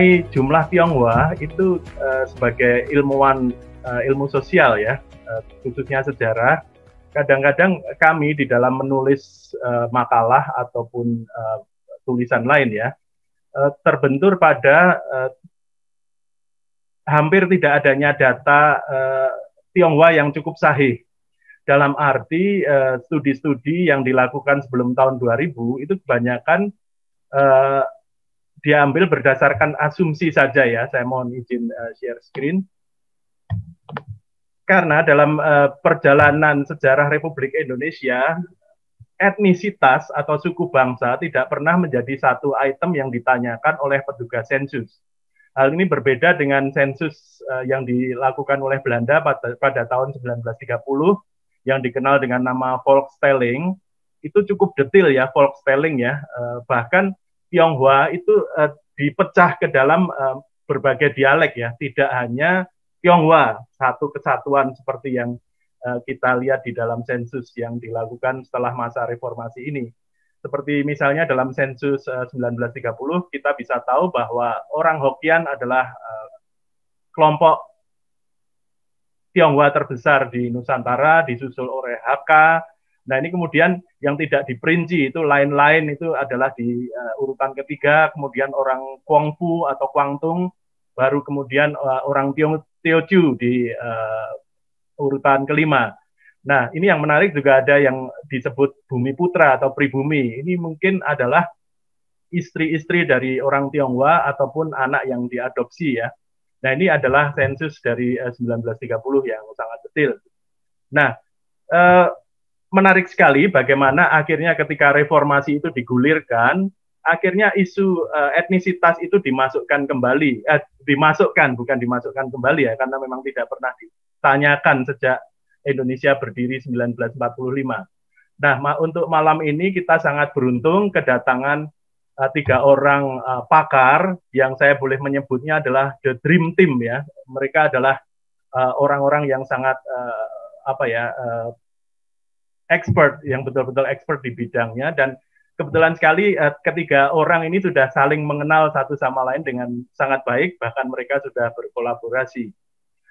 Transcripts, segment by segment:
mengenai jumlah Tionghoa itu uh, sebagai ilmuwan uh, ilmu sosial ya, uh, khususnya sejarah, kadang-kadang kami di dalam menulis uh, makalah ataupun uh, tulisan lain ya, uh, terbentur pada uh, hampir tidak adanya data uh, Tionghoa yang cukup sahih dalam arti studi-studi uh, yang dilakukan sebelum tahun 2000 itu kebanyakan uh, diambil berdasarkan asumsi saja ya. Saya mohon izin uh, share screen. Karena dalam uh, perjalanan sejarah Republik Indonesia, etnisitas atau suku bangsa tidak pernah menjadi satu item yang ditanyakan oleh petugas sensus. Hal ini berbeda dengan sensus uh, yang dilakukan oleh Belanda pada, pada tahun 1930 yang dikenal dengan nama Volkstelling. Itu cukup detail ya Volkstelling ya. Uh, bahkan Tionghoa itu uh, dipecah ke dalam uh, berbagai dialek ya, tidak hanya Tionghoa satu kesatuan seperti yang uh, kita lihat di dalam sensus yang dilakukan setelah masa reformasi ini. Seperti misalnya dalam sensus uh, 1930 kita bisa tahu bahwa orang Hokian adalah uh, kelompok Tionghoa terbesar di Nusantara disusul oleh Hakka, Nah ini kemudian yang tidak diperinci itu lain-lain itu adalah di uh, urutan ketiga, kemudian orang Kuangfu atau Kuangtung, baru kemudian uh, orang Tiong Teochew di uh, urutan kelima. Nah ini yang menarik juga ada yang disebut bumi putra atau pribumi. Ini mungkin adalah istri-istri dari orang Tionghoa ataupun anak yang diadopsi ya. Nah ini adalah sensus dari uh, 1930 yang sangat detail. Nah uh, menarik sekali bagaimana akhirnya ketika reformasi itu digulirkan, akhirnya isu uh, etnisitas itu dimasukkan kembali, eh, dimasukkan bukan dimasukkan kembali ya, karena memang tidak pernah ditanyakan sejak Indonesia berdiri 1945. Nah, ma untuk malam ini kita sangat beruntung kedatangan uh, tiga orang uh, pakar yang saya boleh menyebutnya adalah the dream team ya. Mereka adalah orang-orang uh, yang sangat uh, apa ya uh, expert yang betul-betul expert di bidangnya dan kebetulan sekali uh, ketiga orang ini sudah saling mengenal satu sama lain dengan sangat baik bahkan mereka sudah berkolaborasi.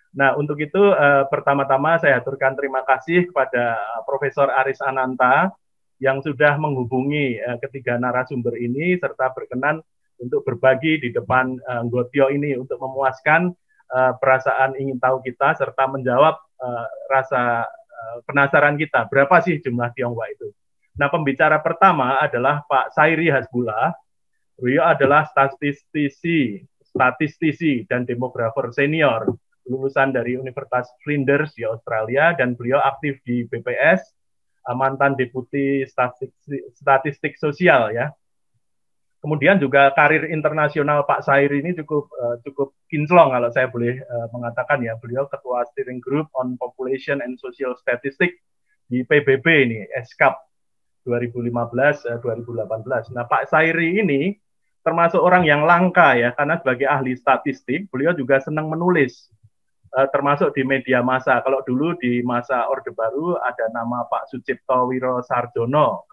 Nah, untuk itu uh, pertama-tama saya aturkan terima kasih kepada eh, Profesor Aris Ananta yang sudah menghubungi uh, ketiga narasumber ini serta berkenan untuk berbagi di depan uh, Gotio ini untuk memuaskan uh, perasaan ingin tahu kita serta menjawab uh, rasa Eh, penasaran kita, berapa sih jumlah Tionghoa itu? Nah, pembicara pertama adalah Pak Sairi Hasbullah. Beliau adalah statistisi, statistisi dan demografer senior lulusan dari Universitas Flinders di Australia dan beliau aktif di BPS eh, mantan deputi statistik, statistik sosial ya Kemudian juga karir internasional Pak Sair ini cukup uh, cukup kinclong kalau saya boleh uh, mengatakan ya. Beliau ketua steering group on population and social statistics di PBB ini, SCAP eh, 2015-2018. Nah, Pak Sairi ini termasuk orang yang langka ya, karena sebagai ahli statistik, beliau juga senang menulis, uh, termasuk di media massa. Kalau dulu di masa Orde Baru ada nama Pak Sucipto Wiro Sarjono,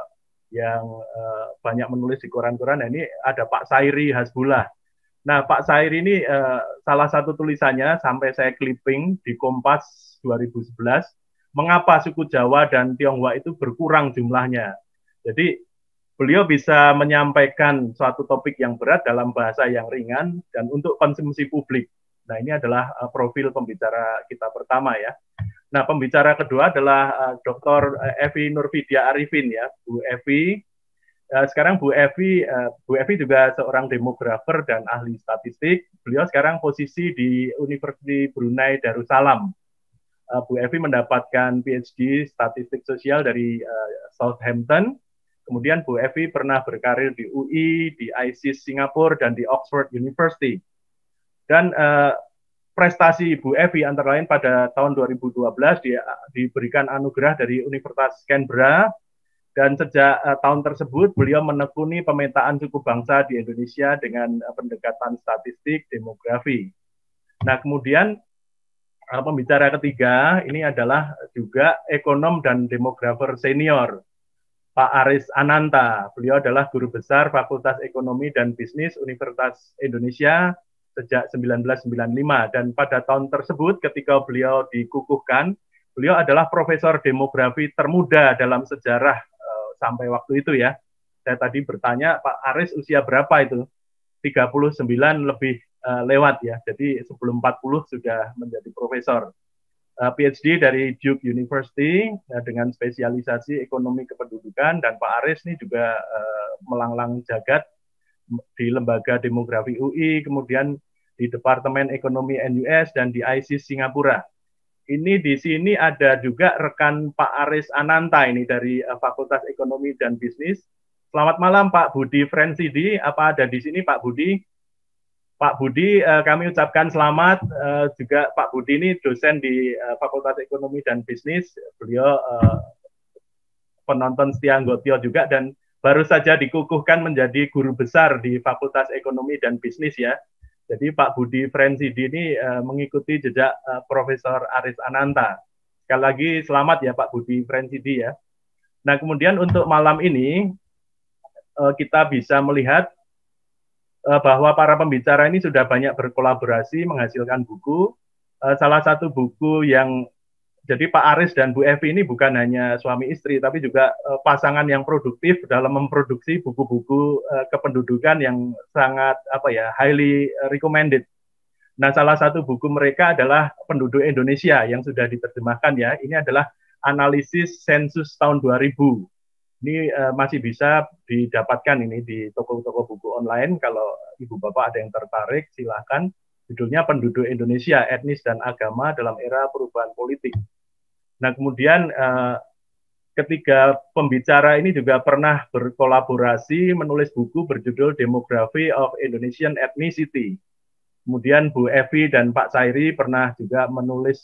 yang uh, banyak menulis di koran-koran nah ini ada Pak Sairi Hasbullah. Nah, Pak Sairi ini uh, salah satu tulisannya sampai saya clipping di Kompas 2011, mengapa suku Jawa dan Tionghoa itu berkurang jumlahnya. Jadi beliau bisa menyampaikan suatu topik yang berat dalam bahasa yang ringan dan untuk konsumsi publik. Nah, ini adalah eh, profil pembicara kita pertama ya. Nah, pembicara kedua adalah uh, eh, Dr. Eh, Evi Nurfidia Arifin ya, Bu Evi. Uh, sekarang Bu Evi, uh, Bu Evi juga seorang demografer dan ahli statistik. Beliau sekarang posisi di Universiti Brunei Darussalam. Uh, Bu Evi mendapatkan PhD statistik sosial dari uh, Southampton. Kemudian Bu Evi pernah berkarir di UI, di ISIS Singapura, dan di Oxford University. Dan uh, prestasi Ibu Evi antara lain pada tahun 2012 dia eh, diberikan anugerah dari Universitas Canberra dan sejak uh, tahun tersebut beliau menekuni pemetaan suku bangsa di Indonesia dengan uh, pendekatan statistik demografi. Nah, kemudian uh, pembicara ketiga ini adalah juga ekonom dan demografer senior Pak Aris Ananta. Beliau adalah guru besar Fakultas Ekonomi dan Bisnis Universitas Indonesia sejak 1995 dan pada tahun tersebut ketika beliau dikukuhkan beliau adalah profesor demografi termuda dalam sejarah uh, sampai waktu itu ya saya tadi bertanya Pak Aris usia berapa itu 39 lebih uh, lewat ya jadi sebelum 40 sudah menjadi profesor uh, eh, PhD dari Duke University ya, dengan spesialisasi ekonomi kependudukan dan Pak Aris ini juga uh, melanglang jagat di lembaga demografi UI, kemudian di Departemen Ekonomi NUS dan di ISIS Singapura. Ini di sini ada juga rekan Pak Aris Ananta ini dari eh, Fakultas Ekonomi dan Bisnis. Selamat malam Pak Budi Frensidi, apa ada di sini Pak Budi? Pak Budi, eh, kami ucapkan selamat eh, juga Pak Budi ini dosen di Fakultas Ekonomi dan Bisnis. Beliau penonton setia Gotio juga dan baru saja dikukuhkan menjadi guru besar di Fakultas Ekonomi dan Bisnis ya. Jadi Pak Budi Frensidi ini uh, mengikuti jejak uh, Profesor Aris Ananta. Sekali lagi selamat ya Pak Budi Frensidi ya. Nah kemudian untuk malam ini uh, kita bisa melihat uh, bahwa para pembicara ini sudah banyak berkolaborasi menghasilkan buku. Uh, salah satu buku yang jadi Pak Aris dan Bu Evi ini bukan hanya suami istri, tapi juga uh, pasangan yang produktif dalam memproduksi buku-buku uh, kependudukan yang sangat apa ya highly recommended. Nah, salah satu buku mereka adalah Penduduk Indonesia yang sudah diterjemahkan ya. Ini adalah analisis sensus tahun 2000. Ini uh, masih bisa didapatkan ini di toko-toko buku online. Kalau ibu bapak ada yang tertarik, silahkan. Judulnya Penduduk Indonesia, Etnis dan Agama dalam Era Perubahan Politik Nah, kemudian eh, ketiga pembicara ini juga pernah berkolaborasi menulis buku berjudul Demography of Indonesian Ethnicity. Kemudian Bu Evi dan Pak Sairi pernah juga menulis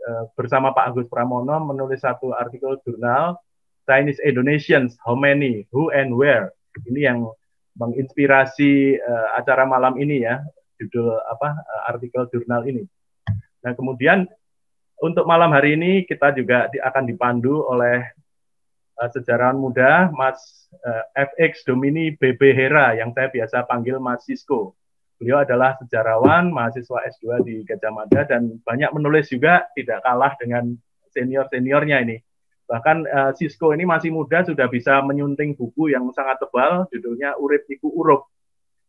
eh, bersama Pak Agus Pramono menulis satu artikel jurnal Chinese Indonesians, How Many, Who and Where. Ini yang menginspirasi eh, acara malam ini ya, judul apa eh, artikel jurnal ini. Nah, kemudian untuk malam hari ini kita juga di, akan dipandu oleh uh, eh, sejarawan muda Mas uh, eh, FX Domini BB Hera yang saya biasa panggil Mas Sisko. Beliau adalah sejarawan, mahasiswa S2 di Gajah Mada dan banyak menulis juga tidak kalah dengan senior-seniornya ini. Bahkan uh, Sisko ini masih muda sudah bisa menyunting buku yang sangat tebal judulnya Urip Iku Urup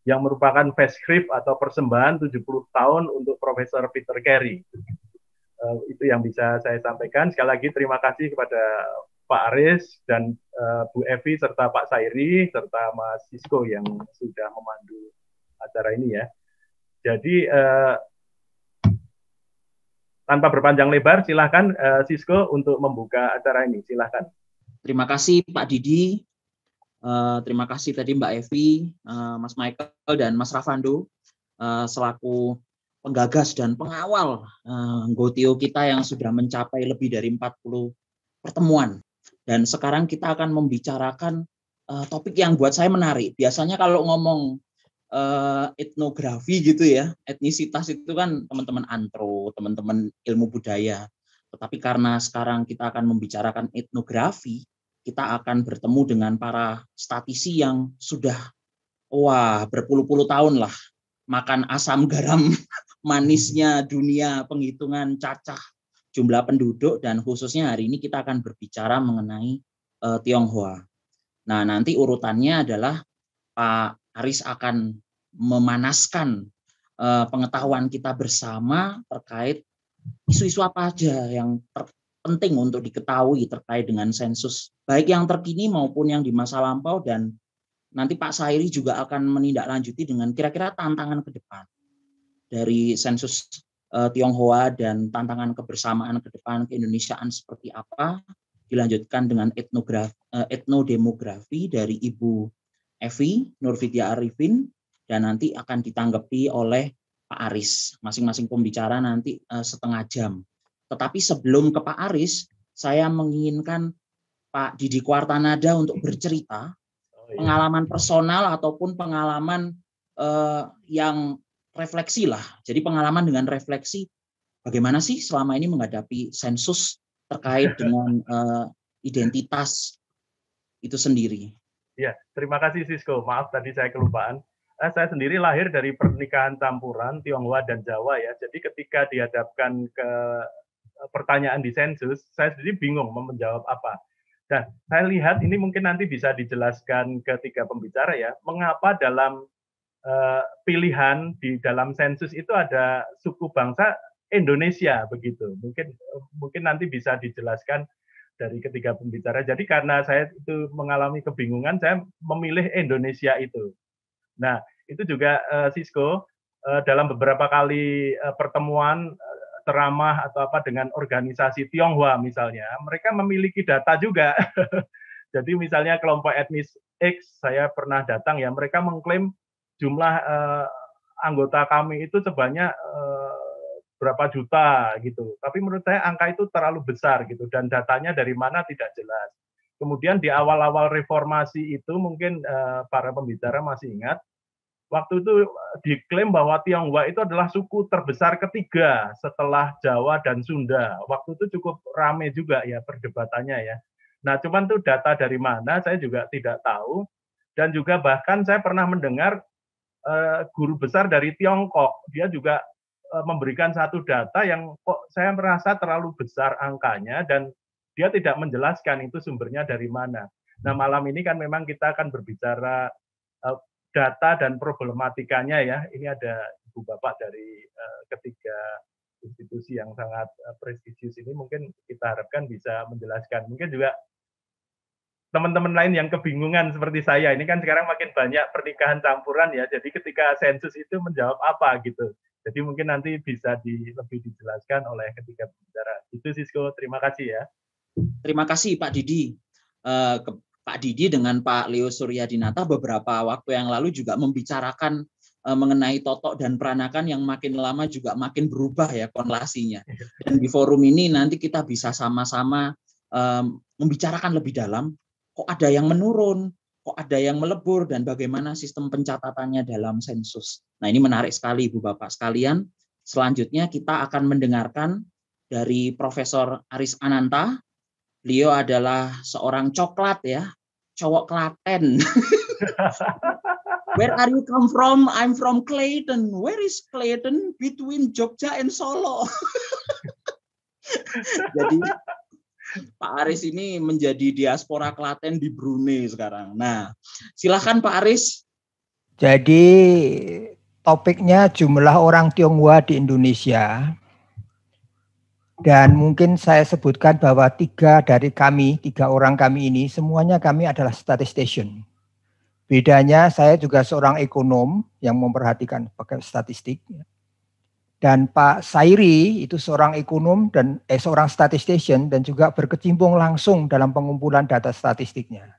yang merupakan face script atau persembahan 70 tahun untuk Profesor Peter Carey. Eh, itu yang bisa saya sampaikan. Sekali lagi terima kasih kepada Pak Aris dan uh, Bu Evi serta Pak Sairi serta Mas Sisko yang sudah memandu acara ini ya. Jadi uh, tanpa berpanjang lebar, silahkan uh, Sisko untuk membuka acara ini. Silahkan. Terima kasih Pak Didi, uh, terima kasih tadi Mbak Evi, uh, Mas Michael, dan Mas Ravando uh, selaku penggagas dan pengawal uh, eh, Gotio kita yang sudah mencapai lebih dari 40 pertemuan. Dan sekarang kita akan membicarakan uh, topik yang buat saya menarik. Biasanya kalau ngomong uh, etnografi gitu ya, etnisitas itu kan teman-teman antro, teman-teman ilmu budaya. Tetapi karena sekarang kita akan membicarakan etnografi, kita akan bertemu dengan para statisi yang sudah wah berpuluh-puluh tahun lah makan asam garam manisnya dunia penghitungan cacah jumlah penduduk dan khususnya hari ini kita akan berbicara mengenai uh, Tionghoa. Nah, nanti urutannya adalah Pak Aris akan memanaskan uh, pengetahuan kita bersama terkait isu-isu apa aja yang ter- penting untuk diketahui terkait dengan sensus, baik yang terkini maupun yang di masa lampau dan nanti Pak Sairi juga akan menindaklanjuti dengan kira-kira tantangan ke depan dari sensus uh, Tionghoa dan tantangan kebersamaan ke depan keindonesiaan seperti apa, dilanjutkan dengan etnograf, uh, eh, etnodemografi dari Ibu Evi Nurfitia Arifin dan nanti akan ditanggapi oleh Pak Aris. Masing-masing pembicara nanti uh, setengah jam. Tetapi sebelum ke Pak Aris, saya menginginkan Pak Didi Kuartanada untuk bercerita oh, iya. pengalaman personal ataupun pengalaman uh, yang refleksi lah. Jadi pengalaman dengan refleksi bagaimana sih selama ini menghadapi sensus terkait dengan uh, identitas itu sendiri. Ya, terima kasih Sisko. Maaf tadi saya kelupaan. Eh, saya sendiri lahir dari pernikahan campuran Tionghoa dan Jawa ya. Jadi ketika dihadapkan ke eh, pertanyaan di sensus, saya sendiri bingung mau menjawab apa. Dan nah, saya lihat ini mungkin nanti bisa dijelaskan ketiga pembicara ya, mengapa dalam Eh, pilihan di dalam sensus itu ada suku bangsa Indonesia begitu. Mungkin mungkin nanti bisa dijelaskan dari ketiga pembicara. Jadi karena saya itu mengalami kebingungan, saya memilih Indonesia itu. Nah, itu juga uh, eh, Cisco uh, eh, dalam beberapa kali uh, pertemuan uh, teramah atau apa dengan organisasi Tionghoa misalnya, mereka memiliki data juga. Jadi misalnya kelompok etnis X saya pernah datang ya, mereka mengklaim jumlah uh, anggota kami itu sebanyak uh, berapa juta gitu. Tapi menurut saya angka itu terlalu besar gitu dan datanya dari mana tidak jelas. Kemudian di awal-awal reformasi itu mungkin uh, para pembicara masih ingat waktu itu diklaim bahwa Tionghoa itu adalah suku terbesar ketiga setelah Jawa dan Sunda. Waktu itu cukup rame juga ya perdebatannya ya. Nah, cuman tuh data dari mana saya juga tidak tahu dan juga bahkan saya pernah mendengar Eh, guru besar dari Tiongkok. Dia juga eh, memberikan satu data yang kok saya merasa terlalu besar angkanya dan dia tidak menjelaskan itu sumbernya dari mana. Nah, malam ini kan memang kita akan berbicara eh, data dan problematikanya ya. Ini ada Ibu Bapak dari ketiga institusi yang sangat prestisius ini mungkin kita harapkan bisa menjelaskan. Mungkin juga teman-teman lain yang kebingungan seperti saya ini kan sekarang makin banyak pernikahan campuran ya jadi ketika sensus itu menjawab apa gitu jadi mungkin nanti bisa di, lebih dijelaskan oleh ketika bicara itu Sisko terima kasih ya terima kasih Pak Didi uh, ke, Pak Didi dengan Pak Leo Suryadinata beberapa waktu yang lalu juga membicarakan uh, mengenai totok dan peranakan yang makin lama juga makin berubah ya konlasinya iya. dan di forum ini nanti kita bisa sama-sama eh, membicarakan lebih dalam kok ada yang menurun, kok ada yang melebur, dan bagaimana sistem pencatatannya dalam sensus. Nah ini menarik sekali Ibu Bapak sekalian. Selanjutnya kita akan mendengarkan dari Profesor Aris Ananta. Beliau adalah seorang coklat ya, cowok Klaten. Where are you come from? I'm from Clayton. Where is Clayton? Between Jogja and Solo. Jadi Pak Aris ini menjadi diaspora Klaten di Brunei sekarang. Nah, silahkan Pak Aris. Jadi topiknya jumlah orang Tionghoa di Indonesia. Dan mungkin saya sebutkan bahwa tiga dari kami, tiga orang kami ini, semuanya kami adalah statistician. Bedanya saya juga seorang ekonom yang memperhatikan pakai statistik dan Pak Sairi itu seorang ekonom dan eh, seorang statistician dan juga berkecimpung langsung dalam pengumpulan data statistiknya.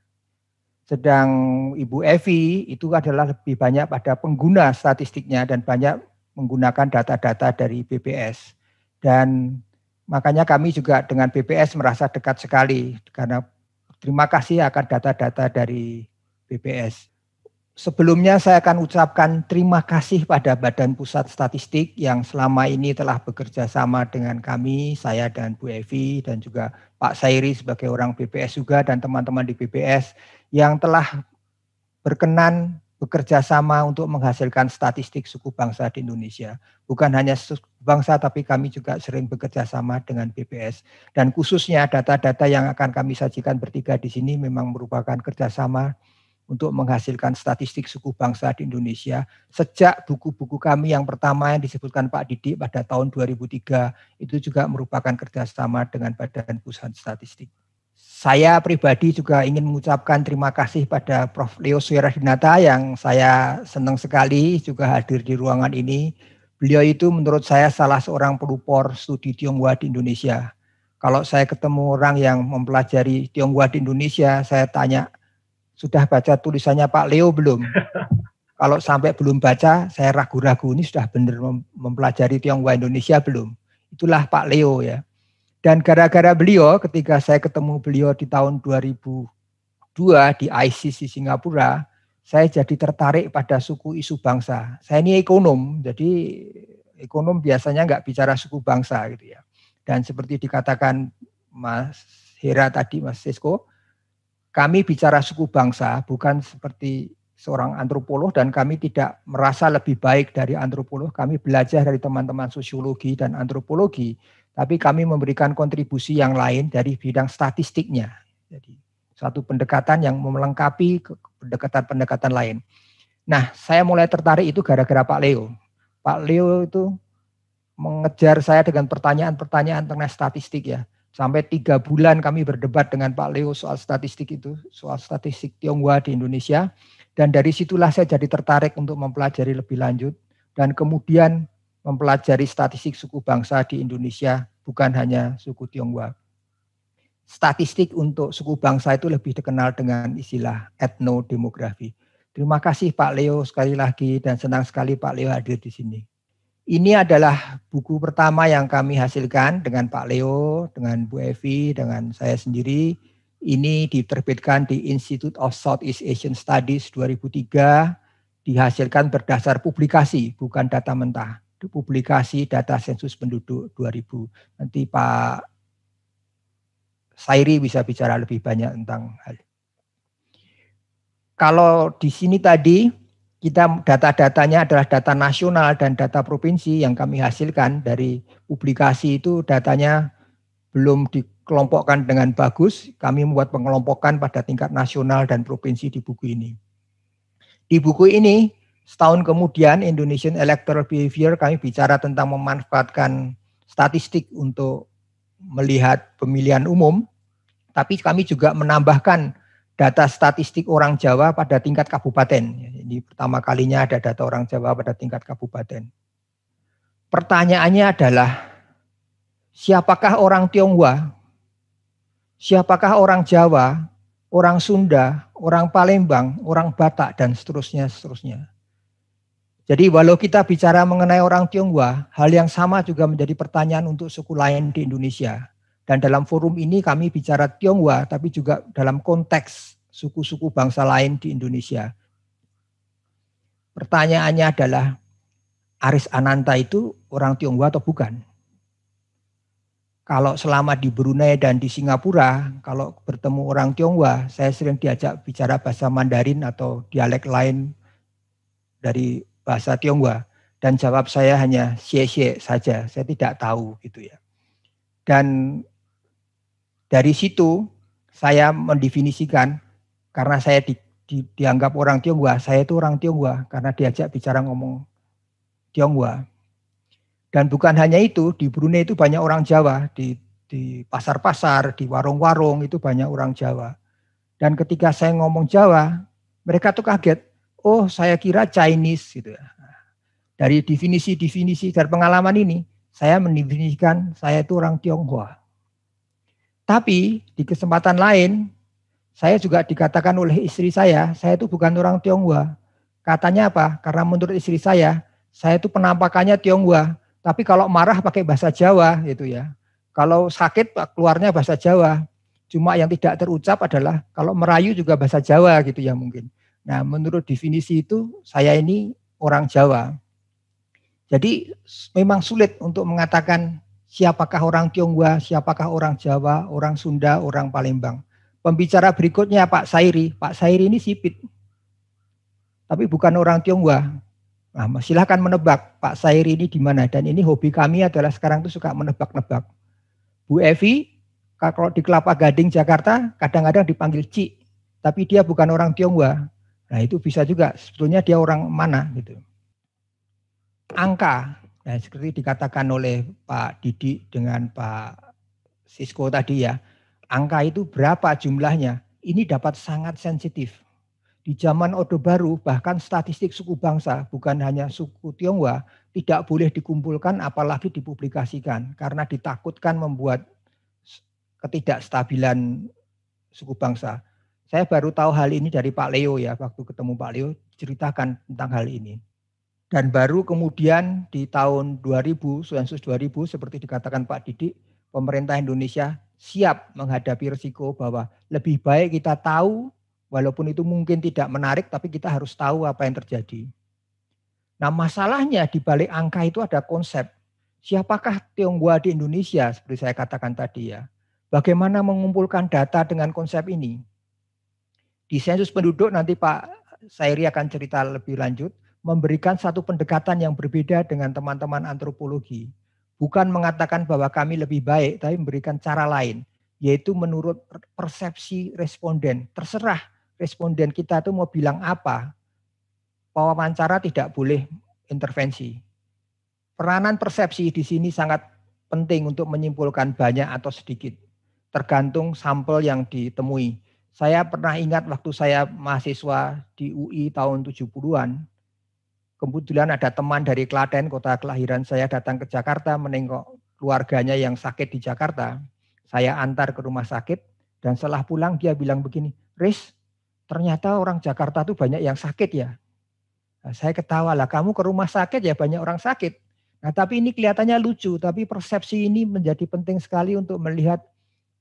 Sedang Ibu Evi itu adalah lebih banyak pada pengguna statistiknya dan banyak menggunakan data-data dari BPS. Dan makanya kami juga dengan BPS merasa dekat sekali karena terima kasih akan data-data dari BPS. Sebelumnya saya akan ucapkan terima kasih pada Badan Pusat Statistik yang selama ini telah bekerja sama dengan kami, saya dan Bu Evi dan juga Pak Sairi sebagai orang BPS juga dan teman-teman di BPS yang telah berkenan bekerja sama untuk menghasilkan statistik suku bangsa di Indonesia. Bukan hanya suku bangsa, tapi kami juga sering bekerja sama dengan BPS. Dan khususnya data-data yang akan kami sajikan bertiga di sini memang merupakan kerjasama untuk menghasilkan statistik suku bangsa di Indonesia sejak buku-buku kami yang pertama yang disebutkan Pak Didik pada tahun 2003 itu juga merupakan kerjasama dengan Badan Pusat Statistik. Saya pribadi juga ingin mengucapkan terima kasih pada Prof. Leo Suyaradinata yang saya senang sekali juga hadir di ruangan ini. Beliau itu menurut saya salah seorang pelupor studi Tionghoa di Indonesia. Kalau saya ketemu orang yang mempelajari Tionghoa di Indonesia, saya tanya, sudah baca tulisannya Pak Leo belum? Kalau sampai belum baca, saya ragu-ragu ini sudah benar mempelajari Tionghoa Indonesia belum? Itulah Pak Leo ya. Dan gara-gara beliau, ketika saya ketemu beliau di tahun 2002 di ICC Singapura, saya jadi tertarik pada suku isu bangsa. Saya ini ekonom, jadi ekonom biasanya nggak bicara suku bangsa gitu ya. Dan seperti dikatakan Mas Hera tadi, Mas Sisko, kami bicara suku bangsa bukan seperti seorang antropolog dan kami tidak merasa lebih baik dari antropolog. Kami belajar dari teman-teman sosiologi dan antropologi, tapi kami memberikan kontribusi yang lain dari bidang statistiknya. Jadi satu pendekatan yang melengkapi pendekatan-pendekatan lain. Nah, saya mulai tertarik itu gara-gara Pak Leo. Pak Leo itu mengejar saya dengan pertanyaan-pertanyaan tentang statistik ya. Sampai tiga bulan kami berdebat dengan Pak Leo soal statistik itu, soal statistik Tionghoa di Indonesia. Dan dari situlah saya jadi tertarik untuk mempelajari lebih lanjut. Dan kemudian mempelajari statistik suku bangsa di Indonesia, bukan hanya suku Tionghoa. Statistik untuk suku bangsa itu lebih dikenal dengan istilah etnodemografi. Terima kasih Pak Leo sekali lagi dan senang sekali Pak Leo hadir di sini. Ini adalah buku pertama yang kami hasilkan dengan Pak Leo, dengan Bu Evi, dengan saya sendiri. Ini diterbitkan di Institute of Southeast Asian Studies 2003, dihasilkan berdasar publikasi, bukan data mentah. Publikasi data sensus penduduk 2000. Nanti Pak Sairi bisa bicara lebih banyak tentang hal. Kalau di sini tadi kita data-datanya adalah data nasional dan data provinsi yang kami hasilkan dari publikasi itu datanya belum dikelompokkan dengan bagus. Kami membuat pengelompokan pada tingkat nasional dan provinsi di buku ini. Di buku ini setahun kemudian Indonesian Electoral Behavior kami bicara tentang memanfaatkan statistik untuk melihat pemilihan umum. Tapi kami juga menambahkan data statistik orang Jawa pada tingkat kabupaten. Ini pertama kalinya ada data orang Jawa pada tingkat kabupaten. Pertanyaannya adalah siapakah orang Tionghoa? Siapakah orang Jawa, orang Sunda, orang Palembang, orang Batak dan seterusnya seterusnya. Jadi walau kita bicara mengenai orang Tionghoa, hal yang sama juga menjadi pertanyaan untuk suku lain di Indonesia. Dan dalam forum ini kami bicara Tionghoa, tapi juga dalam konteks suku-suku bangsa lain di Indonesia. Pertanyaannya adalah Aris Ananta itu orang Tionghoa atau bukan? Kalau selama di Brunei dan di Singapura, kalau bertemu orang Tionghoa, saya sering diajak bicara bahasa Mandarin atau dialek lain dari bahasa Tionghoa. Dan jawab saya hanya xie-xie saja, saya tidak tahu gitu ya. Dan dari situ saya mendefinisikan karena saya di, di, dianggap orang Tionghoa, saya itu orang Tionghoa karena diajak bicara ngomong Tionghoa. Dan bukan hanya itu, di Brunei itu banyak orang Jawa, di pasar-pasar, di warung-warung itu banyak orang Jawa. Dan ketika saya ngomong Jawa, mereka tuh kaget. Oh, saya kira Chinese gitu ya. Dari definisi-definisi dari pengalaman ini, saya mendefinisikan saya itu orang Tionghoa. Tapi di kesempatan lain, saya juga dikatakan oleh istri saya, saya itu bukan orang Tionghoa. Katanya apa? Karena menurut istri saya, saya itu penampakannya Tionghoa. Tapi kalau marah pakai bahasa Jawa gitu ya. Kalau sakit keluarnya bahasa Jawa. Cuma yang tidak terucap adalah kalau merayu juga bahasa Jawa gitu ya mungkin. Nah menurut definisi itu saya ini orang Jawa. Jadi memang sulit untuk mengatakan siapakah orang Tionghoa, siapakah orang Jawa, orang Sunda, orang Palembang. Pembicara berikutnya Pak Sairi. Pak Sairi ini sipit. Tapi bukan orang Tionghoa. Nah, silahkan menebak Pak Sairi ini di mana. Dan ini hobi kami adalah sekarang itu suka menebak-nebak. Bu Evi, kalau di Kelapa Gading, Jakarta, kadang-kadang dipanggil Ci. Tapi dia bukan orang Tionghoa. Nah itu bisa juga. Sebetulnya dia orang mana gitu. Angka. Nah, seperti dikatakan oleh Pak Didi dengan Pak Sisko tadi ya angka itu berapa jumlahnya, ini dapat sangat sensitif. Di zaman Orde Baru, bahkan statistik suku bangsa, bukan hanya suku Tionghoa, tidak boleh dikumpulkan apalagi dipublikasikan. Karena ditakutkan membuat ketidakstabilan suku bangsa. Saya baru tahu hal ini dari Pak Leo ya, waktu ketemu Pak Leo ceritakan tentang hal ini. Dan baru kemudian di tahun 2000, sensus 2000 seperti dikatakan Pak Didik, pemerintah Indonesia siap menghadapi risiko bahwa lebih baik kita tahu walaupun itu mungkin tidak menarik tapi kita harus tahu apa yang terjadi. Nah masalahnya di balik angka itu ada konsep. Siapakah Tionghoa di Indonesia seperti saya katakan tadi ya. Bagaimana mengumpulkan data dengan konsep ini? Di sensus penduduk nanti Pak Sairi akan cerita lebih lanjut, memberikan satu pendekatan yang berbeda dengan teman-teman antropologi bukan mengatakan bahwa kami lebih baik, tapi memberikan cara lain, yaitu menurut persepsi responden. Terserah responden kita itu mau bilang apa, wawancara tidak boleh intervensi. Peranan persepsi di sini sangat penting untuk menyimpulkan banyak atau sedikit, tergantung sampel yang ditemui. Saya pernah ingat waktu saya mahasiswa di UI tahun 70-an, kebetulan ada teman dari Klaten, kota kelahiran saya datang ke Jakarta menengok keluarganya yang sakit di Jakarta. Saya antar ke rumah sakit dan setelah pulang dia bilang begini, Riz, ternyata orang Jakarta itu banyak yang sakit ya. Nah, saya ketawa lah, kamu ke rumah sakit ya banyak orang sakit. Nah tapi ini kelihatannya lucu, tapi persepsi ini menjadi penting sekali untuk melihat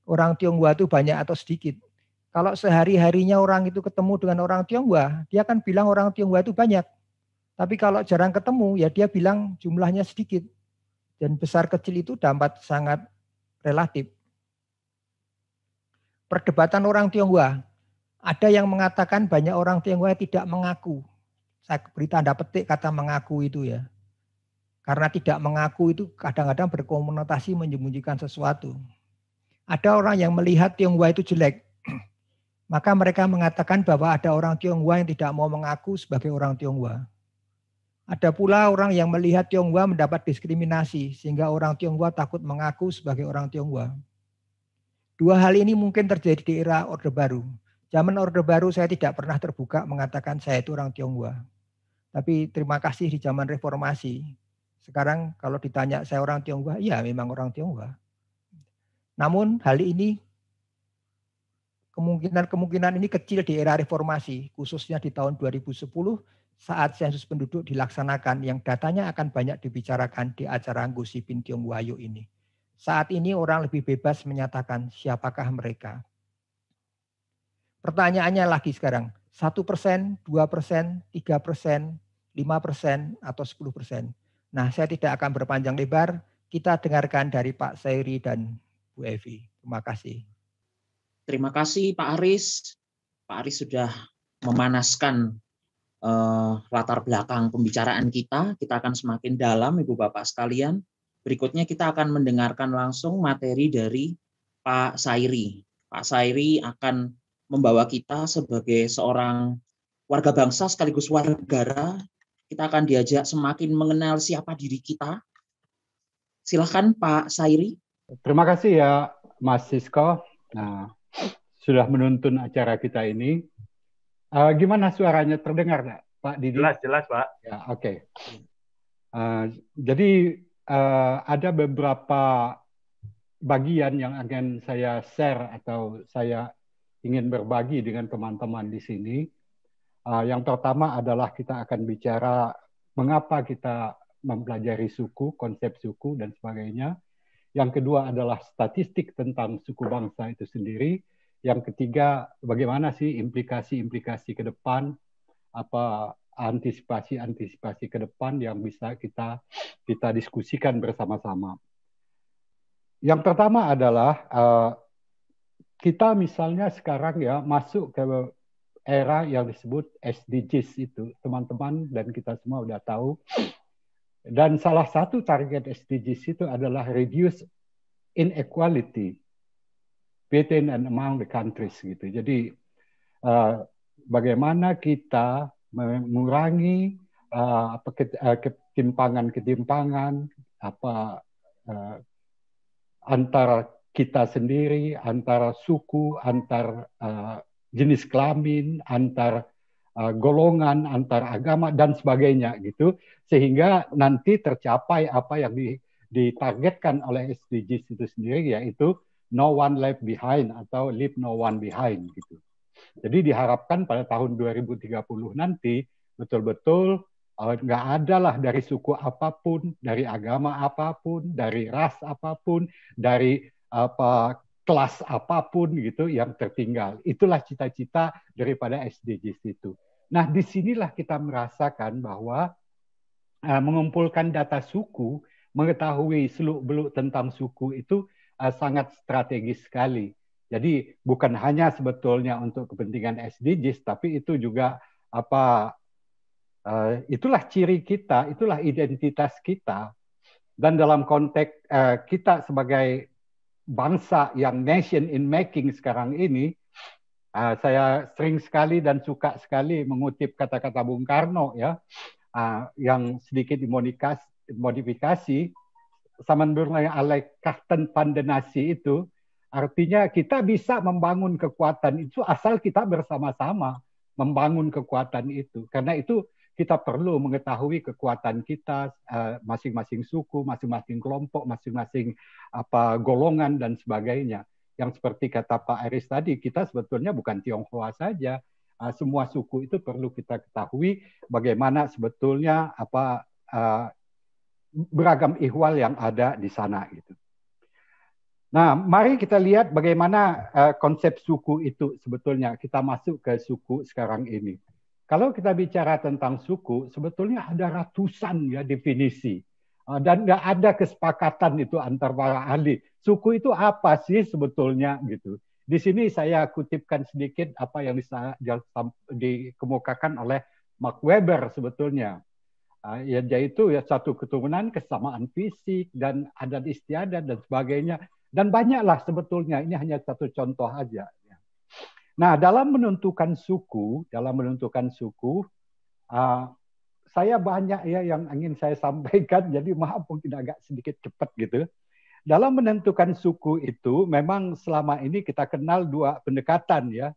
orang Tionghoa itu banyak atau sedikit. Kalau sehari-harinya orang itu ketemu dengan orang Tionghoa, dia akan bilang orang Tionghoa itu banyak tapi kalau jarang ketemu, ya dia bilang jumlahnya sedikit. Dan besar kecil itu dampak sangat relatif. Perdebatan orang Tionghoa. Ada yang mengatakan banyak orang Tionghoa tidak mengaku. Saya beri tanda petik kata mengaku itu ya. Karena tidak mengaku itu kadang-kadang berkomunikasi menyembunyikan sesuatu. Ada orang yang melihat Tionghoa itu jelek. Maka mereka mengatakan bahwa ada orang Tionghoa yang tidak mau mengaku sebagai orang Tionghoa. Ada pula orang yang melihat Tionghoa mendapat diskriminasi sehingga orang Tionghoa takut mengaku sebagai orang Tionghoa. Dua hal ini mungkin terjadi di era Orde Baru. Zaman Orde Baru saya tidak pernah terbuka mengatakan saya itu orang Tionghoa. Tapi terima kasih di zaman reformasi. Sekarang kalau ditanya saya orang Tionghoa, ya memang orang Tionghoa. Namun hal ini kemungkinan-kemungkinan ini kecil di era reformasi, khususnya di tahun 2010 saat sensus penduduk dilaksanakan yang datanya akan banyak dibicarakan di acara Tiong Wayu ini. Saat ini orang lebih bebas menyatakan siapakah mereka. Pertanyaannya lagi sekarang, 1 persen, 2 persen, 3 persen, 5 persen, atau 10 persen. Nah, saya tidak akan berpanjang lebar. Kita dengarkan dari Pak Sairi dan Bu Evi. Terima kasih. Terima kasih Pak Aris. Pak Aris sudah memanaskan uh, latar belakang pembicaraan kita. Kita akan semakin dalam, Ibu Bapak sekalian. Berikutnya kita akan mendengarkan langsung materi dari Pak Sairi. Pak Sairi akan membawa kita sebagai seorang warga bangsa sekaligus warga negara. Kita akan diajak semakin mengenal siapa diri kita. Silakan Pak Sairi. Terima kasih ya Mas Sisko. Nah, sudah menuntun acara kita ini. Uh, gimana suaranya terdengar nggak, Pak Didi? Jelas, jelas, Pak. Ya, oke. Okay. Uh, eh, jadi uh, ada beberapa bagian yang akan saya share atau saya ingin berbagi dengan teman-teman di sini. Uh, yang pertama adalah kita akan bicara mengapa kita mempelajari suku, konsep suku dan sebagainya. Yang kedua adalah statistik tentang suku bangsa itu sendiri. Yang ketiga, bagaimana sih implikasi-implikasi ke depan, apa antisipasi-antisipasi ke depan yang bisa kita kita diskusikan bersama-sama. Yang pertama adalah uh, kita misalnya sekarang ya masuk ke era yang disebut SDGs itu, teman-teman dan kita semua udah tahu. Dan salah satu target SDGs itu adalah reduce inequality within and among the countries gitu. Jadi uh, bagaimana kita mengurangi uh, ketimpangan-ketimpangan uh, apa uh, antara kita sendiri, antara suku, antar uh, jenis kelamin, antar uh, golongan, antar agama dan sebagainya gitu sehingga nanti tercapai apa yang di, ditargetkan oleh SDGs itu sendiri yaitu no one left behind atau leave no one behind gitu. Jadi diharapkan pada tahun 2030 nanti betul-betul eh, nggak ada lah dari suku apapun, dari agama apapun, dari ras apapun, dari apa eh, kelas apapun gitu yang tertinggal. Itulah cita-cita daripada SDGs itu. Nah, disinilah kita merasakan bahwa uh, mengumpulkan data suku, mengetahui seluk beluk tentang suku itu Eh, sangat strategis sekali. Jadi bukan hanya sebetulnya untuk kepentingan SDGs, tapi itu juga apa uh, itulah ciri kita, itulah identitas kita. Dan dalam konteks uh, kita sebagai bangsa yang nation in making sekarang ini, uh, saya sering sekali dan suka sekali mengutip kata-kata Bung Karno ya, uh, yang sedikit dimodifikasi, Saman Burma yang ala Karten Pandenasi itu, artinya kita bisa membangun kekuatan itu asal kita bersama-sama membangun kekuatan itu. Karena itu kita perlu mengetahui kekuatan kita eh, masing-masing suku, masing-masing kelompok, masing-masing apa golongan dan sebagainya. Yang seperti kata Pak Aris tadi, kita sebetulnya bukan Tionghoa saja, eh, semua suku itu perlu kita ketahui bagaimana sebetulnya apa eh, beragam ihwal yang ada di sana gitu. Nah, mari kita lihat bagaimana uh, konsep suku itu sebetulnya kita masuk ke suku sekarang ini. Kalau kita bicara tentang suku, sebetulnya ada ratusan ya definisi uh, dan nggak ada kesepakatan itu antar para ahli. Suku itu apa sih sebetulnya gitu? Di sini saya kutipkan sedikit apa yang dikemukakan oleh Mark Weber sebetulnya. Ah, ya yaitu ya satu keturunan kesamaan fisik dan adat istiadat dan sebagainya dan banyaklah sebetulnya ini hanya satu contoh aja. Ya. Nah dalam menentukan suku dalam menentukan suku ah, saya banyak ya yang ingin saya sampaikan jadi maaf mungkin agak sedikit cepat gitu. Dalam menentukan suku itu memang selama ini kita kenal dua pendekatan ya.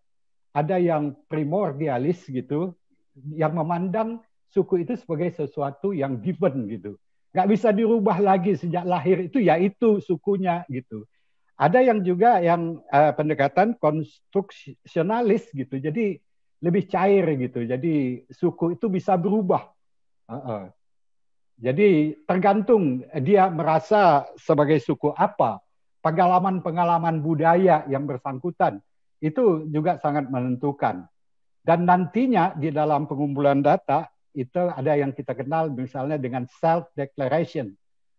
Ada yang primordialis gitu yang memandang suku itu sebagai sesuatu yang given gitu. Nggak bisa dirubah lagi sejak lahir itu yaitu sukunya gitu. Ada yang juga yang uh, pendekatan konstruksionalis gitu. Jadi lebih cair gitu. Jadi suku itu bisa berubah. Uh -uh. Jadi tergantung dia merasa sebagai suku apa, pengalaman-pengalaman budaya yang bersangkutan itu juga sangat menentukan. Dan nantinya di dalam pengumpulan data itu ada yang kita kenal misalnya dengan self declaration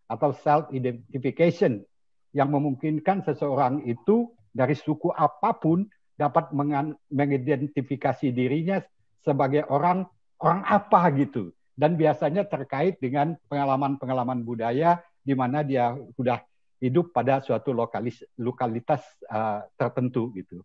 atau self identification yang memungkinkan seseorang itu dari suku apapun dapat mengidentifikasi dirinya sebagai orang orang apa gitu dan biasanya terkait dengan pengalaman-pengalaman budaya di mana dia sudah hidup pada suatu lokalis, lokalitas uh, tertentu gitu.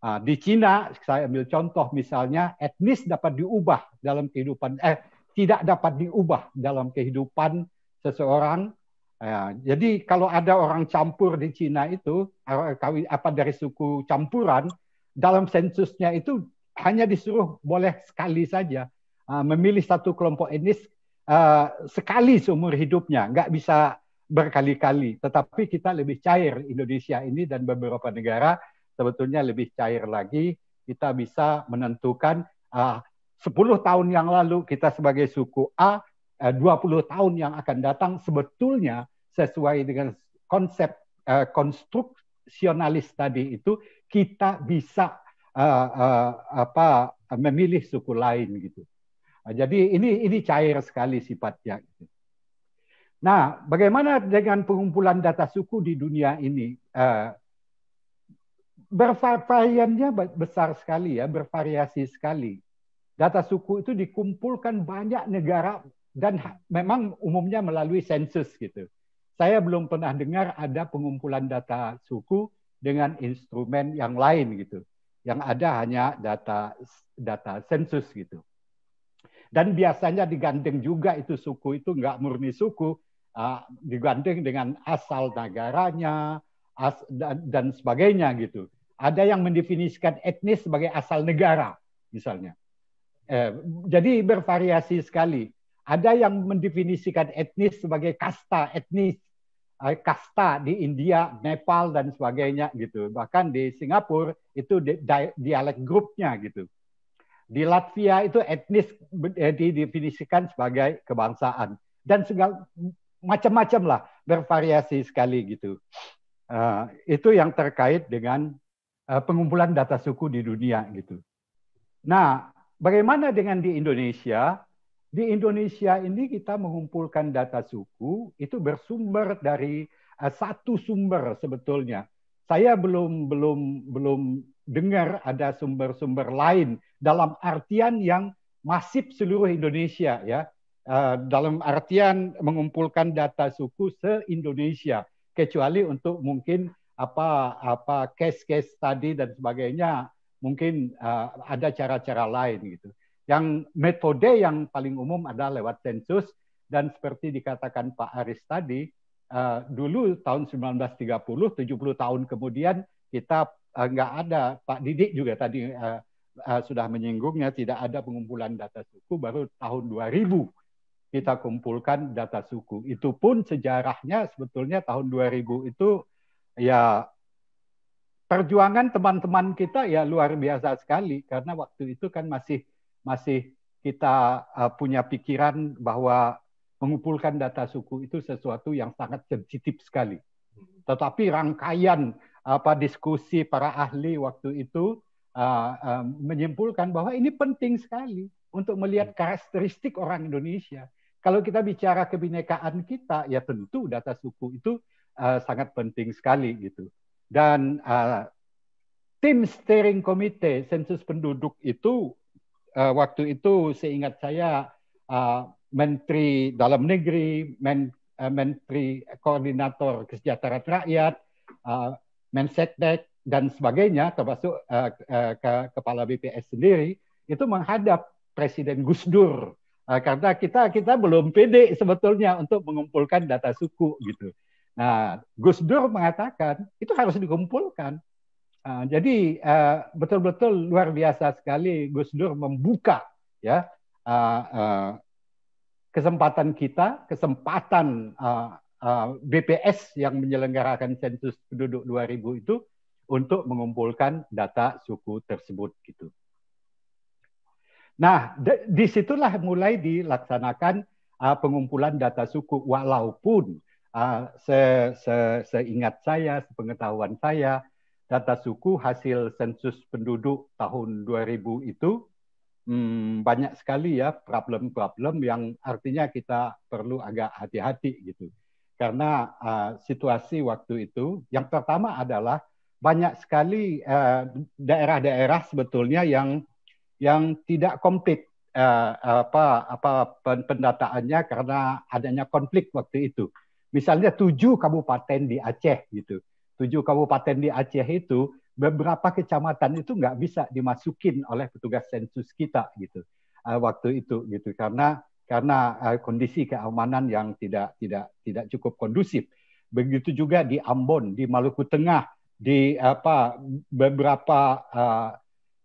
Ah, di Cina saya ambil contoh misalnya etnis dapat diubah dalam kehidupan eh tidak dapat diubah dalam kehidupan seseorang. Ya, jadi kalau ada orang campur di Cina itu apa dari suku campuran dalam sensusnya itu hanya disuruh boleh sekali saja ah, memilih satu kelompok etnis ah, sekali seumur hidupnya, nggak bisa berkali-kali. Tetapi kita lebih cair Indonesia ini dan beberapa negara sebetulnya lebih cair lagi. Kita bisa menentukan ah, uh, 10 tahun yang lalu kita sebagai suku A, eh, uh, 20 tahun yang akan datang sebetulnya sesuai dengan konsep uh, konstruksionalis tadi itu kita bisa uh, uh, apa memilih suku lain gitu. Uh, jadi ini ini cair sekali sifatnya. Gitu. Nah, bagaimana dengan pengumpulan data suku di dunia ini? bervariannya besar sekali ya, bervariasi sekali. Data suku itu dikumpulkan banyak negara dan memang umumnya melalui sensus gitu. Saya belum pernah dengar ada pengumpulan data suku dengan instrumen yang lain gitu. Yang ada hanya data data sensus gitu. Dan biasanya digandeng juga itu suku itu nggak murni suku, uh, digandeng dengan asal negaranya as, dan, dan sebagainya gitu. Ada yang mendefinisikan etnis sebagai asal negara, misalnya. Eh, jadi bervariasi sekali. Ada yang mendefinisikan etnis sebagai kasta etnis, eh, kasta di India, Nepal dan sebagainya gitu. Bahkan di Singapura itu di, di, dialek grupnya gitu. Di Latvia itu etnis eh, didefinisikan sebagai kebangsaan dan segala macam-macam lah bervariasi sekali gitu. Uh, itu yang terkait dengan Eh, pengumpulan data suku di dunia gitu. Nah, bagaimana dengan di Indonesia? Di Indonesia ini kita mengumpulkan data suku itu bersumber dari eh, satu sumber sebetulnya. Saya belum belum belum dengar ada sumber-sumber lain dalam artian yang masif seluruh Indonesia ya. Eh, dalam artian mengumpulkan data suku se-Indonesia kecuali untuk mungkin apa apa case-case tadi dan sebagainya mungkin uh, ada cara-cara lain gitu. Yang metode yang paling umum adalah lewat sensus dan seperti dikatakan Pak Aris tadi uh, dulu tahun 1930 70 tahun kemudian kita uh, nggak ada Pak Didik juga tadi uh, uh, sudah menyinggungnya tidak ada pengumpulan data suku baru tahun 2000 kita kumpulkan data suku. Itu pun sejarahnya sebetulnya tahun 2000 itu ya perjuangan teman-teman kita ya luar biasa sekali karena waktu itu kan masih masih kita eh, punya pikiran bahwa mengumpulkan data suku itu sesuatu yang sangat sensitif sekali. Tetapi rangkaian apa diskusi para ahli waktu itu uh, uh, menyimpulkan bahwa ini penting sekali untuk melihat karakteristik orang Indonesia. Kalau kita bicara kebinekaan kita, ya tentu data suku itu uh, sangat penting sekali gitu. Dan uh, tim steering komite sensus penduduk itu uh, waktu itu seingat saya uh, Menteri Dalam Negeri, Men, uh, Menteri Koordinator Kesejahteraan Rakyat, uh, Menseknek dan sebagainya, termasuk uh, uh, ke, Kepala BPS sendiri, itu menghadap Presiden Gus Dur uh, karena kita kita belum pede sebetulnya untuk mengumpulkan data suku gitu. Nah, Gus Dur mengatakan itu harus dikumpulkan. Uh, jadi betul ah, betul-betul luar biasa sekali Gus Dur membuka ya uh, uh, kesempatan kita, kesempatan uh, uh, BPS yang menyelenggarakan sensus penduduk 2000 itu untuk mengumpulkan data suku tersebut gitu. Nah, disitulah mulai dilaksanakan uh, pengumpulan data suku walaupun uh, se, se, seingat saya, sepengetahuan saya, data suku hasil sensus penduduk tahun 2000 itu hmm, banyak sekali ya problem-problem yang artinya kita perlu agak hati-hati gitu. Karena uh, situasi waktu itu yang pertama adalah banyak sekali eh, daerah-daerah uh, sebetulnya yang yang tidak komplit uh, apa apa pendataannya karena adanya konflik waktu itu Misalnya tujuh kabupaten di Aceh gitu. Tujuh kabupaten di Aceh itu beberapa kecamatan itu nggak bisa dimasukin oleh petugas sensus kita gitu eh, waktu itu gitu karena karena eh, kondisi keamanan yang tidak tidak tidak cukup kondusif. Begitu juga di Ambon, di Maluku Tengah, di apa beberapa uh,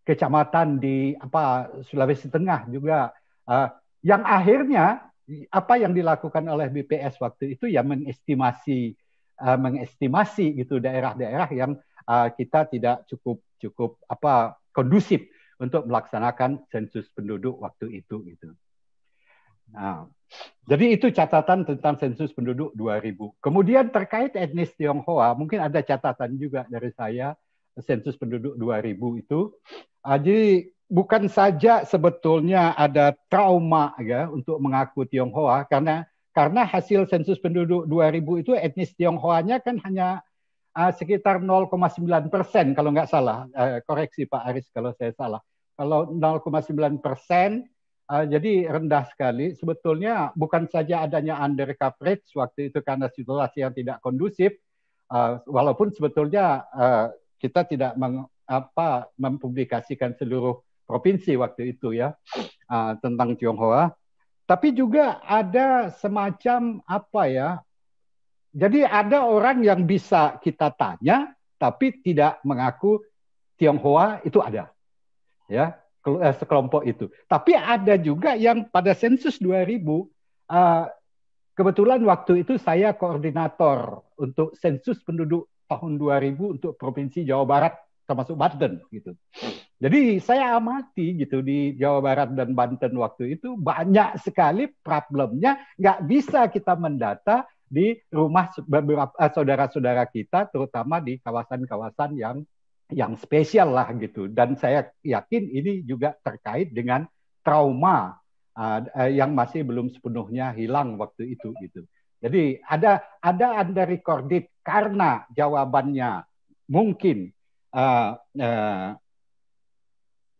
kecamatan di apa Sulawesi Tengah juga uh, yang akhirnya apa yang dilakukan oleh BPS waktu itu ya mengestimasi uh, mengestimasi gitu daerah-daerah yang uh, kita tidak cukup cukup apa kondusif untuk melaksanakan sensus penduduk waktu itu itu Nah, jadi itu catatan tentang sensus penduduk 2000. Kemudian terkait etnis Tionghoa, mungkin ada catatan juga dari saya sensus penduduk 2000 itu Ah, jadi bukan saja sebetulnya ada trauma ya untuk mengaku Tionghoa karena karena hasil sensus penduduk 2000 itu etnis Tionghoanya kan hanya uh, sekitar 0,9 persen kalau nggak salah. Uh, koreksi Pak Aris kalau saya salah. Kalau 0,9 persen, uh, jadi rendah sekali. Sebetulnya bukan saja adanya under coverage waktu itu karena situasi yang tidak kondusif, uh, walaupun sebetulnya uh, kita tidak apa mempublikasikan seluruh provinsi waktu itu ya uh, tentang Tionghoa. Tapi juga ada semacam apa ya? Jadi ada orang yang bisa kita tanya tapi tidak mengaku Tionghoa itu ada. Ya, eh, sekelompok itu. Tapi ada juga yang pada sensus 2000 ah, kebetulan waktu itu saya koordinator untuk sensus penduduk tahun 2000 untuk Provinsi Jawa Barat termasuk Banten gitu. Jadi saya amati gitu di Jawa Barat dan Banten waktu itu banyak sekali problemnya nggak bisa kita mendata di rumah beberapa eh, saudara-saudara kita terutama di kawasan-kawasan yang yang spesial lah gitu dan saya yakin ini juga terkait dengan trauma uh, yang masih belum sepenuhnya hilang waktu itu gitu. Jadi ada ada anda recorded karena jawabannya mungkin uh, uh,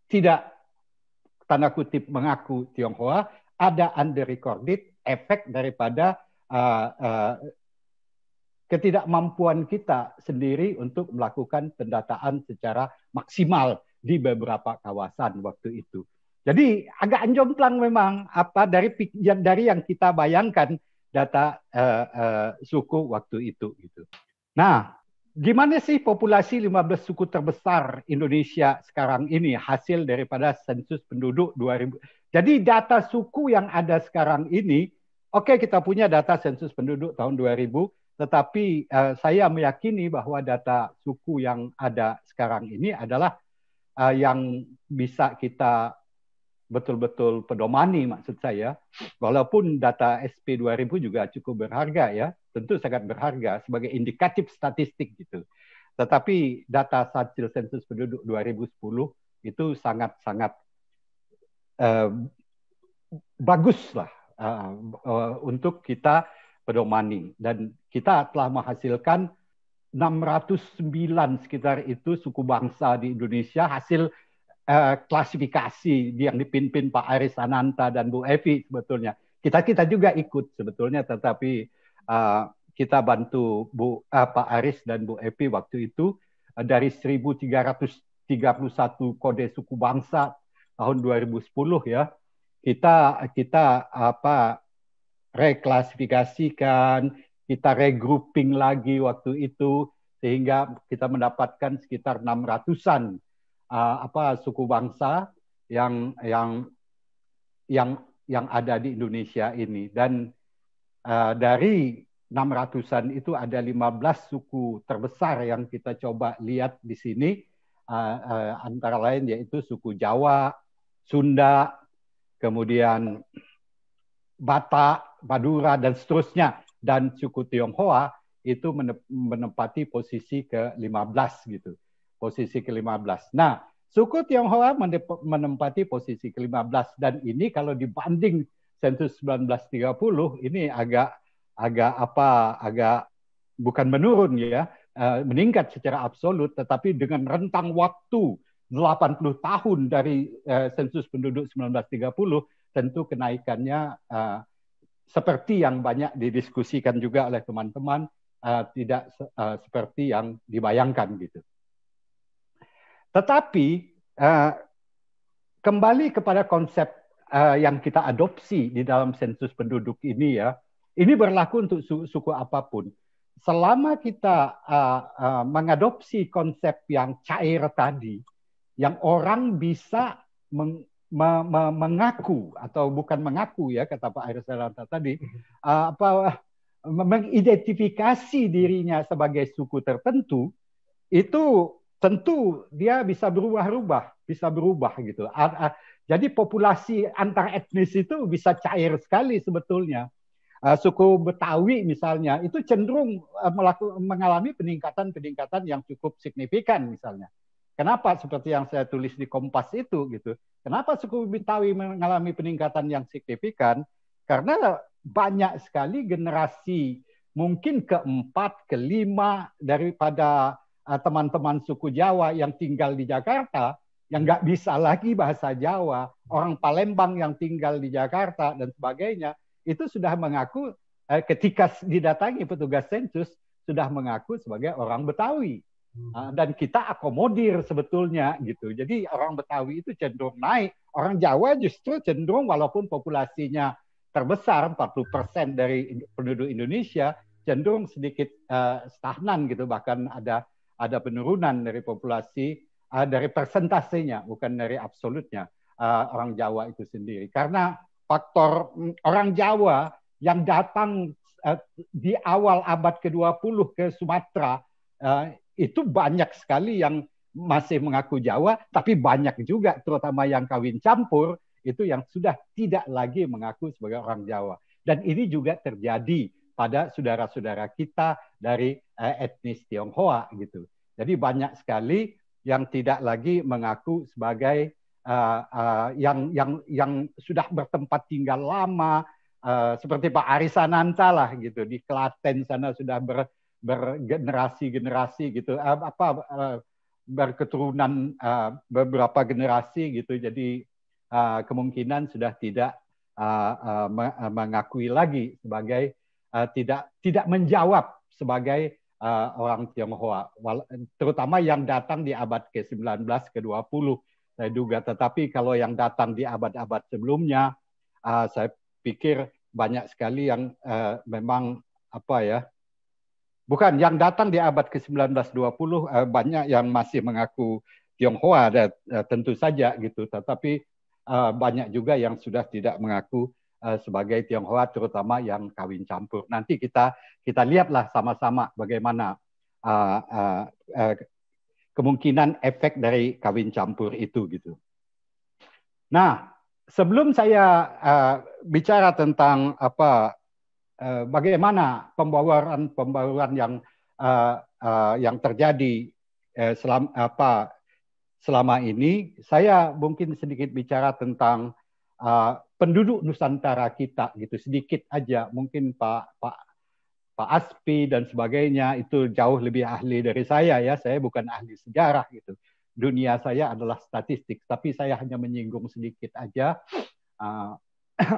tidak tanda kutip mengaku Tionghoa, ada under recorded efek daripada uh, uh, ketidakmampuan kita sendiri untuk melakukan pendataan secara maksimal di beberapa kawasan waktu itu. Jadi agak anjomplang memang apa dari dari yang kita bayangkan data uh, uh, suku waktu itu gitu. Nah, gimana sih populasi 15 suku terbesar Indonesia sekarang ini hasil daripada sensus penduduk 2000. Jadi data suku yang ada sekarang ini, oke okay, kita punya data sensus penduduk tahun 2000, tetapi uh, saya meyakini bahwa data suku yang ada sekarang ini adalah uh, yang bisa kita betul-betul pedomani maksud saya. Walaupun data SP 2000 juga cukup berharga ya, tentu sangat berharga sebagai indikatif statistik gitu. Tetapi data hasil sensus penduduk 2010 itu sangat-sangat eh, bagus lah eh, eh, untuk kita pedomani dan kita telah menghasilkan 609 sekitar itu suku bangsa di Indonesia hasil eh, klasifikasi yang dipimpin Pak Aris Ananta dan Bu Evi sebetulnya. Kita kita juga ikut sebetulnya, tetapi eh, kita bantu Bu eh, Pak Aris dan Bu Evi waktu itu eh, dari 1.331 kode suku bangsa tahun 2010 ya kita kita apa reklasifikasikan, kita regrouping lagi waktu itu sehingga kita mendapatkan sekitar 600-an uh, apa suku bangsa yang yang yang yang ada di Indonesia ini dan uh, dari 600-an itu ada 15 suku terbesar yang kita coba lihat di sini uh, uh, antara lain yaitu suku Jawa, Sunda, kemudian Batak, Madura dan seterusnya dan suku Tionghoa itu menempati posisi ke-15 gitu posisi ke-15. Nah, suku Tionghoa menempati posisi ke-15 dan ini kalau dibanding sensus 1930 ini agak agak apa agak bukan menurun ya, eh, meningkat secara absolut tetapi dengan rentang waktu 80 tahun dari eh, sensus penduduk 1930 tentu kenaikannya eh, seperti yang banyak didiskusikan juga oleh teman-teman tidak seperti yang dibayangkan gitu. Tetapi uh, kembali kepada konsep uh, yang kita adopsi di dalam sensus penduduk ini ya, ini berlaku untuk su suku apapun. Selama kita uh, uh, mengadopsi konsep yang cair tadi, yang orang bisa meng me me mengaku atau bukan mengaku ya kata Pak Aris Dalanta tadi, uh, apa mengidentifikasi dirinya sebagai suku tertentu itu tentu dia bisa berubah-ubah, bisa berubah gitu. Jadi populasi antar etnis itu bisa cair sekali sebetulnya. Suku Betawi misalnya itu cenderung e, mengalami peningkatan-peningkatan yang cukup signifikan misalnya. Kenapa seperti yang saya tulis di Kompas itu gitu? Kenapa suku Betawi mengalami peningkatan yang signifikan? Karena banyak sekali generasi mungkin keempat, kelima daripada Eh, teman-teman suku Jawa yang tinggal di Jakarta yang nggak bisa lagi bahasa Jawa, orang Palembang yang tinggal di Jakarta dan sebagainya itu sudah mengaku eh, ketika didatangi petugas sensus sudah mengaku sebagai orang Betawi hmm. eh, dan kita akomodir sebetulnya gitu. Jadi orang Betawi itu cenderung naik, orang Jawa justru cenderung walaupun populasinya terbesar 40% dari penduduk Indonesia cenderung sedikit uh, stagnan gitu bahkan ada ada penurunan dari populasi uh, dari persentasenya bukan dari absolutnya uh, orang Jawa itu sendiri karena faktor um, orang Jawa yang datang uh, di awal abad ke-20 ke Sumatera uh, itu banyak sekali yang masih mengaku Jawa tapi banyak juga terutama yang kawin campur itu yang sudah tidak lagi mengaku sebagai orang Jawa dan ini juga terjadi pada saudara-saudara kita dari eh, etnis Tionghoa gitu. Jadi banyak sekali yang tidak lagi mengaku sebagai uh, uh, yang yang yang sudah bertempat tinggal lama uh, seperti Pak Arisananta lah gitu di Klaten sana sudah ber, bergenerasi-generasi gitu uh, apa uh, berketurunan uh, beberapa generasi gitu. Jadi uh, kemungkinan sudah tidak uh, uh, mengakui lagi sebagai uh, tidak tidak menjawab sebagai uh, orang Tionghoa, terutama yang datang di abad ke-19 ke-20 saya duga. Tetapi kalau yang datang di abad-abad sebelumnya, uh, saya pikir banyak sekali yang uh, memang apa ya, bukan yang datang di abad ke-19-20 uh, banyak yang masih mengaku Tionghoa, uh, tentu saja gitu. Tetapi uh, banyak juga yang sudah tidak mengaku Eh, sebagai Tionghoa terutama yang kawin campur. Nanti kita kita lihatlah sama-sama bagaimana uh, uh, uh, kemungkinan efek dari kawin campur itu gitu. Nah, sebelum saya uh, bicara tentang apa uh, bagaimana pembawaan pembawaan yang uh, uh, yang terjadi uh, selam, apa selama ini, saya mungkin sedikit bicara tentang uh, penduduk Nusantara kita gitu sedikit aja mungkin Pak Pak Pak Aspi dan sebagainya itu jauh lebih ahli dari saya ya saya bukan ahli sejarah gitu dunia saya adalah statistik tapi saya hanya menyinggung sedikit aja ah,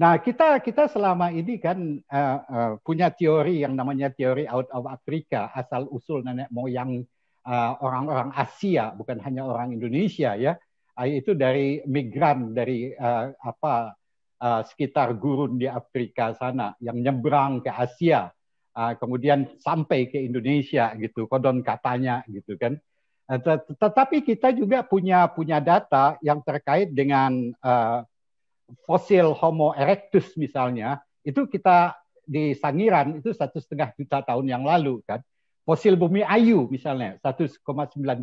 nah kita kita selama ini kan eh, eh, punya teori yang namanya teori out of Africa asal usul nenek moyang eh, orang-orang Asia bukan hanya orang Indonesia ya itu dari migran dari uh, apa uh, sekitar gurun di Afrika sana yang nyebrang ke Asia uh, kemudian sampai ke Indonesia gitu kodon katanya gitu kan tetapi kita juga punya punya data yang terkait dengan uh, fosil Homo erectus misalnya itu kita di Sangiran itu satu setengah juta tahun yang lalu kan fosil bumi ayu misalnya 1,9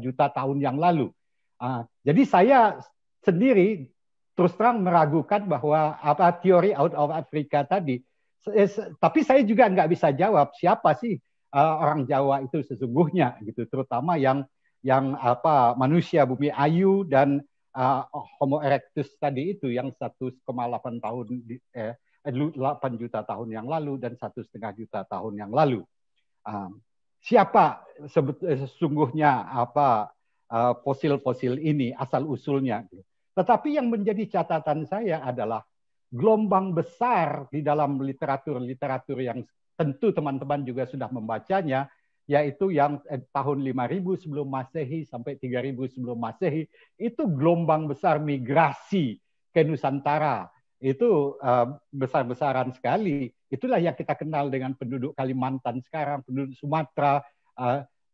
juta tahun yang lalu Uh, jadi saya sendiri terus terang meragukan bahwa apa teori out of Africa tadi. Eh, tapi saya juga nggak bisa jawab siapa sih uh, orang Jawa itu sesungguhnya gitu, terutama yang yang apa manusia bumi ayu dan uh, Homo erectus tadi itu yang 1,8 tahun eh, 8 juta tahun yang lalu dan satu setengah juta tahun yang lalu. Um, siapa sesungguhnya apa Eh, fosil-fosil ini asal usulnya. Tetapi yang menjadi catatan saya adalah gelombang besar di dalam literatur-literatur yang tentu teman-teman juga sudah membacanya, yaitu yang eh, tahun 5000 sebelum Masehi sampai 3000 sebelum Masehi, itu gelombang besar migrasi ke Nusantara. Itu eh, besar-besaran sekali. Itulah yang kita kenal dengan penduduk Kalimantan sekarang, penduduk Sumatera,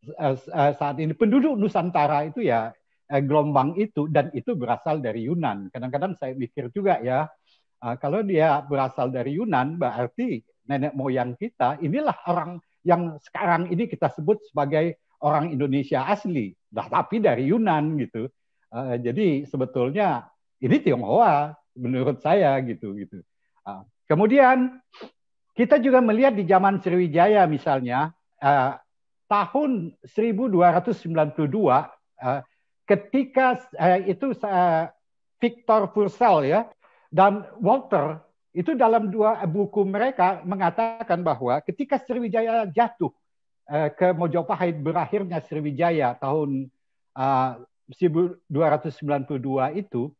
Eh, eh, saat ini penduduk Nusantara itu ya eh, gelombang itu dan itu berasal dari Yunan. Kadang-kadang saya mikir juga ya kalau dia berasal dari Yunan berarti nenek moyang kita inilah orang yang sekarang ini kita sebut sebagai orang Indonesia asli, nah, tapi dari Yunan gitu. Jadi sebetulnya ini Tionghoa menurut saya gitu gitu. Ah, kemudian kita juga melihat di zaman Sriwijaya misalnya tahun 1292 eh, ketika eh, itu eh, Victor Purcell ya dan Walter itu dalam dua buku mereka mengatakan bahwa ketika Sriwijaya jatuh ke Mojopahit berakhirnya Sriwijaya tahun 1292 itu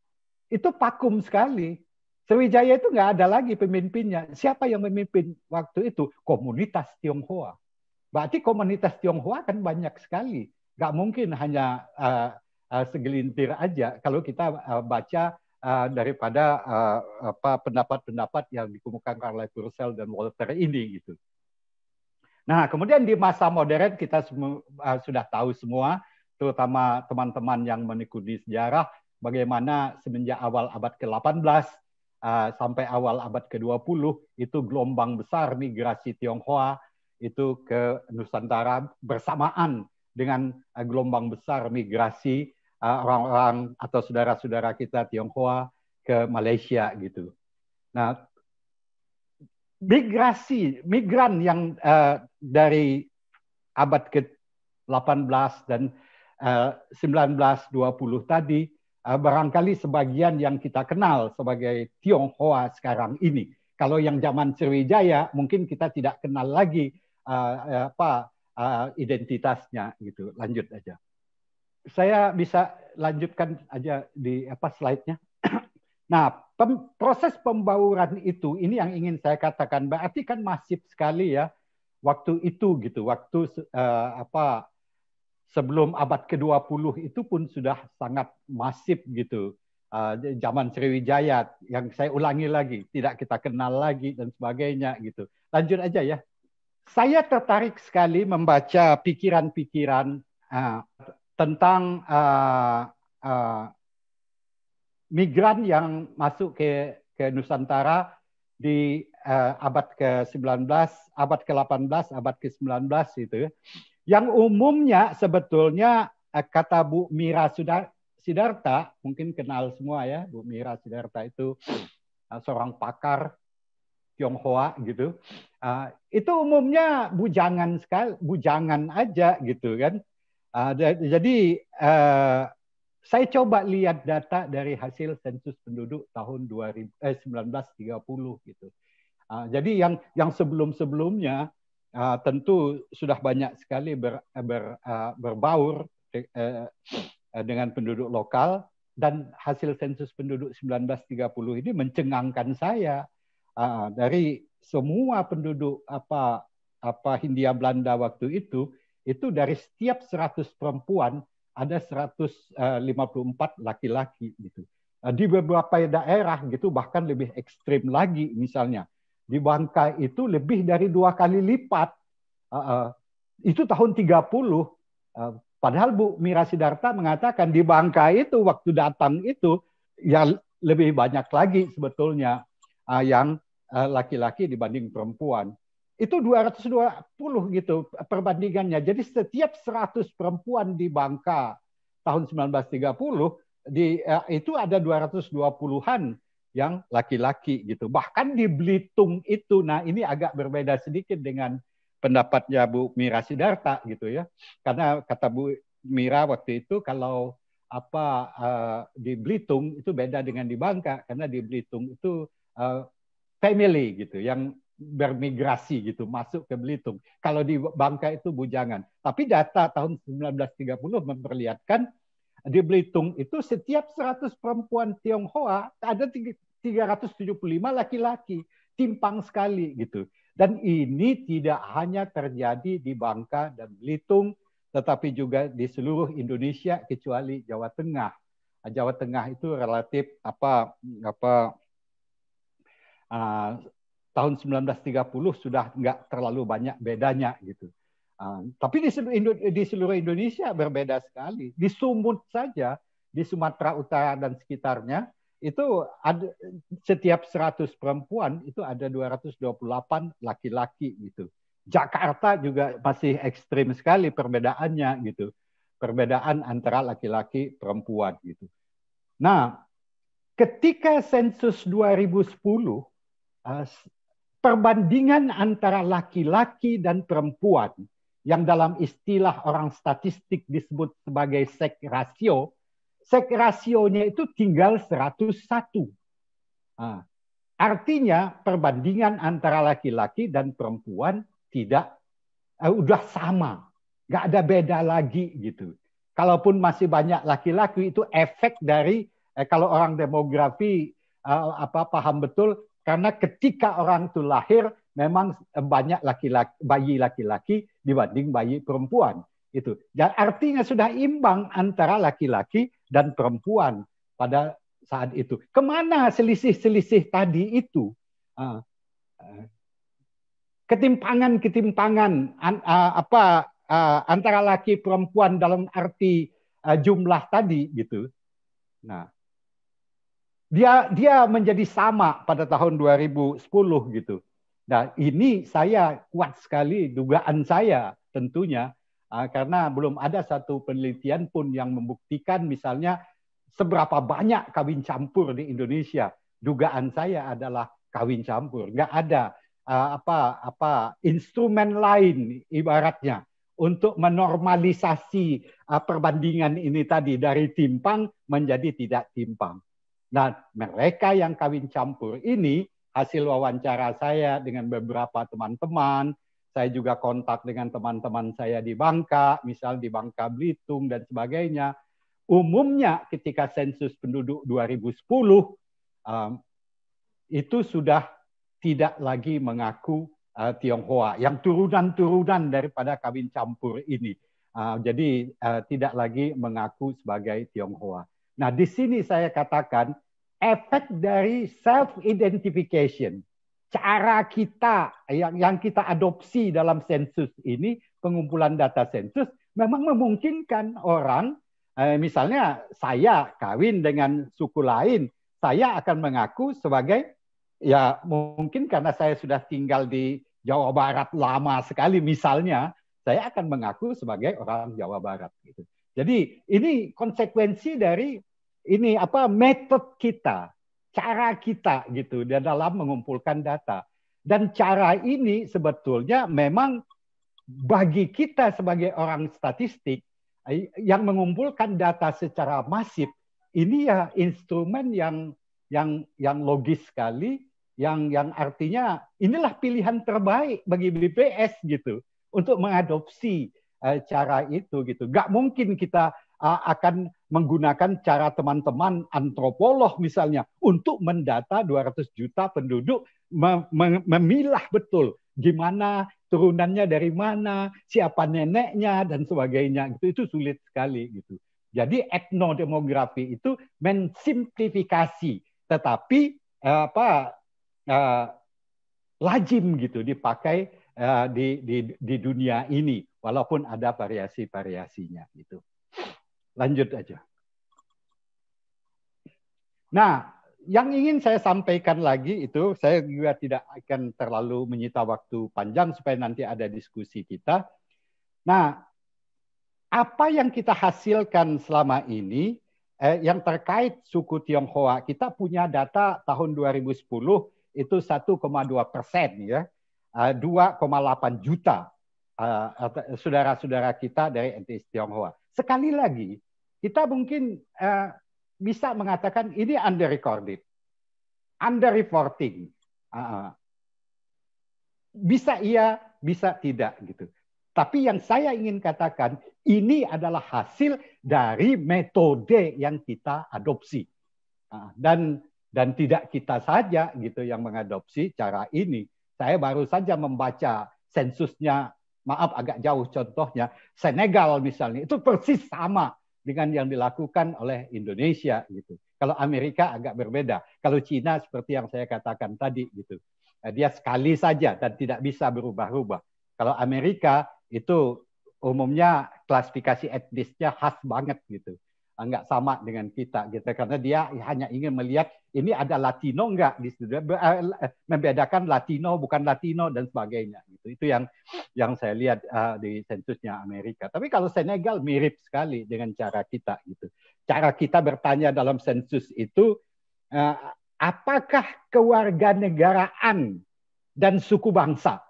itu pakum sekali Sriwijaya itu nggak ada lagi pemimpinnya. Siapa yang memimpin waktu itu? Komunitas Tionghoa. Berarti komunitas Tionghoa kan banyak sekali. Gak mungkin hanya uh, uh, segelintir aja. Kalau kita uh, baca uh, daripada uh, pendapat-pendapat yang dikemukakan oleh Purcell dan Walter ini gitu. Nah, kemudian di masa modern kita semua, uh, sudah tahu semua, terutama teman-teman yang menekuni sejarah, bagaimana semenjak awal abad ke-18 uh, sampai awal abad ke-20 itu gelombang besar migrasi Tionghoa itu ke Nusantara bersamaan dengan eh, gelombang besar migrasi eh, orang-orang atau saudara-saudara kita Tionghoa ke Malaysia gitu. Nah, migrasi migran yang uh, dari abad ke-18 dan uh, 1920 tadi uh, barangkali sebagian yang kita kenal sebagai Tionghoa sekarang ini. Kalau yang zaman Sriwijaya mungkin kita tidak kenal lagi uh, apa uh, identitasnya gitu. Lanjut aja. Saya bisa lanjutkan aja di apa slide-nya. nah, pem, proses pembauran itu ini yang ingin saya katakan berarti kan masif sekali ya waktu itu gitu, waktu uh, apa sebelum abad ke-20 itu pun sudah sangat masif gitu. Uh, zaman Sriwijaya yang saya ulangi lagi, tidak kita kenal lagi dan sebagainya gitu. Lanjut aja ya. Saya tertarik sekali membaca pikiran-pikiran uh, tentang uh, uh, migran yang masuk ke ke Nusantara di uh, abad ke-19, abad ke-18, abad ke-19 itu. Yang umumnya sebetulnya uh, kata Bu Mira Sudar Sidarta, mungkin kenal semua ya, Bu Mira Sidarta itu uh, seorang pakar Tionghoa gitu. Uh, itu umumnya bujangan sekali, bujangan aja gitu kan. Uh, jadi uh, saya coba lihat data dari hasil sensus penduduk tahun 2000, eh, 1930 gitu. Uh, jadi yang yang sebelum-sebelumnya uh, tentu sudah banyak sekali ber, ber, uh, berbaur uh, dengan penduduk lokal dan hasil sensus penduduk 1930 ini mencengangkan saya uh, dari semua penduduk apa apa Hindia Belanda waktu itu itu dari setiap 100 perempuan ada 154 eh, laki-laki gitu. Eh, di beberapa daerah gitu bahkan lebih ekstrim lagi misalnya di Bangka itu lebih dari dua kali lipat. Uh, uh, itu tahun 30. Uh, eh, padahal Bu Mira Sidarta mengatakan di Bangka itu waktu datang itu ya lebih banyak lagi sebetulnya uh, yang uh, laki-laki dibanding perempuan. Itu 220 gitu perbandingannya. Jadi setiap 100 perempuan di Bangka tahun 1930 di uh, itu ada 220-an yang laki-laki gitu. Bahkan di blitung itu nah ini agak berbeda sedikit dengan pendapatnya Bu Mira Sidarta gitu ya. Karena kata Bu Mira waktu itu kalau apa uh, di blitung itu beda dengan di Bangka karena di blitung itu Eh, family gitu, yang bermigrasi gitu masuk ke Belitung. Kalau di Bangka itu bujangan. Tapi data tahun 1930 memperlihatkan di Belitung itu setiap 100 perempuan Tionghoa ada 375 laki-laki. Timpang sekali gitu. Dan ini tidak hanya terjadi di Bangka dan Belitung, tetapi juga di seluruh Indonesia kecuali Jawa Tengah. Jawa Tengah itu relatif apa apa uh, tahun 1930 sudah nggak terlalu banyak bedanya gitu. Uh, tapi di seluruh, di seluruh Indonesia berbeda sekali. Di Sumut saja, di Sumatera Utara dan sekitarnya, itu ada, setiap 100 perempuan itu ada 228 laki-laki gitu. Jakarta juga masih ekstrim sekali perbedaannya gitu. Perbedaan antara laki-laki perempuan gitu. Nah, ketika sensus 2010 Ah, perbandingan antara laki-laki dan perempuan yang dalam istilah orang statistik disebut sebagai sek rasio, sek rasionya itu tinggal 101. Ah, artinya perbandingan antara laki-laki dan perempuan tidak eh, udah sama, nggak ada beda lagi gitu. Kalaupun masih banyak laki-laki itu efek dari eh, kalau orang demografi eh, apa paham betul karena ketika orang itu lahir memang banyak laki-laki bayi laki-laki dibanding bayi perempuan itu. Dan artinya sudah imbang antara laki-laki dan perempuan pada saat itu. Kemana selisih-selisih tadi itu? Ah, ah. Ketimpangan-ketimpangan apa antara laki perempuan dalam arti jumlah tadi gitu. Nah, dia dia menjadi sama pada tahun 2010 gitu. Nah, ini saya kuat sekali dugaan saya tentunya ah, karena belum ada satu penelitian pun yang membuktikan misalnya seberapa banyak kawin campur di Indonesia. Dugaan saya adalah kawin campur. Nggak ada ah, apa apa instrumen lain ibaratnya untuk menormalisasi ah, perbandingan ini tadi dari timpang menjadi tidak timpang. Nah, mereka yang kawin campur ini hasil wawancara saya dengan beberapa teman-teman, saya juga kontak dengan teman-teman saya di Bangka, misal di Bangka Belitung dan sebagainya. Umumnya ketika sensus penduduk 2010 um, itu sudah tidak lagi mengaku uh, Tionghoa yang turunan-turunan daripada kawin campur ini. Uh, jadi uh, tidak lagi mengaku sebagai Tionghoa. Nah, di sini saya katakan efek dari self identification, cara kita yang yang kita adopsi dalam sensus ini, pengumpulan data sensus memang memungkinkan orang eh, misalnya saya kawin dengan suku lain, saya akan mengaku sebagai ya mungkin karena saya sudah tinggal di Jawa Barat lama sekali misalnya, saya akan mengaku sebagai orang Jawa Barat gitu. Jadi ini konsekuensi dari ini apa metode kita, cara kita gitu dalam mengumpulkan data. Dan cara ini sebetulnya memang bagi kita sebagai orang statistik eh, yang mengumpulkan data secara masif ini ya instrumen yang yang yang logis sekali yang yang artinya inilah pilihan terbaik bagi BPS gitu untuk mengadopsi Eh, cara itu gitu. Gak mungkin kita eh, akan menggunakan cara teman-teman antropolog misalnya untuk mendata 200 juta penduduk memilah betul gimana turunannya dari mana, siapa neneknya dan sebagainya gitu. Itu sulit sekali gitu. Jadi etnodemografi itu mensimplifikasi tetapi eh, apa eh, lajim gitu dipakai eh, di, di di dunia ini walaupun ada variasi-variasinya itu, Lanjut aja. Nah, yang ingin saya sampaikan lagi itu saya juga tidak akan terlalu menyita waktu panjang supaya nanti ada diskusi kita. Nah, apa yang kita hasilkan selama ini eh, yang terkait suku Tionghoa, kita punya data tahun 2010 itu 1,2 persen ya, 2,8 eh, juta Eh, saudara-saudara uh, kita dari etnis Tionghoa. Sekali lagi, kita mungkin uh, bisa mengatakan ini under recorded, under reporting. Uh, ah, ah. bisa iya, bisa tidak gitu. Tapi yang saya ingin katakan, ini adalah hasil dari metode yang kita adopsi. Ah, dan dan tidak kita saja gitu yang mengadopsi cara ini. Saya baru saja membaca sensusnya maaf agak jauh contohnya Senegal misalnya itu persis sama dengan yang dilakukan oleh Indonesia gitu. Kalau Amerika agak berbeda, kalau Cina seperti yang saya katakan tadi gitu. Eh, dia sekali saja dan tidak bisa berubah-ubah. Kalau Amerika itu umumnya klasifikasi etnisnya khas banget gitu. Ah, nggak sama dengan kita gitu karena dia hanya ingin melihat ini ada Latino nggak di situ eh, eh, membedakan Latino bukan Latino dan sebagainya gitu itu yang yang saya lihat uh, di sensusnya Amerika tapi kalau Senegal mirip sekali dengan cara kita gitu cara kita bertanya dalam sensus itu uh, apakah kewarganegaraan dan suku bangsa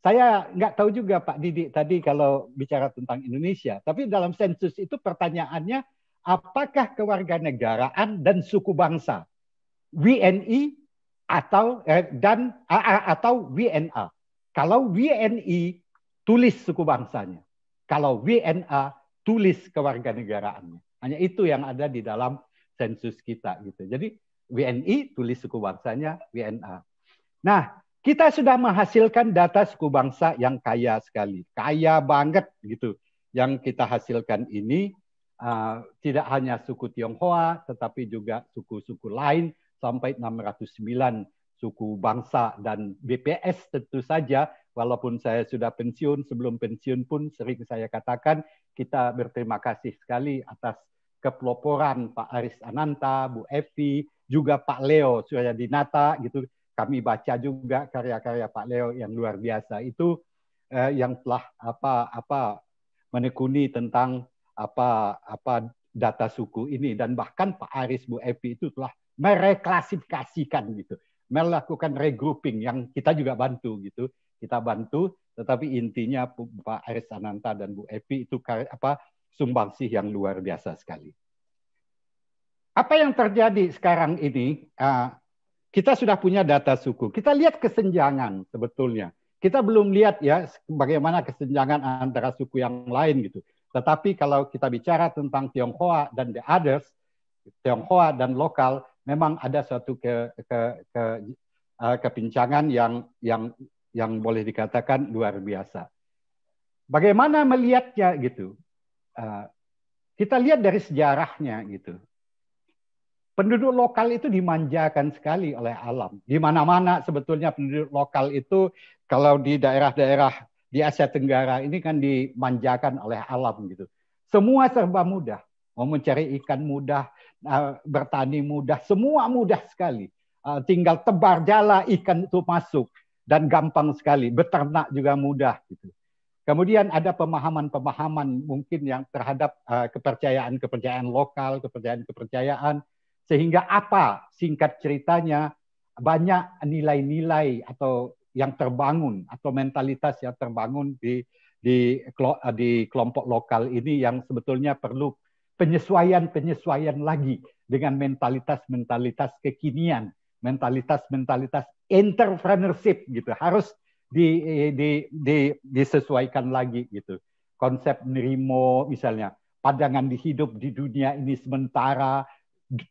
saya nggak tahu juga Pak Didi tadi kalau bicara tentang Indonesia, tapi dalam sensus itu pertanyaannya apakah kewarganegaraan dan suku bangsa WNI atau eh, dan atau WNA. Kalau WNI tulis suku bangsanya. Kalau WNA tulis kewarganegaraannya. Hanya itu yang ada di dalam sensus kita gitu. Jadi WNI tulis suku bangsanya WNA. Nah, kita sudah menghasilkan data suku bangsa yang kaya sekali. Kaya banget gitu yang kita hasilkan ini Eh, tidak hanya suku Tionghoa, tetapi juga suku-suku lain sampai 609 suku bangsa dan BPS tentu saja walaupun saya sudah pensiun sebelum pensiun pun sering saya katakan kita berterima kasih sekali atas kepeloporan Pak Aris Ananta, Bu Evi, juga Pak Leo Suryadinata gitu. Kami baca juga karya-karya Pak Leo yang luar biasa itu eh, yang telah apa apa menekuni tentang apa apa data suku ini dan bahkan Pak Aris Bu Evi itu telah mereklasifikasikan gitu, melakukan regrouping yang kita juga bantu gitu, kita bantu. Tetapi intinya Pak Aris Ananta dan Bu Evi itu apa sumbangsih yang luar biasa sekali. Apa yang terjadi sekarang ini? Ah, kita sudah punya data suku. Kita lihat kesenjangan sebetulnya. Kita belum lihat ya bagaimana kesenjangan antara suku yang lain gitu. Tetapi kalau kita bicara tentang Tionghoa dan the others, Tionghoa dan lokal, memang ada suatu ke, ke, ke, uh, kepincangan yang yang yang boleh dikatakan luar biasa. Bagaimana melihatnya gitu? Uh, kita lihat dari sejarahnya gitu. Penduduk lokal itu dimanjakan sekali oleh alam. Di mana-mana sebetulnya penduduk lokal itu kalau di daerah-daerah di Asia Tenggara ini kan dimanjakan oleh alam gitu. Semua serba mudah. Mau mencari ikan mudah, eh, bertani mudah, semua mudah sekali. Eh, tinggal tebar jala ikan itu masuk dan gampang sekali. Beternak juga mudah gitu. Kemudian ada pemahaman-pemahaman mungkin yang terhadap eh, kepercayaan-kepercayaan lokal, kepercayaan-kepercayaan sehingga apa singkat ceritanya banyak nilai-nilai atau yang terbangun atau mentalitas yang terbangun di di eh, di kelompok lokal ini yang sebetulnya perlu penyesuaian-penyesuaian lagi dengan mentalitas-mentalitas kekinian, mentalitas-mentalitas entrepreneurship gitu. Harus di, di, di, disesuaikan lagi gitu. Konsep nerimo misalnya, pandangan di hidup di dunia ini sementara,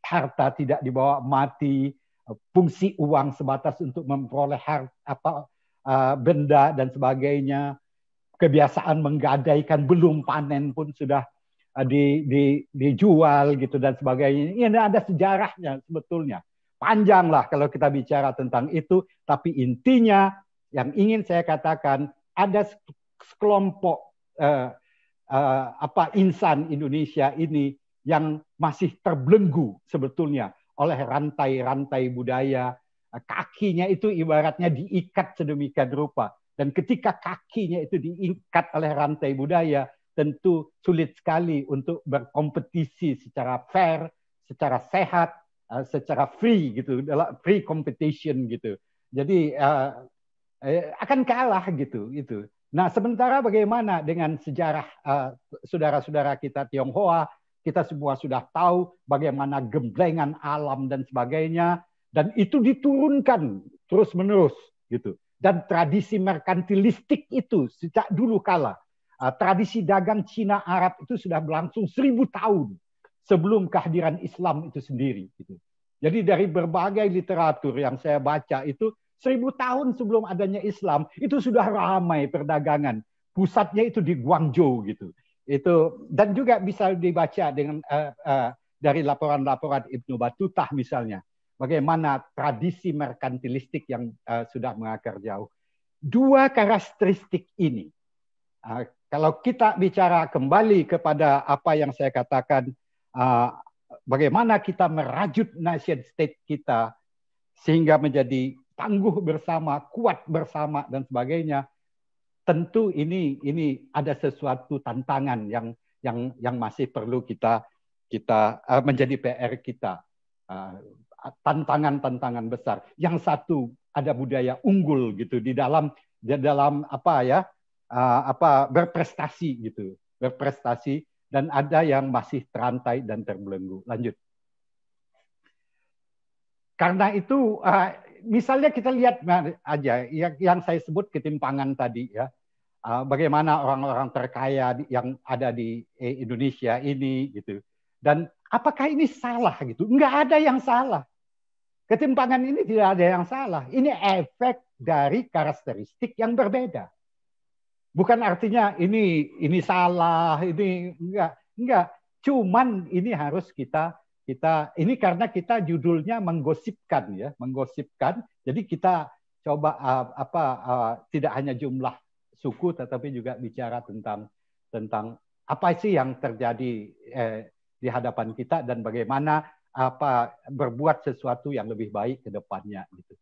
harta tidak dibawa mati, fungsi uang sebatas untuk memperoleh harta apa uh, benda dan sebagainya kebiasaan menggadaikan belum panen pun sudah uh, di, di, dijual gitu dan sebagainya ini ada sejarahnya sebetulnya panjang lah kalau kita bicara tentang itu tapi intinya yang ingin saya katakan ada sekelompok uh, apa insan Indonesia ini yang masih terbelenggu sebetulnya oleh rantai-rantai budaya. Kakinya itu ibaratnya diikat sedemikian rupa. Dan ketika kakinya itu diikat oleh rantai budaya, tentu sulit sekali untuk berkompetisi secara fair, secara sehat, eh, secara free gitu, free competition gitu. Jadi uh, akan kalah gitu itu. Nah sementara bagaimana dengan sejarah saudara saudara -saudara kita Tionghoa kita semua sudah tahu bagaimana gemblengan alam dan sebagainya. Dan itu diturunkan terus-menerus gitu. Dan tradisi merkantilistik itu sejak dulu kala. Uh, tradisi dagang Cina Arab itu sudah berlangsung seribu tahun sebelum kehadiran Islam itu sendiri. Gitu. Jadi dari berbagai literatur yang saya baca itu seribu tahun sebelum adanya Islam itu sudah ramai perdagangan. Pusatnya itu di Guangzhou gitu itu dan juga bisa dibaca dengan uh, uh, dari laporan-laporan Ibnu Battuta misalnya bagaimana tradisi merkantilistik yang uh, sudah mengakar jauh dua karakteristik ini uh, kalau kita bicara kembali kepada apa yang saya katakan uh, bagaimana kita merajut nation state kita sehingga menjadi tangguh bersama kuat bersama dan sebagainya tentu ini ini ada sesuatu tantangan yang yang yang masih perlu kita kita uh, menjadi PR kita. Eh, tantangan-tantangan besar. Yang satu ada budaya unggul gitu di dalam di dalam apa ya? Uh, apa berprestasi gitu. Berprestasi dan ada yang masih terantai dan terbelenggu. Lanjut. Karena itu uh, misalnya kita lihat nah, aja yang, yang saya sebut ketimpangan tadi ya. Ah, bagaimana orang-orang terkaya yang ada di eh, Indonesia ini gitu. Dan apakah ini salah gitu? Enggak ada yang salah. Ketimpangan ini tidak ada yang salah. Ini efek dari karakteristik yang berbeda. Bukan artinya ini ini salah, ini enggak, enggak. Cuman ini harus kita kita ini karena kita judulnya menggosipkan ya, menggosipkan. Jadi kita coba uh, apa uh, tidak hanya jumlah suku tetapi juga bicara tentang tentang apa sih yang terjadi eh, di hadapan kita dan bagaimana apa berbuat sesuatu yang lebih baik ke depannya gitu.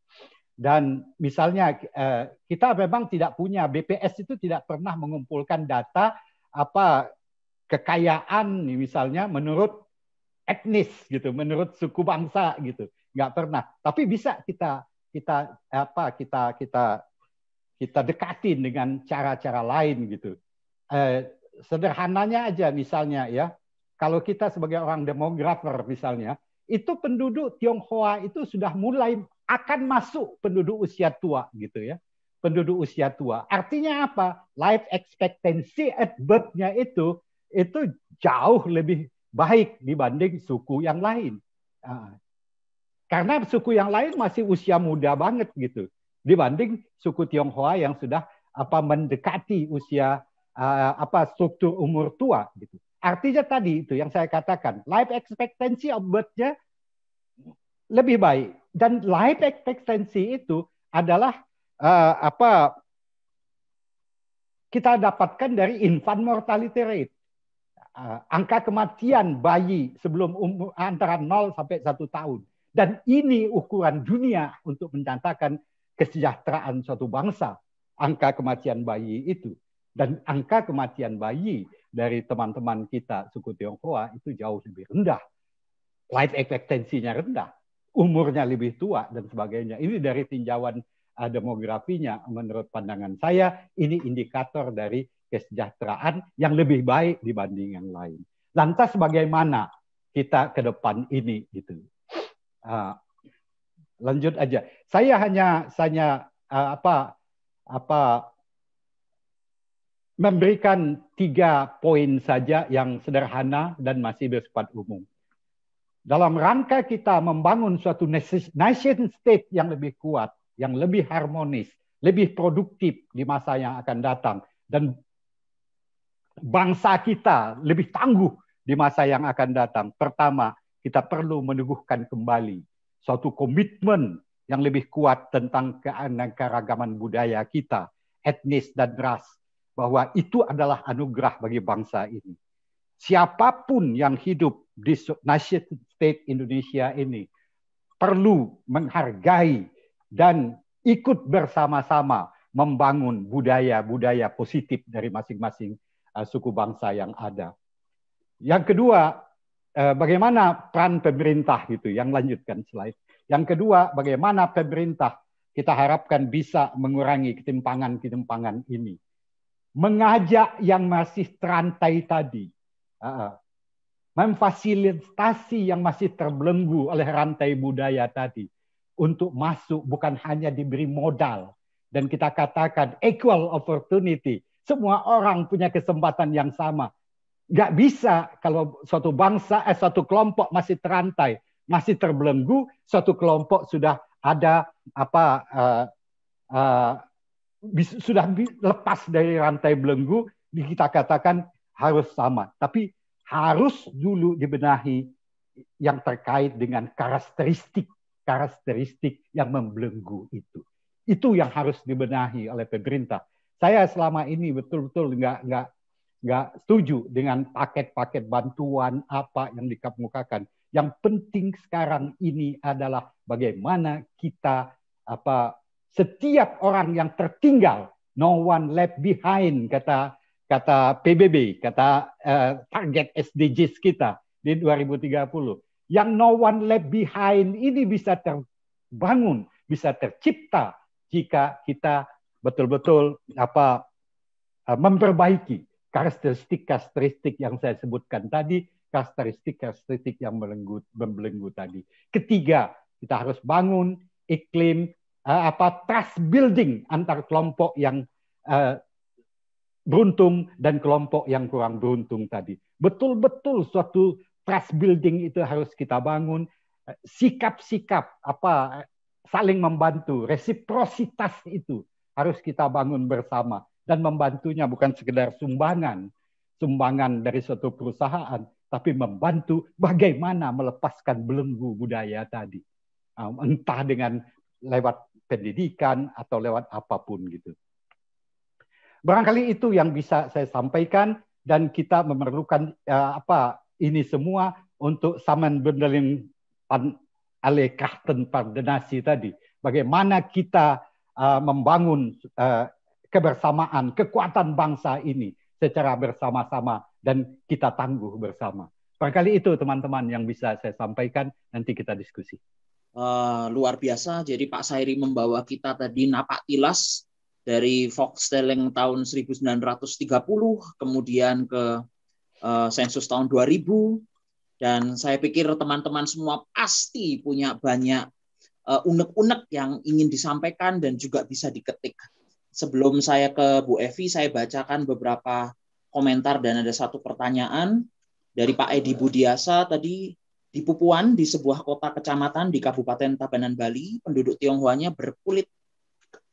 Dan misalnya eh, kita memang tidak punya BPS itu tidak pernah mengumpulkan data apa kekayaan misalnya menurut etnis gitu menurut suku bangsa gitu nggak pernah tapi bisa kita kita apa kita kita kita dekatin dengan cara-cara lain gitu eh, sederhananya aja misalnya ya kalau kita sebagai orang demografer misalnya itu penduduk Tionghoa itu sudah mulai akan masuk penduduk usia tua gitu ya penduduk usia tua artinya apa life expectancy at birthnya itu itu jauh lebih baik dibanding suku yang lain. Ah. karena suku yang lain masih usia muda banget gitu dibanding suku Tionghoa yang sudah apa mendekati usia ah, apa struktur umur tua gitu. Artinya tadi itu yang saya katakan, life expectancy of birth-nya lebih baik dan life expectancy itu adalah ah, apa kita dapatkan dari infant mortality rate uh, angka kematian bayi sebelum umur antara 0 sampai 1 tahun. Dan ini ukuran dunia untuk mencantakan kesejahteraan suatu bangsa, angka kematian bayi itu. Dan angka kematian bayi dari teman-teman kita suku Tionghoa itu jauh lebih rendah. Life expectancy-nya rendah, umurnya lebih tua dan sebagainya. Ini dari tinjauan eh, demografinya menurut pandangan saya ini indikator dari kesejahteraan yang lebih baik dibanding yang lain. Lantas bagaimana kita ke depan ini gitu. Uh, lanjut aja. Saya hanya hanya uh, ah, apa apa memberikan tiga poin saja yang sederhana dan masih bersifat umum. Dalam rangka kita membangun suatu nation state yang lebih kuat, yang lebih harmonis, lebih produktif di masa yang akan datang dan bangsa kita lebih tangguh di masa yang akan datang. Pertama, kita perlu meneguhkan kembali suatu komitmen yang lebih kuat tentang keanekaragaman budaya kita, etnis dan ras, bahwa itu adalah anugerah bagi bangsa ini. Siapapun yang hidup di nation state Indonesia ini perlu menghargai dan ikut bersama-sama membangun budaya-budaya positif dari masing-masing Eh, suku bangsa yang ada. Yang kedua, eh, bagaimana peran pemerintah itu yang lanjutkan slide. Yang kedua, bagaimana pemerintah kita harapkan bisa mengurangi ketimpangan-ketimpangan ini. Mengajak yang masih terantai tadi, eh, memfasilitasi yang masih terbelenggu oleh rantai budaya tadi untuk masuk bukan hanya diberi modal dan kita katakan equal opportunity semua orang punya kesempatan yang sama. Gak bisa kalau suatu bangsa, eh, suatu kelompok masih terantai, masih terbelenggu, suatu kelompok sudah ada apa uh, uh, bis, sudah lepas dari rantai belenggu, kita katakan harus sama. Tapi harus dulu dibenahi yang terkait dengan karakteristik karakteristik yang membelenggu itu. Itu yang harus dibenahi oleh pemerintah saya selama ini betul-betul nggak nggak nggak setuju dengan paket-paket bantuan apa yang dikemukakan. Yang penting sekarang ini adalah bagaimana kita apa setiap orang yang tertinggal, no one left behind kata kata PBB, kata uh, target SDGs kita di 2030. Yang no one left behind ini bisa terbangun, bisa tercipta jika kita betul-betul apa eh, memperbaiki karakteristik-karakteristik yang saya sebutkan tadi, karakteristik-karakteristik yang melenggu membelenggu tadi. Ketiga, kita harus bangun iklim eh, apa trust building antar kelompok yang uh, beruntung dan kelompok yang kurang beruntung tadi. Betul-betul suatu trust building itu harus kita bangun. Sikap-sikap apa saling membantu, resiprositas itu harus kita bangun bersama dan membantunya bukan sekedar sumbangan, sumbangan dari suatu perusahaan, tapi membantu bagaimana melepaskan belenggu budaya tadi. Ah, entah dengan lewat pendidikan atau lewat apapun gitu. Barangkali itu yang bisa saya sampaikan dan kita memerlukan uh, apa ini semua untuk saman berdaling pan ale pardenasi tadi. Bagaimana kita Eh, membangun eh, kebersamaan, kekuatan bangsa ini secara bersama-sama dan kita tangguh bersama. Barangkali itu teman-teman yang bisa saya sampaikan, nanti kita diskusi. Uh, luar biasa, jadi Pak Sairi membawa kita tadi napak tilas dari Foxtelling tahun 1930, kemudian ke uh, sensus tahun 2000, dan saya pikir teman-teman semua pasti punya banyak Eh, unek-unek yang ingin disampaikan dan juga bisa diketik. Sebelum saya ke Bu Evi, saya bacakan beberapa komentar dan ada satu pertanyaan dari Pak Edi Budiasa tadi di Pupuan di sebuah kota kecamatan di Kabupaten Tabanan Bali, penduduk Tionghoanya berkulit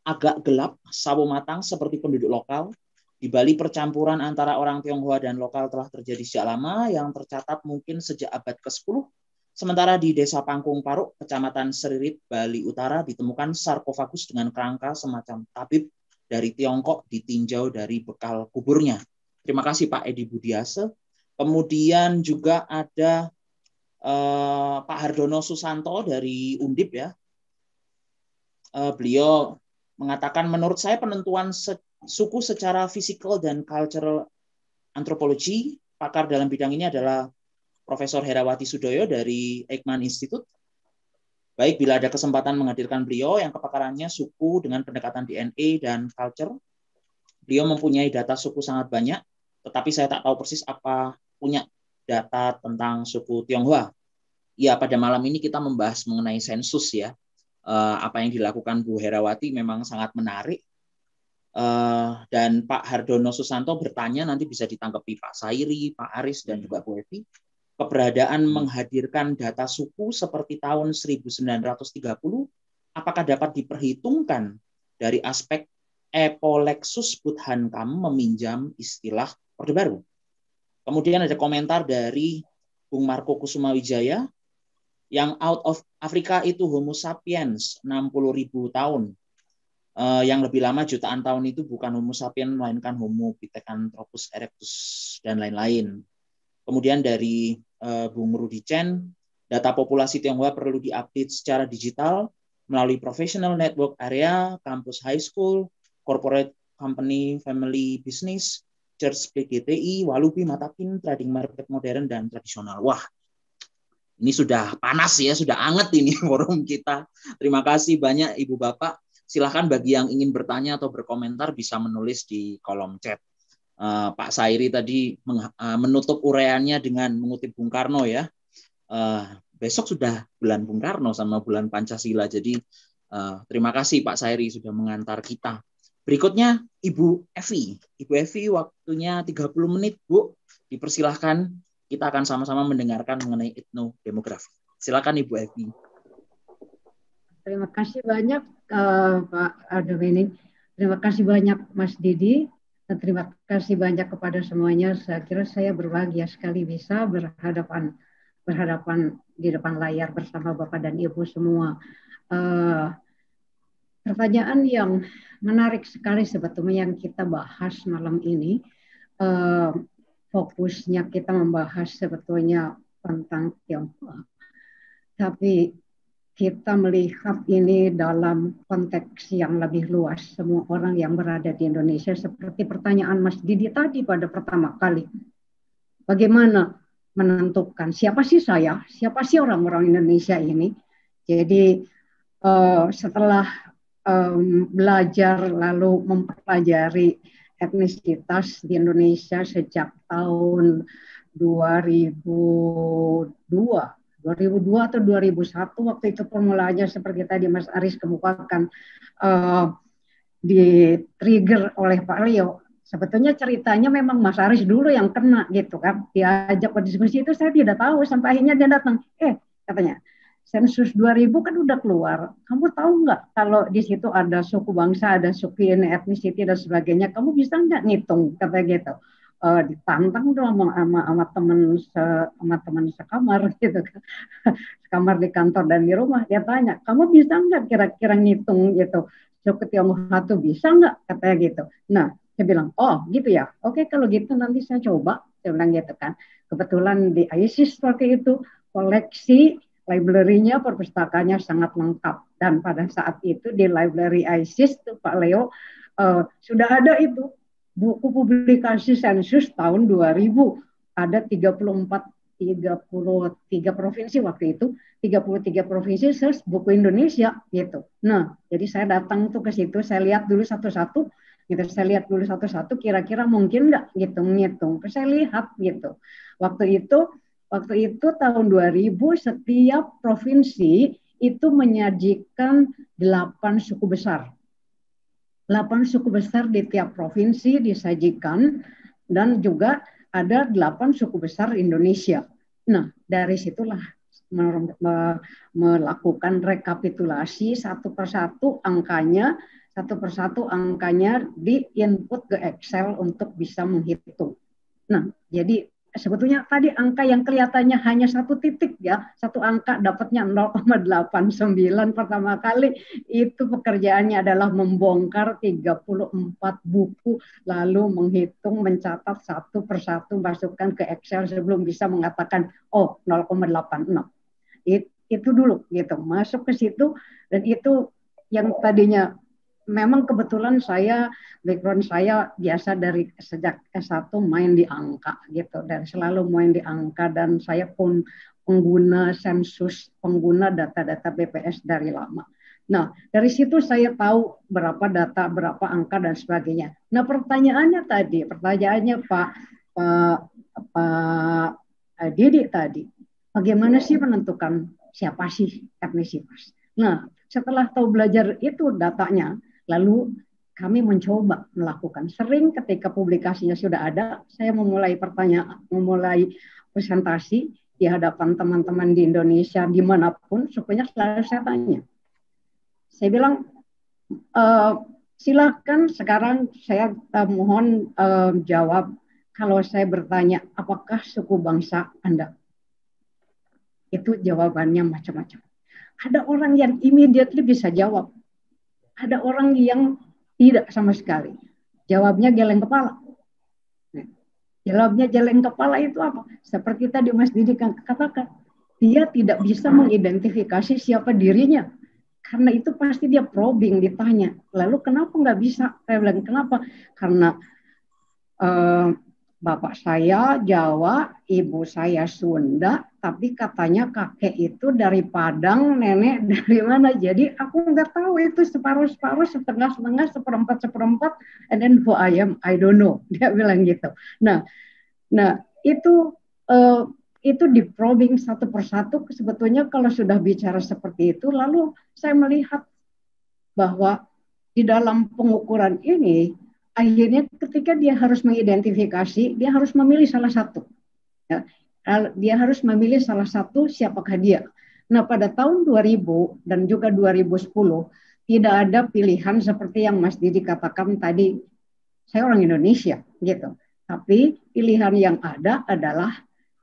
agak gelap, sawo matang seperti penduduk lokal. Di Bali percampuran antara orang Tionghoa dan lokal telah terjadi sejak lama yang tercatat mungkin sejak abad ke-10 Sementara di Desa Pangkung Paruk, Kecamatan Seririt, Bali Utara, ditemukan sarkofagus dengan kerangka semacam tabib dari Tiongkok ditinjau dari bekal kuburnya. Terima kasih Pak Edi Budiase. Kemudian juga ada eh, Pak Hardono Susanto dari Undip ya. Eh, beliau mengatakan menurut saya penentuan se suku secara fisikal dan cultural antropologi pakar dalam bidang ini adalah Profesor Herawati Sudoyo dari Eijkman Institute. Baik, bila ada kesempatan menghadirkan beliau yang kepakarannya suku dengan pendekatan DNA e dan culture. Beliau mempunyai data suku sangat banyak, tetapi saya tak tahu persis apa punya data tentang suku Tionghoa. Ya, pada malam ini kita membahas mengenai sensus ya. Eh, apa yang dilakukan Bu Herawati memang sangat menarik. Eh, dan Pak Hardono Susanto bertanya nanti bisa ditanggapi Pak Sairi, Pak Aris, dan hmm. juga Bu Evi keberadaan hmm. menghadirkan data suku seperti tahun 1930 apakah dapat diperhitungkan dari aspek Epolexus Budhankam meminjam istilah Orde Baru? Kemudian ada komentar dari Bung Marco Kusuma Wijaya yang out of Afrika itu Homo sapiens 60 ribu tahun. Uh, yang lebih lama jutaan tahun itu bukan Homo sapiens melainkan Homo pithecanthropus erectus dan lain-lain. Kemudian dari Eh, Bung Rudi Chen, data populasi Tionghoa perlu diupdate secara digital melalui professional network area, kampus high school, corporate company, family business, church PGTI, Walubi, Matakin, trading market modern, dan tradisional. Wah, ini sudah panas ya, sudah anget ini forum kita. Terima kasih banyak Ibu Bapak. Silahkan bagi yang ingin bertanya atau berkomentar bisa menulis di kolom chat. Eh, Pak Sairi tadi eh, menutup ureannya dengan mengutip Bung Karno ya. Eh, besok sudah bulan Bung Karno sama bulan Pancasila. Jadi terima kasih Pak Sairi sudah mengantar kita. Berikutnya Ibu Evi. Ibu Evi waktunya 30 menit, Bu. Dipersilahkan kita akan sama-sama mendengarkan mengenai etnodemografi. Silakan Ibu Evi. Terima kasih banyak uh, Pak Ardomini. Terima kasih banyak Mas Didi Terima kasih banyak kepada semuanya. Saya kira saya berbahagia sekali bisa berhadapan berhadapan di depan layar bersama Bapak dan Ibu semua. Uh, pertanyaan yang menarik sekali sebetulnya yang kita bahas malam ini. Uh, fokusnya kita membahas sebetulnya tentang Tiongkok. Tapi kita melihat ini dalam konteks yang lebih luas semua orang yang berada di Indonesia seperti pertanyaan Mas Didi tadi pada pertama kali. Bagaimana menentukan siapa sih saya, siapa sih orang-orang Indonesia ini? Jadi uh, setelah um, belajar lalu mempelajari etnisitas di Indonesia sejak tahun 2002 2002 atau 2001 waktu itu formulanya seperti tadi Mas Aris kemukakan uh, di trigger oleh Pak Leo. Sebetulnya ceritanya memang Mas Aris dulu yang kena gitu kan. Diajak berdiskusi itu saya tidak tahu sampai akhirnya dia datang, "Eh," katanya. Sensus 2000 kan udah keluar. Kamu tahu nggak kalau di situ ada suku bangsa, ada suku etnisiti dan sebagainya. Kamu bisa nggak ngitung kata gitu uh, eh, ditantang dong sama, sama teman se, sama teman sekamar gitu kan sekamar di kantor dan di rumah dia tanya kamu bisa nggak kira-kira ngitung gitu suku Tionghoa satu bisa nggak katanya gitu nah saya bilang oh gitu ya oke kalau gitu nanti saya coba saya bilang gitu kan kebetulan di ISIS waktu itu koleksi library-nya perpustakaannya sangat lengkap dan pada saat itu di library ISIS tuh Pak Leo uh, sudah ada itu buku publikasi sensus tahun 2000 ada 34 33 provinsi waktu itu, 33 provinsi search buku Indonesia gitu. Nah, jadi saya datang tuh ke situ, saya lihat dulu satu-satu, gitu. Saya lihat dulu satu-satu, kira-kira mungkin nggak gitu ngitung. Terus saya lihat gitu. Waktu itu, waktu itu tahun 2000 setiap provinsi itu menyajikan 8 suku besar 8 suku besar di tiap provinsi disajikan dan juga ada 8 suku besar Indonesia. Nah, dari situlah melakukan rekapitulasi satu persatu angkanya, satu persatu angkanya di input ke Excel untuk bisa menghitung. Nah, jadi sebetulnya tadi angka yang kelihatannya hanya satu titik ya, satu angka dapatnya 0,89 pertama kali itu pekerjaannya adalah membongkar 34 buku lalu menghitung mencatat satu persatu masukkan ke Excel sebelum bisa mengatakan oh 0,86. It, itu dulu gitu, masuk ke situ dan itu yang tadinya memang kebetulan saya background saya biasa dari sejak S1 main di angka gitu dan selalu main di angka dan saya pun pengguna sensus, pengguna data-data BPS dari lama. Nah, dari situ saya tahu berapa data, berapa angka dan sebagainya. Nah, pertanyaannya tadi, pertanyaannya Pak Pak Pak eh, Didi tadi, bagaimana sih menentukan siapa sih etnisitas? Nah, setelah tahu belajar itu datanya, Lalu kami mencoba melakukan. Sering ketika publikasinya sudah ada, saya memulai pertanyaan, memulai presentasi di hadapan teman-teman di Indonesia dimanapun, supaya selalu saya tanya. Saya bilang, e, silakan sekarang saya eh, mohon e, jawab kalau saya bertanya apakah suku bangsa Anda? Itu jawabannya macam-macam. Ada orang yang immediately bisa jawab, ada orang yang tidak sama sekali. Jawabnya geleng kepala. Nah, jawabnya geleng kepala itu apa? Seperti tadi Mas Didi katakan, dia tidak bisa mengidentifikasi siapa dirinya. Karena itu pasti dia probing, ditanya. Lalu kenapa nggak bisa? Saya bilang, kenapa? Karena uh, bapak saya Jawa, ibu saya Sunda, tapi katanya kakek itu dari Padang, nenek dari mana. Jadi aku nggak tahu itu separuh-separuh, setengah-setengah, seperempat-seperempat, and then who I am, I don't know. Dia bilang gitu. Nah, nah itu uh, itu di probing satu persatu sebetulnya kalau sudah bicara seperti itu, lalu saya melihat bahwa di dalam pengukuran ini akhirnya ketika dia harus mengidentifikasi, dia harus memilih salah satu. Ya, dia harus memilih salah satu siapakah dia. Nah, pada tahun 2000 dan juga 2010 tidak ada pilihan seperti yang Mas Didi katakan tadi. Saya orang Indonesia gitu. Tapi pilihan yang ada adalah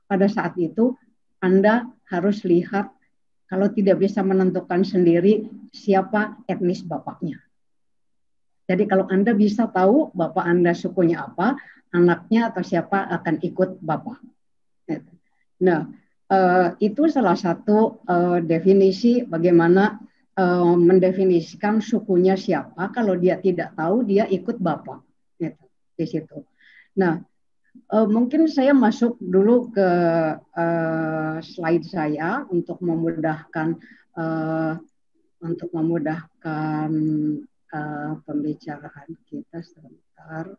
pada saat itu Anda harus lihat kalau tidak bisa menentukan sendiri siapa etnis bapaknya. Jadi kalau Anda bisa tahu bapak Anda sukunya apa, anaknya atau siapa akan ikut bapak. Nah, eh, itu salah satu eh, definisi bagaimana eh, mendefinisikan sukunya siapa. Kalau dia tidak tahu, dia ikut bapak gitu, di situ. Nah, mungkin saya masuk dulu ke slide saya untuk memudahkan untuk memudahkan uh, pembicaraan kita sebentar.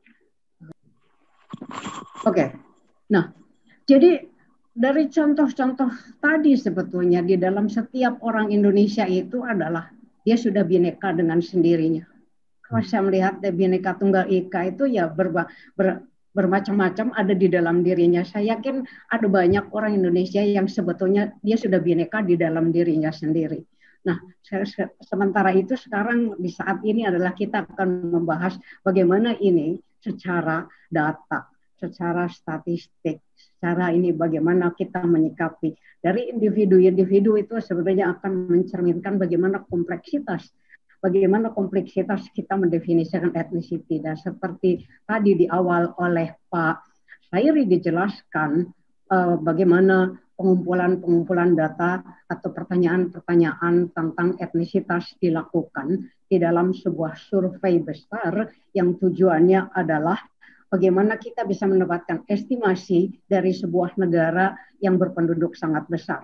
Oke, okay. nah jadi dari contoh-contoh tadi sebetulnya di dalam setiap orang Indonesia itu adalah dia sudah bineka dengan sendirinya. Kalau saya melihat bineka tunggal ika itu ya berba, ber, bermacam-macam ada di dalam dirinya. Saya yakin ada banyak orang Indonesia yang sebetulnya dia sudah bineka di dalam dirinya sendiri. Nah, sementara itu sekarang di saat ini adalah kita akan membahas bagaimana ini secara data, secara statistik, cara ini bagaimana kita menyikapi. Dari individu-individu itu sebetulnya akan mencerminkan bagaimana kompleksitas bagaimana kompleksitas kita mendefinisikan etnisiti dan seperti tadi di awal oleh Pak Sairi dijelaskan eh, bagaimana pengumpulan-pengumpulan data atau pertanyaan-pertanyaan tentang etnisitas dilakukan di dalam sebuah survei besar yang tujuannya adalah bagaimana kita bisa mendapatkan estimasi dari sebuah negara yang berpenduduk sangat besar.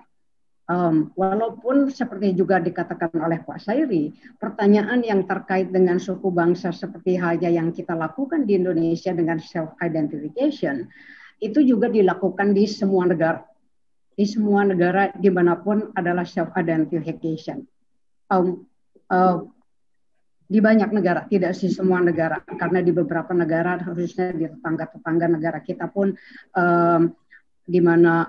Um, walaupun seperti juga dikatakan oleh Pak Sairi, pertanyaan yang terkait dengan suku bangsa seperti halnya yang kita lakukan di Indonesia dengan self identification itu juga dilakukan di semua negara, di semua negara dimanapun adalah self identification. Um, uh, eh, di banyak negara, tidak sih semua negara, karena di beberapa negara, khususnya di tetangga-tetangga negara kita pun, um, di mana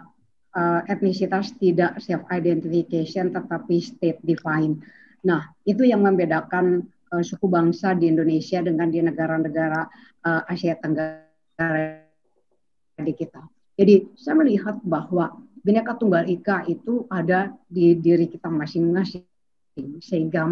uh, etnisitas tidak self identification tetapi state defined. Nah, itu yang membedakan uh, suku bangsa di Indonesia dengan di negara-negara uh, Asia Tenggara di kita. Jadi saya melihat bahwa Bineka Tunggal Ika itu ada di diri kita masing-masing sehingga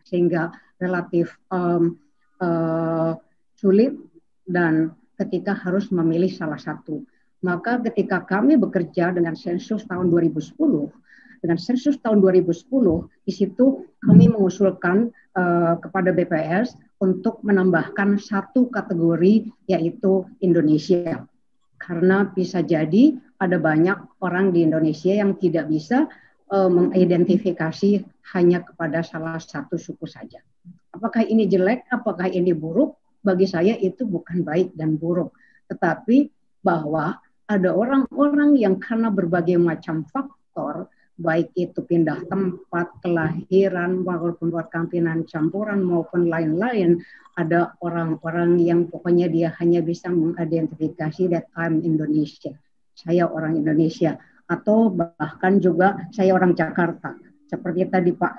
sehingga relatif um, uh, sulit dan ketika harus memilih salah satu. Maka ketika kami bekerja dengan sensus tahun 2010, dengan sensus tahun 2010, di situ kami mengusulkan uh, kepada BPS untuk menambahkan satu kategori yaitu Indonesia. Karena bisa jadi ada banyak orang di Indonesia yang tidak bisa uh, mengidentifikasi hanya kepada salah satu suku saja. Apakah ini jelek, apakah ini buruk? Bagi saya itu bukan baik dan buruk, tetapi bahwa ada orang-orang yang karena berbagai macam faktor, baik itu pindah tempat, kelahiran, buat kampinan campuran maupun lain-lain, ada orang-orang yang pokoknya dia hanya bisa mengidentifikasi that I'm Indonesia. Saya orang Indonesia atau bahkan juga saya orang Jakarta seperti tadi Pak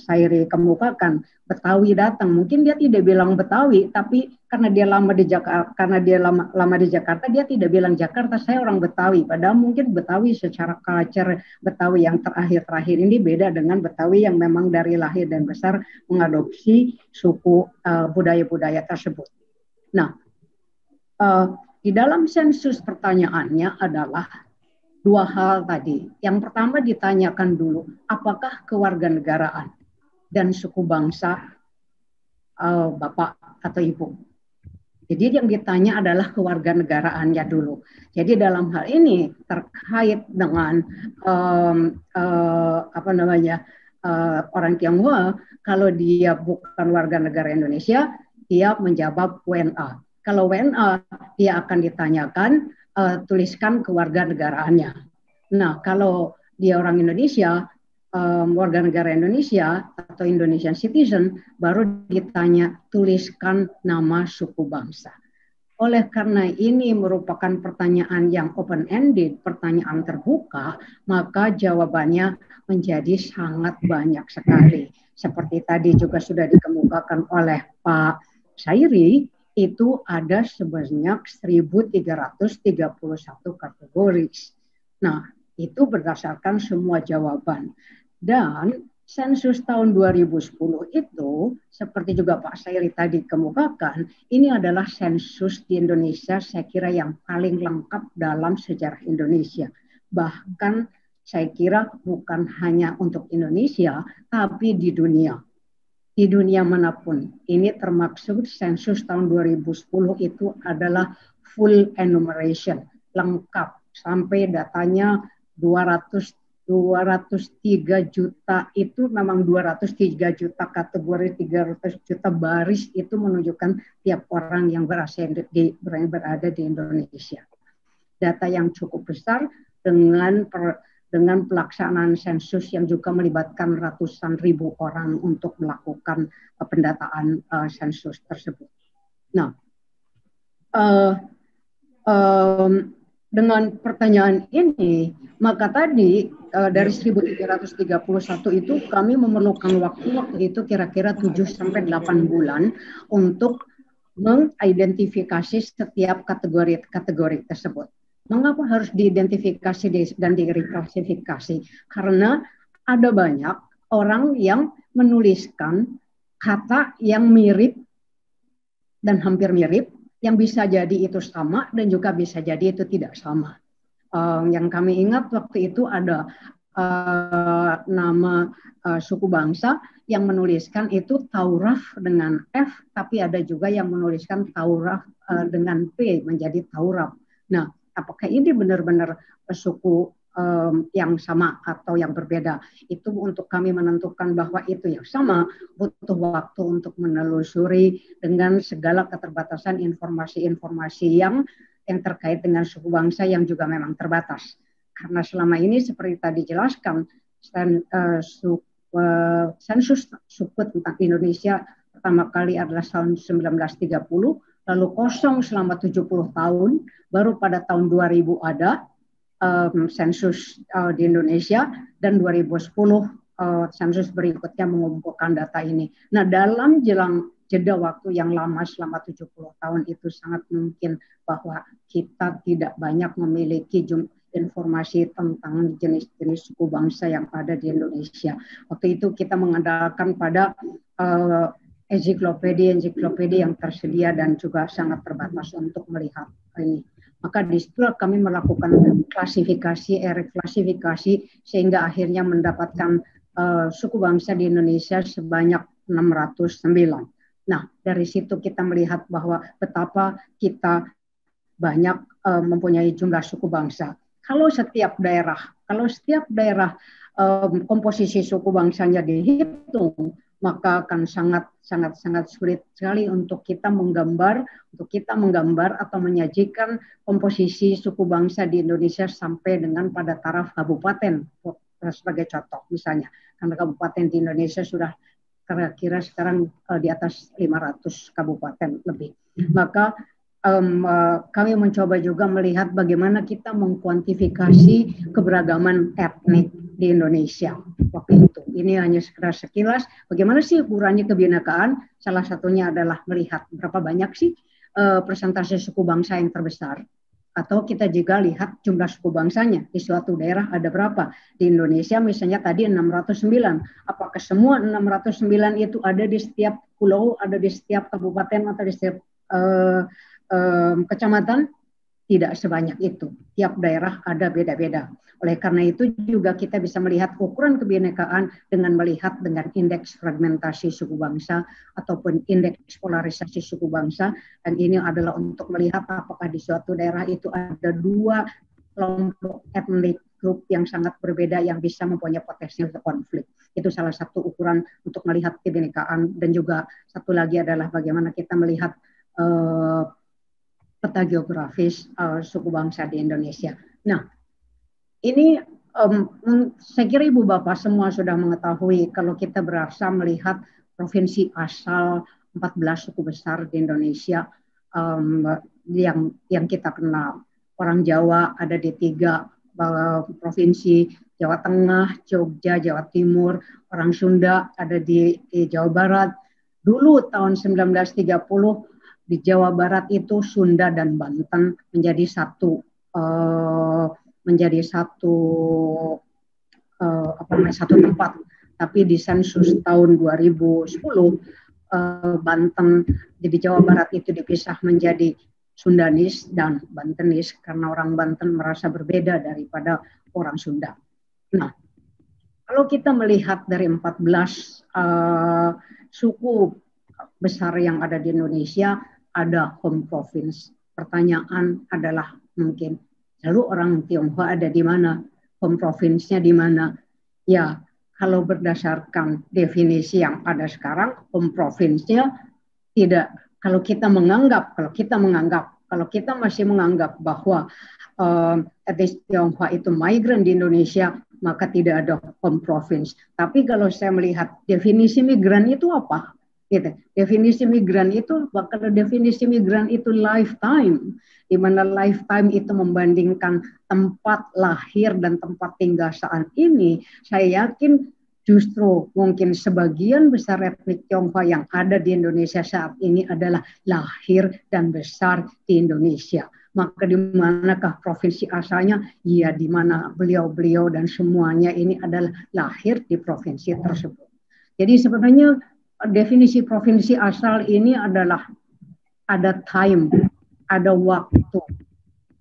Sairi kemukakan Betawi datang mungkin dia tidak bilang Betawi tapi karena dia lama di Jakarta karena dia lama lama di Jakarta dia tidak bilang Jakarta saya orang Betawi padahal mungkin Betawi secara culture Betawi yang terakhir-terakhir ini beda dengan Betawi yang memang dari lahir dan besar mengadopsi suku eh, budaya-budaya uh, tersebut. Nah, uh, di dalam sensus pertanyaannya adalah dua hal tadi. Yang pertama ditanyakan dulu, apakah kewarganegaraan dan suku bangsa uh, bapak atau ibu. Jadi yang ditanya adalah kewarganegaraannya dulu. Jadi dalam hal ini terkait dengan um, uh, apa namanya uh, orang Tionghoa, kalau dia bukan warga negara Indonesia, dia menjawab WNA. Kalau WNA, dia akan ditanyakan uh, tuliskan kewarganegaraannya. Nah, kalau dia orang Indonesia, um, warga negara Indonesia atau Indonesian citizen, baru ditanya tuliskan nama suku bangsa. Oleh karena ini merupakan pertanyaan yang open-ended, pertanyaan terbuka, maka jawabannya menjadi sangat banyak sekali. Seperti tadi juga sudah dikemukakan oleh Pak Sairi, itu ada sebanyak 1.331 kategori. Nah, itu berdasarkan semua jawaban. Dan sensus tahun 2010 itu, seperti juga Pak Sairi tadi kemukakan, ini adalah sensus di Indonesia saya kira yang paling lengkap dalam sejarah Indonesia. Bahkan saya kira bukan hanya untuk Indonesia, tapi di dunia di dunia manapun. Ini termaksud sensus tahun 2010 itu adalah full enumeration, lengkap sampai datanya 200 203 juta itu memang 203 juta kategori 300 juta baris itu menunjukkan tiap orang yang berasal di, berada di Indonesia. Data yang cukup besar dengan per, dengan pelaksanaan sensus yang juga melibatkan ratusan ribu orang untuk melakukan uh, pendataan uh, sensus tersebut. Nah, uh, um, dengan pertanyaan ini, maka tadi uh, dari 1331 itu kami memerlukan waktu waktu itu kira-kira 7 sampai 8 bulan untuk mengidentifikasi setiap kategori-kategori tersebut. Mengapa harus diidentifikasi dan diklasifikasi? Karena ada banyak orang yang menuliskan kata yang mirip dan hampir mirip, yang bisa jadi itu sama dan juga bisa jadi itu tidak sama. Um, yang kami ingat waktu itu ada uh, nama uh, suku bangsa yang menuliskan itu Tauraf dengan F, tapi ada juga yang menuliskan Tauraf uh, dengan P menjadi Tauraf. Nah, apakah ini benar-benar suku um, yang sama atau yang berbeda. Itu untuk kami menentukan bahwa itu yang sama butuh waktu untuk menelusuri dengan segala keterbatasan informasi-informasi yang yang terkait dengan suku bangsa yang juga memang terbatas. Karena selama ini seperti tadi dijelaskan, sen, uh, su, uh, sensus suku tentang Indonesia pertama kali adalah tahun 1930 lalu kosong selama 70 tahun, baru pada tahun 2000 ada um, sensus uh, di Indonesia, dan 2010 uh, sensus berikutnya mengumpulkan data ini. Nah, dalam jelang jeda waktu yang lama selama 70 tahun itu sangat mungkin bahwa kita tidak banyak memiliki informasi tentang jenis-jenis suku bangsa yang ada di Indonesia. Waktu itu kita mengandalkan pada uh, ensiklopedia-ensiklopedia yang tersedia dan juga sangat terbatas untuk melihat ini. Maka di situ kami melakukan klasifikasi, klasifikasi sehingga akhirnya mendapatkan uh, suku bangsa di Indonesia sebanyak 609. Nah, dari situ kita melihat bahwa betapa kita banyak uh, mempunyai jumlah suku bangsa. Kalau setiap daerah, kalau setiap daerah um, komposisi suku bangsanya dihitung, maka akan sangat sangat sangat sulit sekali untuk kita menggambar untuk kita menggambar atau menyajikan komposisi suku bangsa di Indonesia sampai dengan pada taraf kabupaten eh, sebagai contoh misalnya karena kabupaten di Indonesia sudah kira-kira sekarang uh, di atas 500 kabupaten lebih hmm. maka um, uh, kami mencoba juga melihat bagaimana kita mengkuantifikasi keberagaman etnik di Indonesia waktu itu. Ini hanya sekedar sekilas bagaimana sih ukurannya kebinekaan? Salah satunya adalah melihat berapa banyak sih uh, persentase suku bangsa yang terbesar atau kita juga lihat jumlah suku bangsanya di suatu daerah ada berapa. Di Indonesia misalnya tadi 609. Apakah semua 609 itu ada di setiap pulau, ada di setiap kabupaten atau di setiap uh, uh, kecamatan? tidak sebanyak itu. Tiap daerah ada beda-beda. Oleh karena itu juga kita bisa melihat ukuran kebinekaan dengan melihat dengan indeks fragmentasi suku bangsa ataupun indeks polarisasi suku bangsa. Dan ini adalah untuk melihat apakah di suatu daerah itu ada dua kelompok etnik grup yang sangat berbeda yang bisa mempunyai potensi untuk konflik. Itu salah satu ukuran untuk melihat kebinekaan dan juga satu lagi adalah bagaimana kita melihat uh, peta geografis uh, suku bangsa di Indonesia. Nah, ini um, saya kira Ibu Bapak semua sudah mengetahui kalau kita berasa melihat provinsi asal 14 suku besar di Indonesia um, yang yang kita kenal. Orang Jawa ada di tiga eh, provinsi Jawa Tengah, Jogja, Jawa Timur, orang Sunda ada di, di Jawa Barat. Dulu tahun 1930 di Jawa Barat itu Sunda dan Banten menjadi satu uh, menjadi satu uh, apa namanya satu tempat. Tapi di sensus tahun 2010 uh, eh, Banten jadi Jawa Barat itu dipisah menjadi Sundanis dan Bantenis karena orang Banten merasa berbeda daripada orang Sunda. Nah, kalau kita melihat dari 14 uh, suku besar yang ada di Indonesia, ada home province. Pertanyaan adalah mungkin, lalu orang Tionghoa ada di mana? Home province-nya di mana? Ya, kalau berdasarkan definisi yang ada sekarang, home province-nya tidak. Kalau kita menganggap, kalau kita menganggap, kalau kita masih menganggap bahwa uh, ehm, etnis Tionghoa itu migran di Indonesia, maka tidak ada home province. Tapi kalau saya melihat definisi migran itu apa? gitu. Definisi migran itu kalau definisi migran itu lifetime, di mana lifetime itu membandingkan tempat lahir dan tempat tinggal saat ini, saya yakin justru mungkin sebagian besar etnik Tionghoa yang ada di Indonesia saat ini adalah lahir dan besar di Indonesia. Maka di manakah provinsi asalnya? Ya di mana beliau-beliau dan semuanya ini adalah lahir di provinsi tersebut. Jadi sebenarnya definisi provinsi asal ini adalah ada time, ada waktu,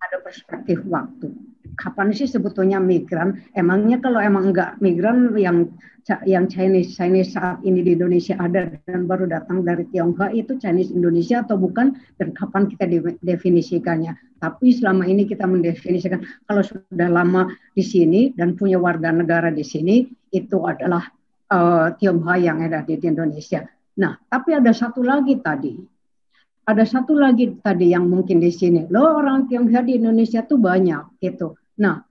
ada perspektif waktu. Kapan sih sebetulnya migran? Emangnya kalau emang enggak migran yang yang Chinese Chinese saat ini di Indonesia ada dan baru datang dari Tiongkok itu Chinese Indonesia atau bukan dan kapan kita definisikannya? Tapi selama ini kita mendefinisikan kalau sudah lama di sini dan punya warga negara di sini itu adalah uh, eh, Tionghoa yang ada di Indonesia. Nah, tapi ada satu lagi tadi, ada satu lagi tadi yang mungkin di sini. Lo orang Tionghoa di Indonesia tuh banyak gitu. Nah,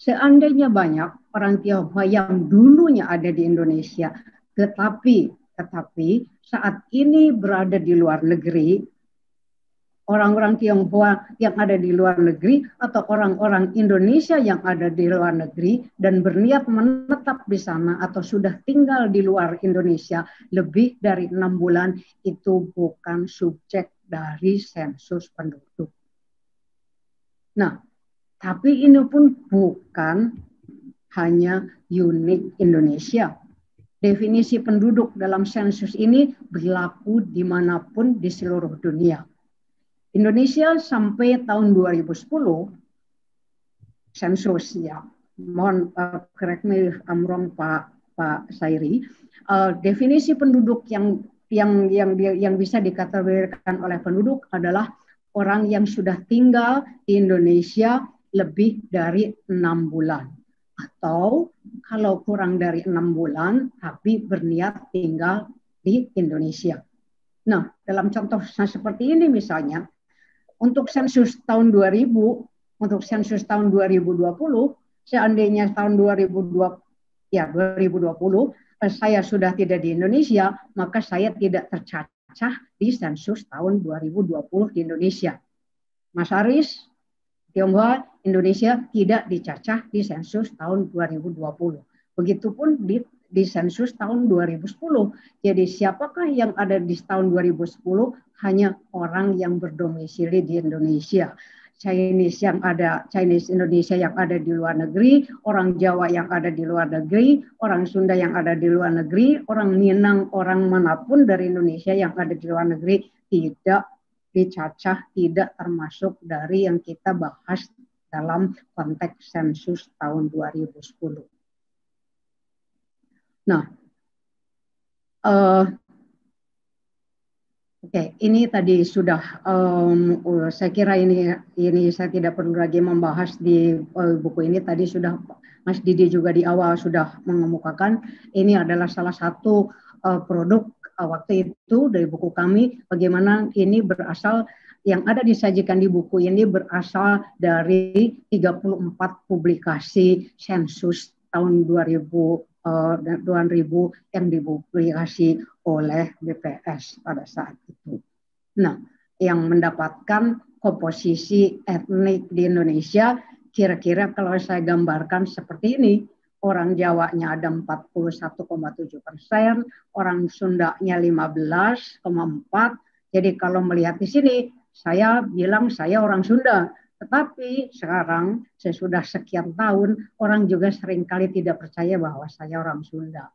seandainya banyak orang Tionghoa yang dulunya ada di Indonesia, tetapi tetapi saat ini berada di luar negeri orang-orang Tionghoa yang ada di luar negeri atau orang-orang Indonesia yang ada di luar negeri dan berniat menetap di sana atau sudah tinggal di luar Indonesia lebih dari enam bulan itu bukan subjek dari sensus penduduk. Nah, tapi ini pun bukan hanya unik Indonesia. Definisi penduduk dalam sensus ini berlaku dimanapun di seluruh dunia Indonesia sampai tahun 2010 sensus ya. Mohon uh, correct me if I'm wrong Pak Pak Sairi. Uh, definisi penduduk yang yang yang yang bisa dikategorikan oleh penduduk adalah orang yang sudah tinggal di Indonesia lebih dari enam bulan atau kalau kurang dari enam bulan tapi berniat tinggal di Indonesia. Nah, dalam contoh nah, seperti ini misalnya, untuk sensus tahun 2000, untuk sensus tahun 2020, seandainya tahun 2020 ya 2020 eh, saya sudah tidak di Indonesia, maka saya tidak tercacah di sensus tahun 2020 di Indonesia. Mas Aris, Tionghoa, Indonesia tidak dicacah di sensus tahun 2020. Begitupun di di sensus tahun 2010. Jadi siapakah yang ada di tahun 2010 hanya orang yang berdomisili di Indonesia. Chinese yang ada Chinese Indonesia yang ada di luar negeri, orang Jawa yang ada di luar negeri, orang Sunda yang ada di luar negeri, orang Minang, orang manapun dari Indonesia yang ada di luar negeri tidak dicacah, tidak termasuk dari yang kita bahas dalam konteks sensus tahun 2010. Nah, uh, Oke, okay, ini tadi sudah um, saya kira ini ini saya tidak perlu lagi membahas di uh, buku ini tadi sudah Mas Didi juga di awal sudah mengemukakan ini adalah salah satu uh, produk uh, waktu itu dari buku kami bagaimana ini berasal yang ada disajikan di buku ini berasal dari 34 publikasi sensus tahun 2000 uh, 2000 yang dipublikasi oleh BPS pada saat itu. Nah, yang mendapatkan komposisi etnik di Indonesia kira-kira kalau saya gambarkan seperti ini, orang Jawanya ada 41,7 persen, orang Sundanya 15,4. Jadi kalau melihat di sini, saya bilang saya orang Sunda, tetapi sekarang sesudah sekian tahun orang juga seringkali tidak percaya bahwa saya orang Sunda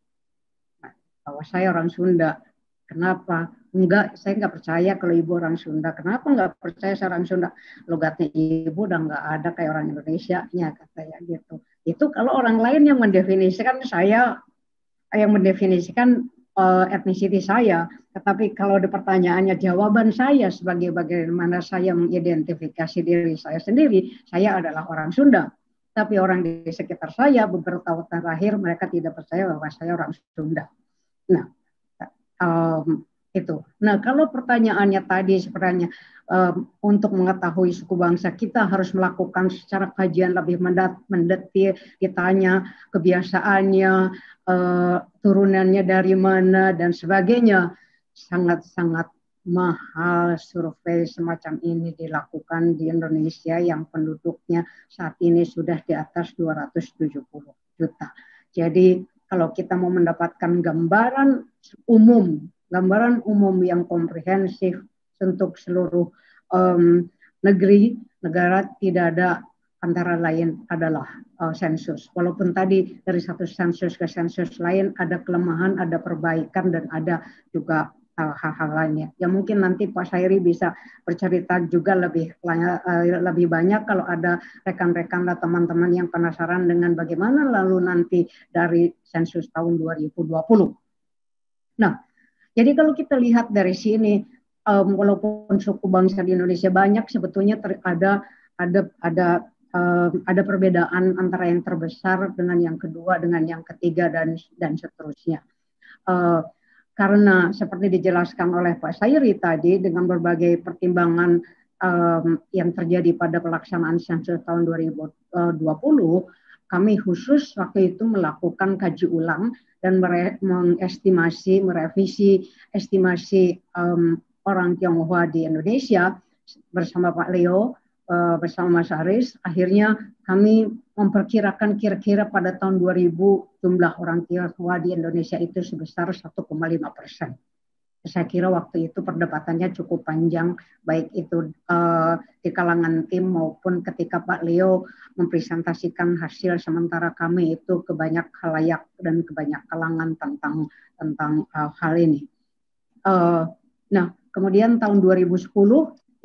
bahwa saya orang Sunda. Kenapa? Enggak, saya enggak percaya kalau ibu orang Sunda. Kenapa enggak percaya saya orang Sunda? Logatnya ibu udah enggak ada kayak orang Indonesia nya katanya gitu. Itu kalau orang lain yang mendefinisikan saya yang mendefinisikan uh, etnisiti saya, tetapi kalau di pertanyaannya jawaban saya sebagai bagaimana saya mengidentifikasi diri saya sendiri, saya adalah orang Sunda. Tapi orang di sekitar saya beberapa tahun terakhir mereka tidak percaya bahwa saya orang Sunda. Nah, um, itu. Nah, kalau pertanyaannya tadi sebenarnya um, untuk mengetahui suku bangsa kita harus melakukan secara kajian lebih mendetil, ditanya kebiasaannya, uh, turunannya dari mana dan sebagainya. Sangat-sangat mahal survei semacam ini dilakukan di Indonesia yang penduduknya saat ini sudah di atas 270 juta. Jadi kalau kita mau mendapatkan gambaran umum, gambaran umum yang komprehensif untuk seluruh um, negeri, negara tidak ada antara lain adalah uh, sensus. Walaupun tadi dari satu sensus ke sensus lain ada kelemahan, ada perbaikan dan ada juga hal-hal lainnya. Ya mungkin nanti Pak Syairi bisa bercerita juga lebih eh, lebih banyak kalau ada rekan-rekan dan teman-teman yang penasaran dengan bagaimana lalu nanti dari sensus tahun 2020. Nah, jadi kalau kita lihat dari sini, um, walaupun suku bangsa di Indonesia banyak, sebetulnya ter, ada ada ada um, ada perbedaan antara yang terbesar dengan yang kedua, dengan yang ketiga dan dan seterusnya. Uh, karena seperti dijelaskan oleh Pak Sairi tadi dengan berbagai pertimbangan um, yang terjadi pada pelaksanaan sensus tahun 2020, eh, kami khusus waktu itu melakukan kaji ulang dan mere mengestimasi, merevisi estimasi um, orang Tionghoa di Indonesia bersama Pak Leo, uh, bersama Mas Aris. Akhirnya kami memperkirakan kira-kira pada tahun 2000 jumlah orang tua di Indonesia itu sebesar 1,5 persen. Saya kira waktu itu perdebatannya cukup panjang, baik itu uh, di kalangan tim maupun ketika Pak Leo mempresentasikan hasil sementara kami itu ke banyak halayak dan ke banyak kalangan tentang tentang uh, hal ini. Uh, nah, kemudian tahun 2010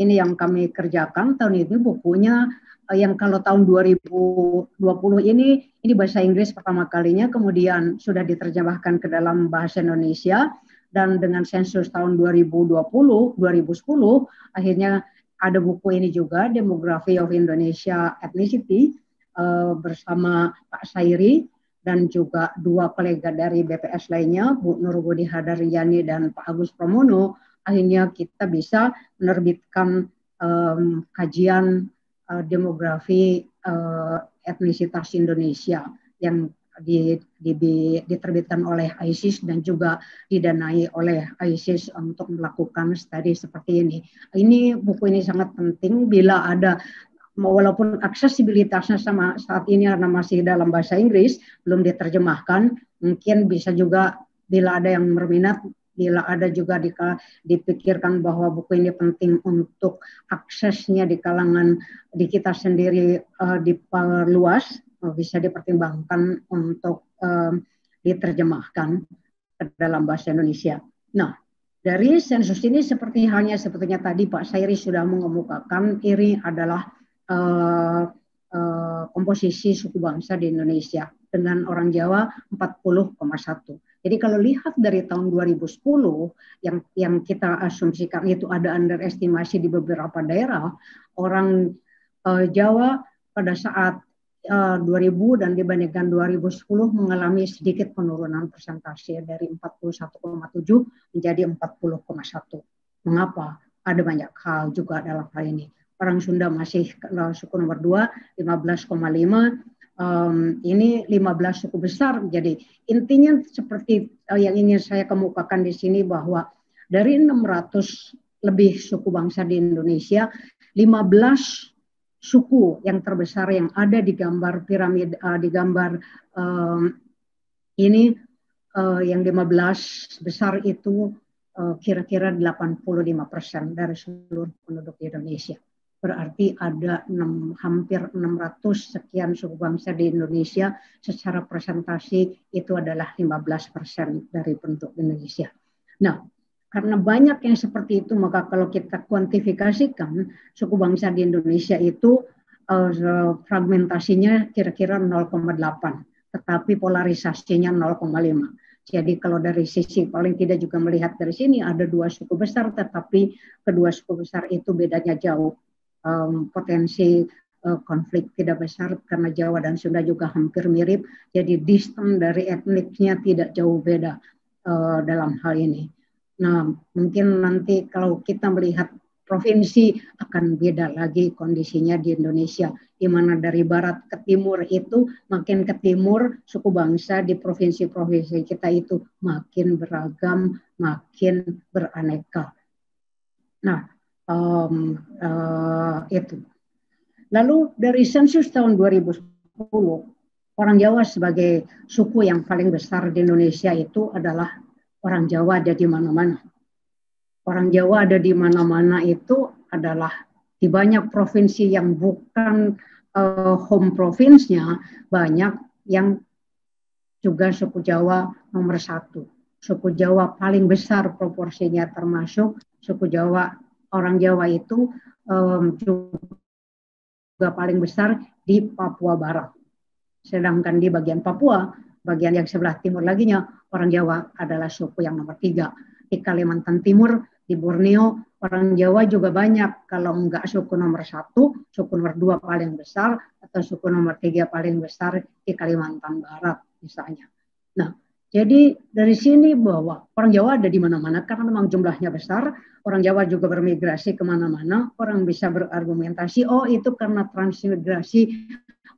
ini yang kami kerjakan tahun ini bukunya eh, yang kalau tahun 2020 ini ini bahasa Inggris pertama kalinya kemudian sudah diterjemahkan ke dalam bahasa Indonesia dan dengan sensus tahun 2020 2010 akhirnya ada buku ini juga Demography of Indonesia Ethnicity eh, bersama Pak Sairi dan juga dua kolega dari BPS lainnya Bu Nurgudi Hadaryani dan Pak Agus Pramono akhirnya kita bisa menerbitkan um, kajian uh, demografi uh, etnisitas Indonesia yang di, di, diterbitkan oleh ISIS dan juga didanai oleh ISIS untuk melakukan studi seperti ini. Ini buku ini sangat penting bila ada walaupun aksesibilitasnya sama saat ini karena masih dalam bahasa Inggris belum diterjemahkan, mungkin bisa juga bila ada yang berminat bila ada juga di, dipikirkan bahwa buku ini penting untuk aksesnya di kalangan di kita sendiri uh, diperluas eh, bisa dipertimbangkan untuk uh, diterjemahkan ke dalam bahasa Indonesia. Nah, dari sensus ini seperti halnya sebetulnya tadi Pak Sairi sudah mengemukakan ini adalah uh, uh, komposisi suku bangsa di Indonesia dengan orang Jawa 40,1 jadi kalau lihat dari tahun 2010 yang yang kita asumsikan itu ada underestimasi di beberapa daerah, orang uh, Jawa pada saat uh, eh, 2000 dan dibandingkan 2010 mengalami sedikit penurunan persentase dari 41,7 menjadi 40,1. Mengapa? Ada banyak hal juga dalam hal ini. Orang Sunda masih eh, suku nomor 2, 15,5 um, ini 15 suku besar. Jadi intinya seperti eh, yang ingin saya kemukakan di sini bahwa dari 600 lebih suku bangsa di Indonesia, 15 suku yang terbesar yang ada di gambar piramid uh, di gambar um, ini uh, yang 15 besar itu kira-kira uh, puluh lima persen dari seluruh penduduk Indonesia berarti ada 6, hampir 600 sekian suku bangsa di Indonesia secara presentasi itu adalah 15 persen dari bentuk Indonesia. Nah, karena banyak yang seperti itu maka kalau kita kuantifikasikan suku bangsa di Indonesia itu uh, fragmentasinya kira-kira 0,8 tetapi polarisasinya 0,5. Jadi kalau dari sisi paling tidak juga melihat dari sini ada dua suku besar, tetapi kedua suku besar itu bedanya jauh um, potensi uh, konflik tidak besar karena Jawa dan Sunda juga hampir mirip. Jadi distance dari etniknya tidak jauh beda uh, dalam hal ini. Nah, mungkin nanti kalau kita melihat provinsi akan beda lagi kondisinya di Indonesia. Di mana dari barat ke timur itu makin ke timur suku bangsa di provinsi-provinsi kita itu makin beragam, makin beraneka. Nah, um, uh, itu. Lalu dari sensus tahun 2010, orang Jawa sebagai suku yang paling besar di Indonesia itu adalah orang Jawa ada di mana-mana. Orang Jawa ada di mana-mana itu adalah di banyak provinsi yang bukan uh, home provinsinya, banyak yang juga suku Jawa nomor satu. Suku Jawa paling besar proporsinya termasuk suku Jawa orang Jawa itu um, juga paling besar di Papua Barat. Sedangkan di bagian Papua, bagian yang sebelah timur laginya, orang Jawa adalah suku yang nomor tiga. Di Kalimantan Timur, di Borneo, orang Jawa juga banyak. Kalau enggak suku nomor satu, suku nomor dua paling besar, atau suku nomor tiga paling besar di Kalimantan Barat misalnya. Nah, jadi dari sini bahwa orang Jawa ada di mana-mana karena memang jumlahnya besar, orang Jawa juga bermigrasi kemana-mana, orang bisa berargumentasi, oh itu karena transmigrasi,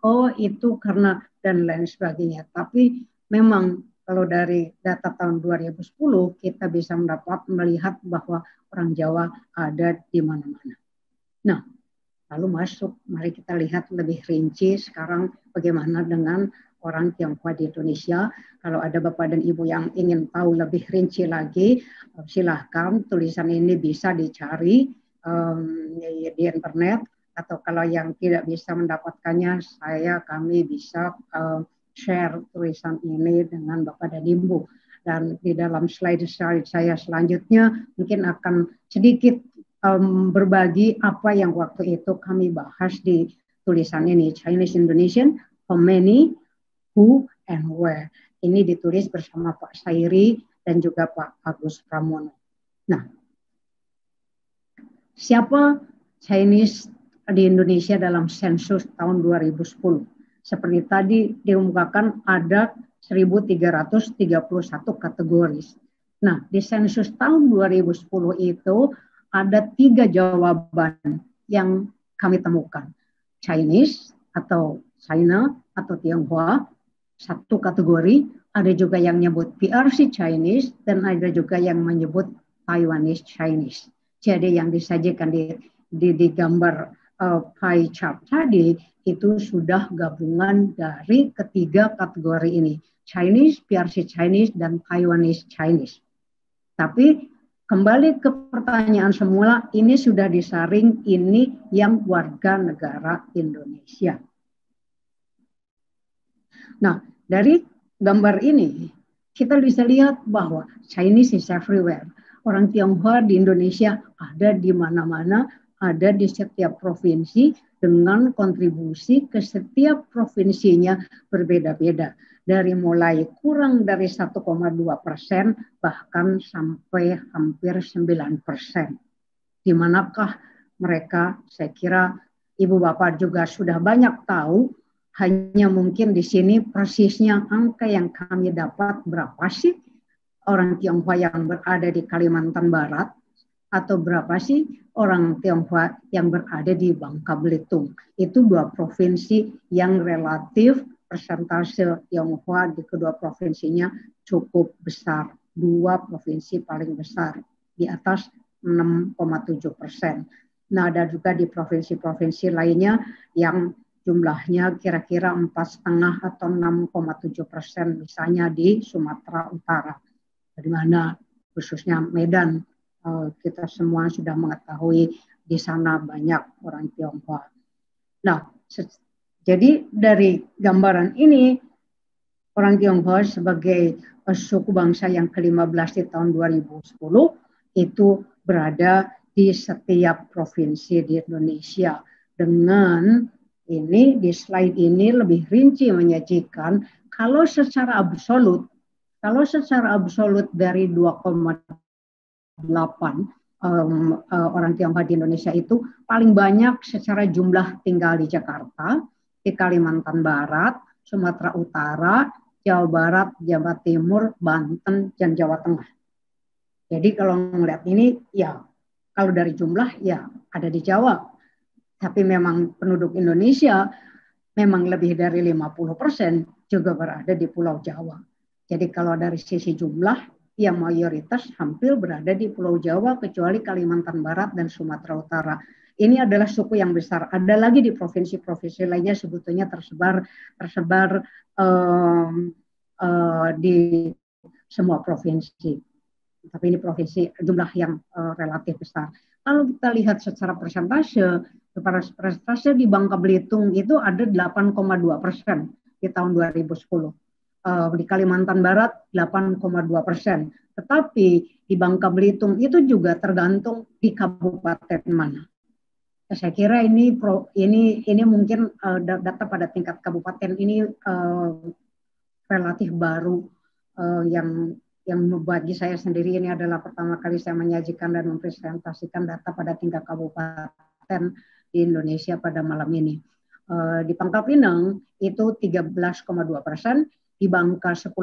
oh itu karena dan lain sebagainya. Tapi memang kalau dari data tahun 2010 kita bisa mendapat melihat bahwa orang Jawa ada di mana-mana. Nah, lalu masuk, mari kita lihat lebih rinci sekarang bagaimana dengan orang Tionghoa di Indonesia. Kalau ada Bapak dan Ibu yang ingin tahu lebih rinci lagi, eh, silahkan tulisan ini bisa dicari um, di internet atau kalau yang tidak bisa mendapatkannya, saya kami bisa um, share tulisan ini dengan Bapak dan Ibu. Dan di dalam slide saya selanjutnya mungkin akan sedikit um, berbagi apa yang waktu itu kami bahas di tulisan ini Chinese Indonesian for Many Who and Where. Ini ditulis bersama Pak Sairi dan juga Pak Agus Pramono. Nah, siapa Chinese di Indonesia dalam sensus tahun 2010? Seperti tadi diumumkan ada 1.331 kategori. Nah, di sensus tahun 2010 itu ada tiga jawaban yang kami temukan. Chinese atau China atau Tionghoa, satu kategori, ada juga yang menyebut PRC Chinese dan ada juga yang menyebut Taiwanese Chinese. Jadi yang disajikan di di, di gambar uh, pie chart tadi itu sudah gabungan dari ketiga kategori ini, Chinese, PRC Chinese dan Taiwanese Chinese. Tapi kembali ke pertanyaan semula, ini sudah disaring, ini yang warga negara Indonesia. Nah, dari gambar ini, kita bisa lihat bahwa Chinese is everywhere. Orang Tionghoa di Indonesia ada di mana-mana, ada di setiap provinsi dengan kontribusi ke setiap provinsinya berbeda-beda. Dari mulai kurang dari 1,2 persen, bahkan sampai hampir 9 persen. Di manakah mereka, saya kira Ibu Bapak juga sudah banyak tahu hanya mungkin di sini persisnya angka yang kami dapat berapa sih orang Tionghoa yang berada di Kalimantan Barat atau berapa sih orang Tionghoa yang berada di Bangka Belitung. Itu dua provinsi yang relatif persentase Tionghoa di kedua provinsinya cukup besar. Dua provinsi paling besar di atas 6,7 persen. Nah, ada juga di provinsi-provinsi lainnya yang jumlahnya kira-kira empat setengah atau 6,7 persen misalnya di Sumatera Utara di mana khususnya Medan eh, kita semua sudah mengetahui di sana banyak orang Tionghoa. Nah, jadi dari gambaran ini orang Tionghoa sebagai suku bangsa yang ke-15 di tahun 2010 itu berada di setiap provinsi di Indonesia dengan ini di slide ini lebih rinci menyajikan kalau secara absolut kalau secara absolut dari 2,8 um, uh, orang Tionghoa di Indonesia itu paling banyak secara jumlah tinggal di Jakarta, di Kalimantan Barat, Sumatera Utara, Jawa Barat, Jawa Timur, Banten, dan Jawa Tengah. Jadi kalau melihat ini, ya kalau dari jumlah ya ada di Jawa, tapi memang penduduk Indonesia memang lebih dari 50 persen juga berada di Pulau Jawa. Jadi kalau dari sisi jumlah, yang mayoritas hampir berada di Pulau Jawa kecuali Kalimantan Barat dan Sumatera Utara. Ini adalah suku yang besar. Ada lagi di provinsi-provinsi lainnya sebetulnya tersebar tersebar um, uh, di semua provinsi. Tapi ini provinsi jumlah yang uh, relatif besar. Kalau kita lihat secara persentase, persentase di Bangka Belitung itu ada 8,2 persen di tahun 2010. Eh, di Kalimantan Barat 8,2 persen. Tetapi di Bangka Belitung itu juga tergantung di kabupaten mana. Ya, saya kira ini pro, ini ini mungkin uh, data pada tingkat kabupaten ini uh, relatif baru uh, yang yang bagi saya sendiri ini adalah pertama kali saya menyajikan dan mempresentasikan data pada tingkat kabupaten di Indonesia pada malam ini. Eh, di Pangkal Pinang itu 13,2 persen, di Bangka 10,8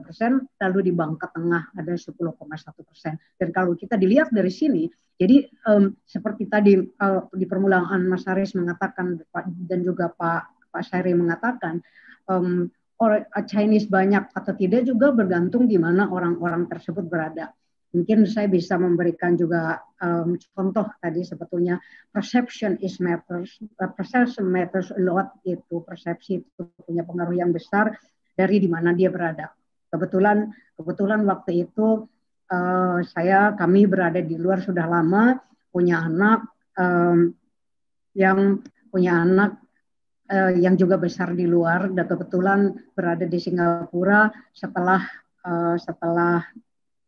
persen, lalu di Bangka Tengah ada 10,1 persen. Dan kalau kita dilihat dari sini, jadi um, seperti tadi uh, di permulaan Mas Haris mengatakan dan juga Pak Pak Syari mengatakan um, orang uh, Chinese banyak atau tidak juga bergantung di mana orang-orang tersebut berada. Mungkin saya bisa memberikan juga um, contoh tadi sebetulnya perception is matters, uh, perception matters a lot itu persepsi itu punya pengaruh yang besar dari di mana dia berada. Kebetulan kebetulan waktu itu uh, saya kami berada di luar sudah lama punya anak um, yang punya anak uh, yang juga besar di luar dan kebetulan berada di Singapura setelah uh, setelah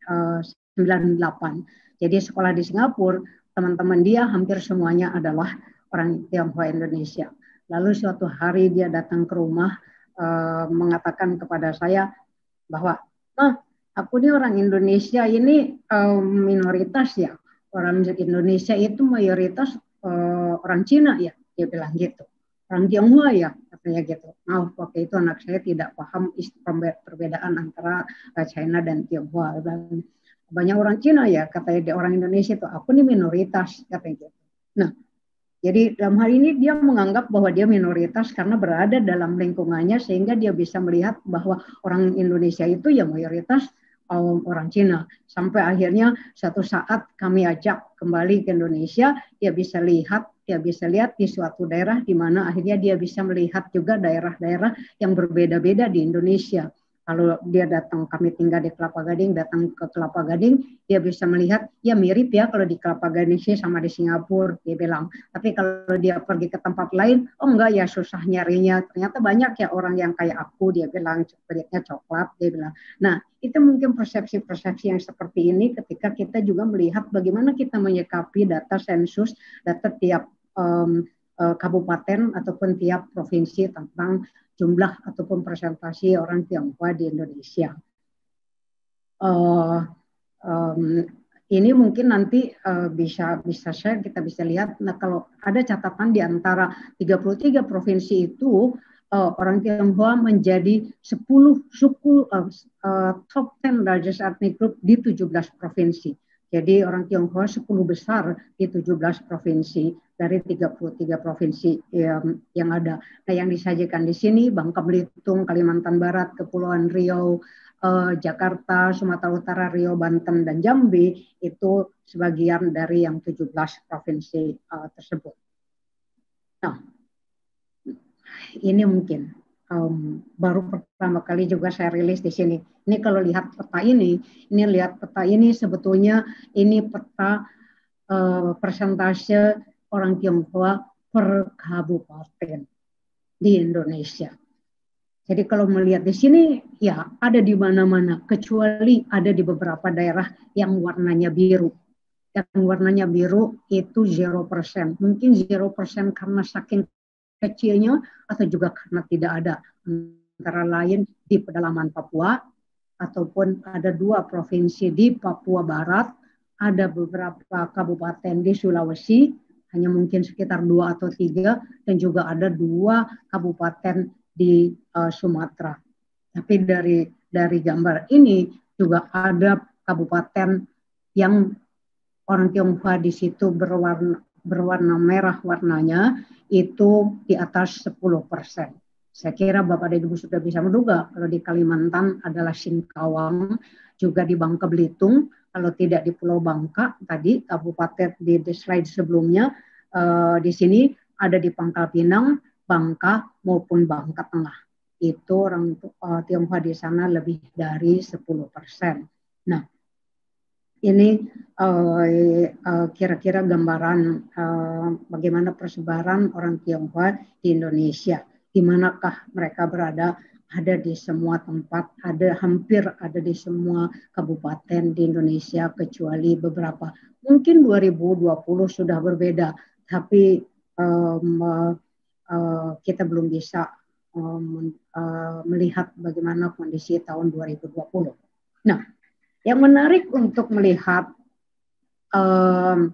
eh, uh, 98. Jadi sekolah di Singapura, teman-teman dia hampir semuanya adalah orang Tionghoa Indonesia. Lalu suatu hari dia datang ke rumah uh, mengatakan kepada saya bahwa, ah aku ini orang Indonesia ini uh, minoritas ya. Orang Indonesia itu mayoritas uh, orang Cina ya." Dia bilang gitu orang Tionghoa ya katanya gitu. Nah waktu itu anak saya tidak paham perbedaan antara eh, China dan Tionghoa. Dan banyak orang Cina ya katanya orang Indonesia itu aku ini minoritas katanya gitu. Nah jadi dalam hal ini dia menganggap bahwa dia minoritas karena berada dalam lingkungannya sehingga dia bisa melihat bahwa orang Indonesia itu yang mayoritas eh, orang Cina. Sampai akhirnya satu saat kami ajak kembali ke Indonesia, dia bisa lihat ya bisa lihat di suatu daerah di mana akhirnya dia bisa melihat juga daerah-daerah yang berbeda-beda di Indonesia. Kalau dia datang, kami tinggal di Kelapa Gading, datang ke Kelapa Gading, dia bisa melihat, ya mirip ya kalau di Kelapa Gading sih sama di Singapura, dia bilang. Tapi kalau dia pergi ke tempat lain, oh enggak ya susah nyarinya. Ternyata banyak ya orang yang kayak aku, dia bilang kulitnya coklat, dia bilang. Nah, itu mungkin persepsi-persepsi yang seperti ini ketika kita juga melihat bagaimana kita menyikapi data sensus, data tiap um, uh, kabupaten ataupun tiap provinsi tentang jumlah ataupun presentasi orang Tionghoa di Indonesia. Uh, um, ini mungkin nanti uh, bisa bisa share kita bisa lihat nah kalau ada catatan di antara 33 provinsi itu uh, orang Tionghoa menjadi 10 suku uh, uh, top 10 largest ethnic group di 17 provinsi. Jadi orang Tionghoa 10 besar di 17 provinsi dari 33 provinsi yang, yang ada. Nah, yang disajikan di sini Bangka Belitung, Kalimantan Barat, Kepulauan Riau, eh, Jakarta, Sumatera Utara, Riau, Banten, dan Jambi itu sebagian dari yang 17 provinsi eh, tersebut. Nah, ini mungkin um, baru pertama kali juga saya rilis di sini. Ini kalau lihat peta ini, ini lihat peta ini sebetulnya ini peta uh, persentase orang Tionghoa per kabupaten di Indonesia. Jadi kalau melihat di sini ya ada di mana-mana kecuali ada di beberapa daerah yang warnanya biru. Yang warnanya biru itu 0%. Mungkin 0% karena saking kecilnya atau juga karena tidak ada antara lain di pedalaman Papua ataupun ada dua provinsi di Papua Barat, ada beberapa kabupaten di Sulawesi, hanya mungkin sekitar dua atau tiga dan juga ada dua kabupaten di uh, Sumatera. Tapi dari dari gambar ini juga ada kabupaten yang orang Tionghoa di situ berwarna berwarna merah warnanya itu di atas 10 persen. Saya kira Bapak dan Ibu sudah bisa menduga kalau di Kalimantan adalah Singkawang, juga di Bangka Belitung kalau tidak di Pulau Bangka tadi kabupaten di, slide sebelumnya uh, di sini ada di Pangkal Pinang, Bangka maupun Bangka Tengah. Itu orang uh, Tionghoa di sana lebih dari 10%. Nah, ini eh, kira-kira uh, uh, gambaran uh, bagaimana persebaran orang Tionghoa di Indonesia, di manakah mereka berada ada di semua tempat, ada hampir ada di semua kabupaten di Indonesia kecuali beberapa. Mungkin 2020 sudah berbeda, tapi um, uh, kita belum bisa um, uh, melihat bagaimana kondisi tahun 2020. Nah, yang menarik untuk melihat um,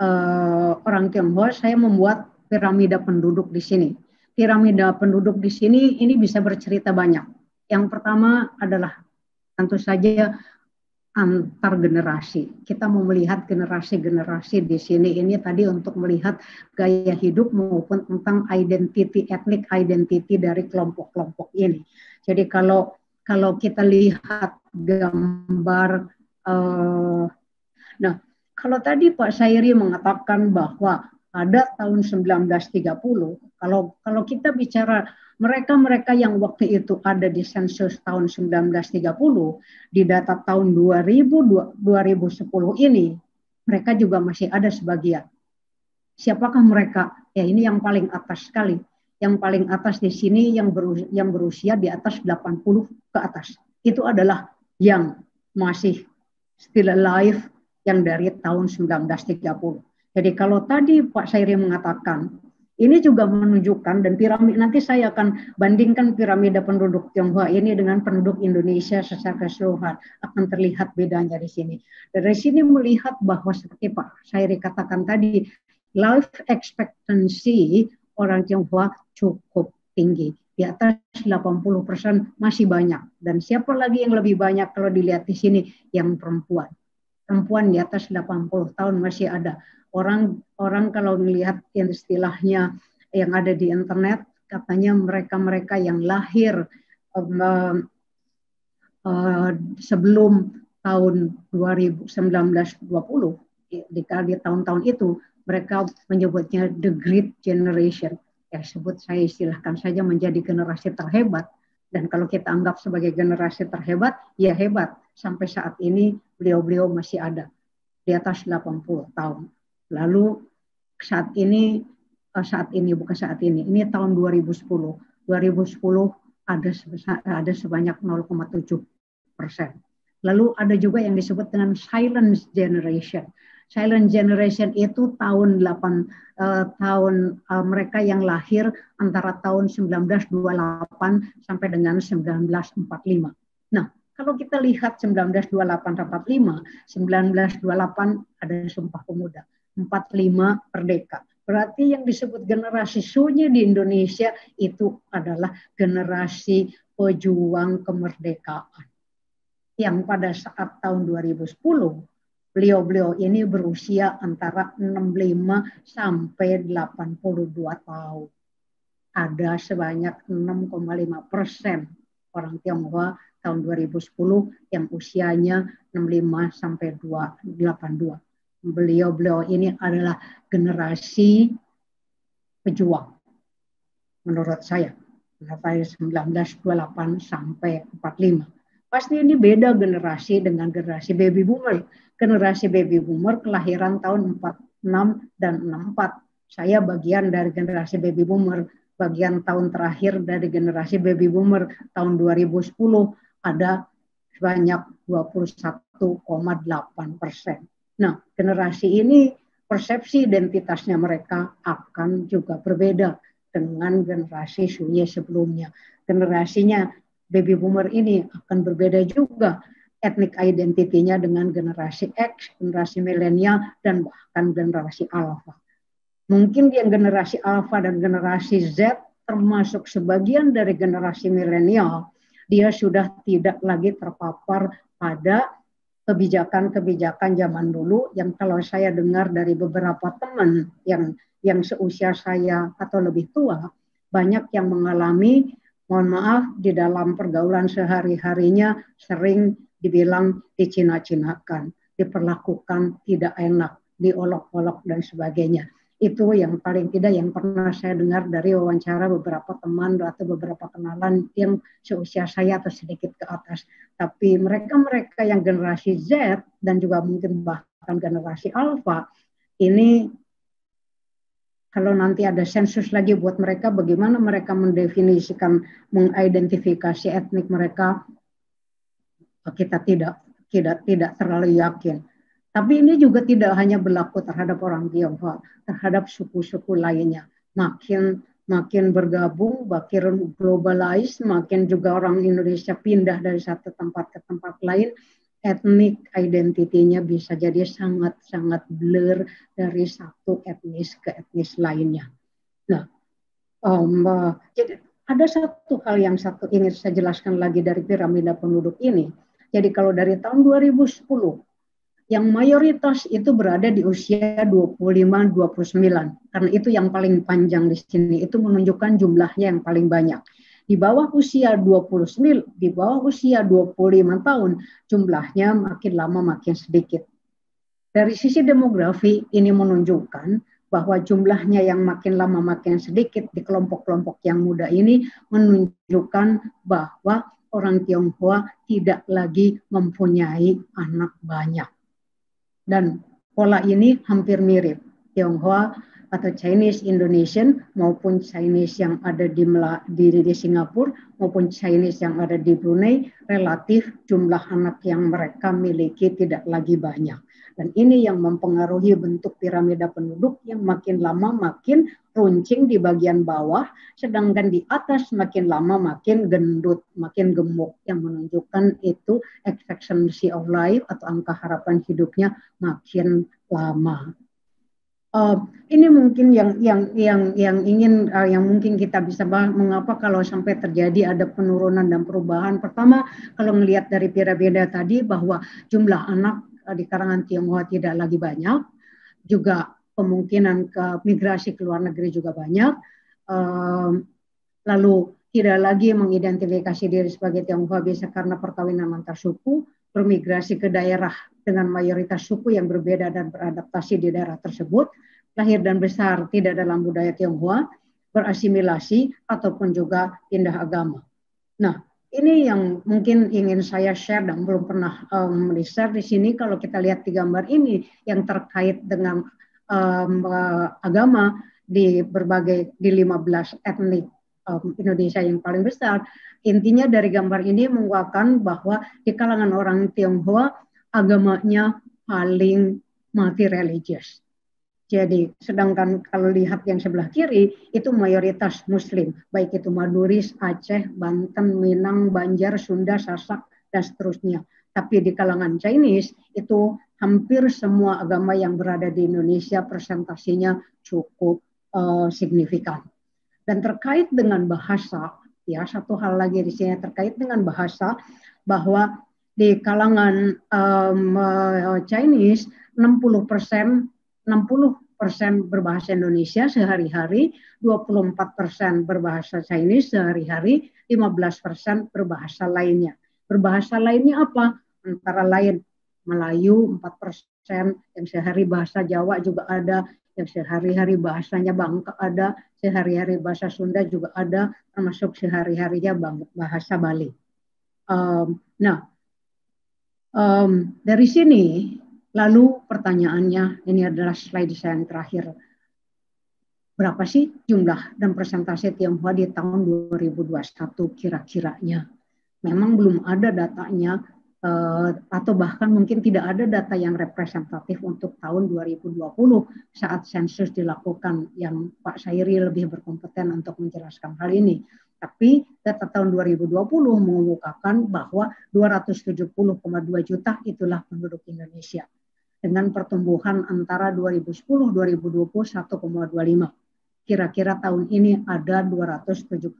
uh, orang Tionghoa, saya membuat piramida penduduk di sini piramida penduduk di sini ini bisa bercerita banyak. Yang pertama adalah tentu saja antar generasi. Kita mau melihat generasi-generasi di sini ini tadi untuk melihat gaya hidup maupun tentang identity etnik identity dari kelompok-kelompok ini. Jadi kalau kalau kita lihat gambar uh, nah kalau tadi Pak Syairi mengatakan bahwa pada tahun 1930 kalau kalau kita bicara mereka-mereka yang waktu itu ada di sensus tahun 1930 di data tahun 2000 2010 ini mereka juga masih ada sebagian. Siapakah mereka? Ya ini yang paling atas sekali. Yang paling atas di sini yang berusia, yang berusia di atas 80 ke atas. Itu adalah yang masih still alive yang dari tahun 1930. Jadi kalau tadi Pak Sairi mengatakan ini juga menunjukkan dan piramid nanti saya akan bandingkan piramida penduduk Tionghoa ini dengan penduduk Indonesia secara keseluruhan akan terlihat bedanya di sini. Dari sini melihat bahwa seperti Pak Sairi katakan tadi life expectancy orang Tionghoa cukup tinggi di atas 80% masih banyak dan siapa lagi yang lebih banyak kalau dilihat di sini yang perempuan perempuan di atas 80 tahun masih ada orang orang kalau melihat yang istilahnya yang ada di internet katanya mereka-mereka yang lahir um, uh, sebelum tahun 2019 20 di, tahun-tahun itu mereka menyebutnya the great generation ya sebut saya istilahkan saja menjadi generasi terhebat dan kalau kita anggap sebagai generasi terhebat ya hebat sampai saat ini beliau-beliau masih ada di atas 80 tahun Lalu saat ini eh, saat ini bukan saat ini, ini tahun 2010. 2010 ada sebesar, ada sebanyak 0,7 persen. Lalu ada juga yang disebut dengan silence generation. Silent generation itu tahun 8 uh, eh, tahun uh, mereka yang lahir antara tahun 1928 sampai dengan 1945. Nah, kalau kita lihat 1928 45, 1928 ada Sumpah Pemuda. 45 Merdeka. Berarti yang disebut generasi sunyi di Indonesia itu adalah generasi pejuang kemerdekaan. Yang pada saat tahun 2010, beliau-beliau ini berusia antara 65 sampai 82 tahun. Ada sebanyak 6,5 persen orang Tionghoa tahun 2010 yang usianya 65 sampai 82 beliau-beliau ini adalah generasi pejuang menurut saya dari 1928 sampai 45 pasti ini beda generasi dengan generasi baby boomer generasi baby boomer kelahiran tahun 46 dan 64 saya bagian dari generasi baby boomer bagian tahun terakhir dari generasi baby boomer tahun 2010 ada sebanyak 21,8 persen Nah, generasi ini persepsi identitasnya mereka akan juga berbeda dengan generasi Sunyi sebelumnya. Generasinya baby boomer ini akan berbeda juga etnik identitinya dengan generasi X, generasi milenial, dan bahkan generasi alfa. Mungkin yang generasi alfa dan generasi Z termasuk sebagian dari generasi milenial, dia sudah tidak lagi terpapar pada kebijakan-kebijakan zaman dulu yang kalau saya dengar dari beberapa teman yang yang seusia saya atau lebih tua banyak yang mengalami mohon maaf di dalam pergaulan sehari-harinya sering dibilang dicina-cinakan, diperlakukan tidak enak, diolok-olok dan sebagainya. Itu yang paling tidak yang pernah saya dengar dari wawancara beberapa teman atau beberapa kenalan yang seusia saya atau sedikit ke atas. Tapi mereka-mereka yang generasi Z dan juga mungkin bahkan generasi Alpha ini kalau nanti ada sensus lagi buat mereka bagaimana mereka mendefinisikan mengidentifikasi etnik mereka kita tidak tidak tidak terlalu yakin tapi ini juga tidak hanya berlaku terhadap orang Tionghoa, terhadap suku-suku lainnya. Makin makin bergabung, makin globalized, makin juga orang Indonesia pindah dari satu tempat ke tempat lain, etnik identitinya bisa jadi sangat-sangat blur dari satu etnis ke etnis lainnya. Nah, um, uh, jadi ada satu hal yang satu ingin saya jelaskan lagi dari piramida penduduk ini. Jadi kalau dari tahun 2010 yang mayoritas itu berada di usia 25-29. Karena itu yang paling panjang di sini itu menunjukkan jumlahnya yang paling banyak. Di bawah usia 29, di bawah usia 25 tahun jumlahnya makin lama makin sedikit. Dari sisi demografi ini menunjukkan bahwa jumlahnya yang makin lama makin sedikit di kelompok-kelompok yang muda ini menunjukkan bahwa orang Tionghoa tidak lagi mempunyai anak banyak. Dan pola ini hampir mirip Tionghoa atau Chinese Indonesian maupun Chinese yang ada di, Mela, di, di Singapura maupun Chinese yang ada di Brunei relatif jumlah anak yang mereka miliki tidak lagi banyak dan ini yang mempengaruhi bentuk piramida penduduk yang makin lama makin runcing di bagian bawah, sedangkan di atas makin lama makin gendut, makin gemuk, yang menunjukkan itu expectancy of life atau angka harapan hidupnya makin lama. Uh, ini mungkin yang yang yang yang ingin uh, yang mungkin kita bisa bahas mengapa kalau sampai terjadi ada penurunan dan perubahan. Pertama, kalau melihat dari piramida tadi bahwa jumlah anak uh, di karangan Tionghoa tidak lagi banyak, juga kemungkinan ke migrasi ke luar negeri juga banyak. Lalu tidak lagi mengidentifikasi diri sebagai Tionghoa bisa karena perkawinan antar suku, bermigrasi ke daerah dengan mayoritas suku yang berbeda dan beradaptasi di daerah tersebut, lahir dan besar tidak dalam budaya Tionghoa, berasimilasi ataupun juga pindah agama. Nah, ini yang mungkin ingin saya share dan belum pernah um, di share di sini. Kalau kita lihat di gambar ini yang terkait dengan um, agama di berbagai di 15 etnik um, Indonesia yang paling besar. Intinya dari gambar ini menguatkan bahwa di kalangan orang Tionghoa agamanya paling multi religious. Jadi sedangkan kalau lihat yang sebelah kiri itu mayoritas muslim, baik itu Maduris, Aceh, Banten, Minang, Banjar, Sunda, Sasak dan seterusnya. Tapi di kalangan Chinese itu hampir semua agama yang berada di Indonesia presentasinya cukup uh, signifikan. Dan terkait dengan bahasa, ya satu hal lagi di sini terkait dengan bahasa bahwa di kalangan um, Chinese 60 persen 60 persen berbahasa Indonesia sehari-hari, 24 persen berbahasa Chinese sehari-hari, 15 persen berbahasa lainnya. Berbahasa lainnya apa? Antara lain Melayu 4 persen, yang sehari bahasa Jawa juga ada, yang sehari-hari bahasanya Bangka ada, sehari-hari bahasa Sunda juga ada, termasuk sehari-harinya bahasa Bali. Um, nah, um, dari sini lalu pertanyaannya, ini adalah slide saya yang terakhir. Berapa sih jumlah dan persentase Tionghoa di tahun 2021 kira-kiranya? Memang belum ada datanya, Eh, atau bahkan mungkin tidak ada data yang representatif untuk tahun 2020 saat sensus dilakukan yang Pak Syairi lebih berkompeten untuk menjelaskan hal ini. Tapi data tahun 2020 mengungkapkan bahwa 270,2 juta itulah penduduk Indonesia dengan pertumbuhan antara 2010-2020 1,25. Kira-kira tahun ini ada 273,6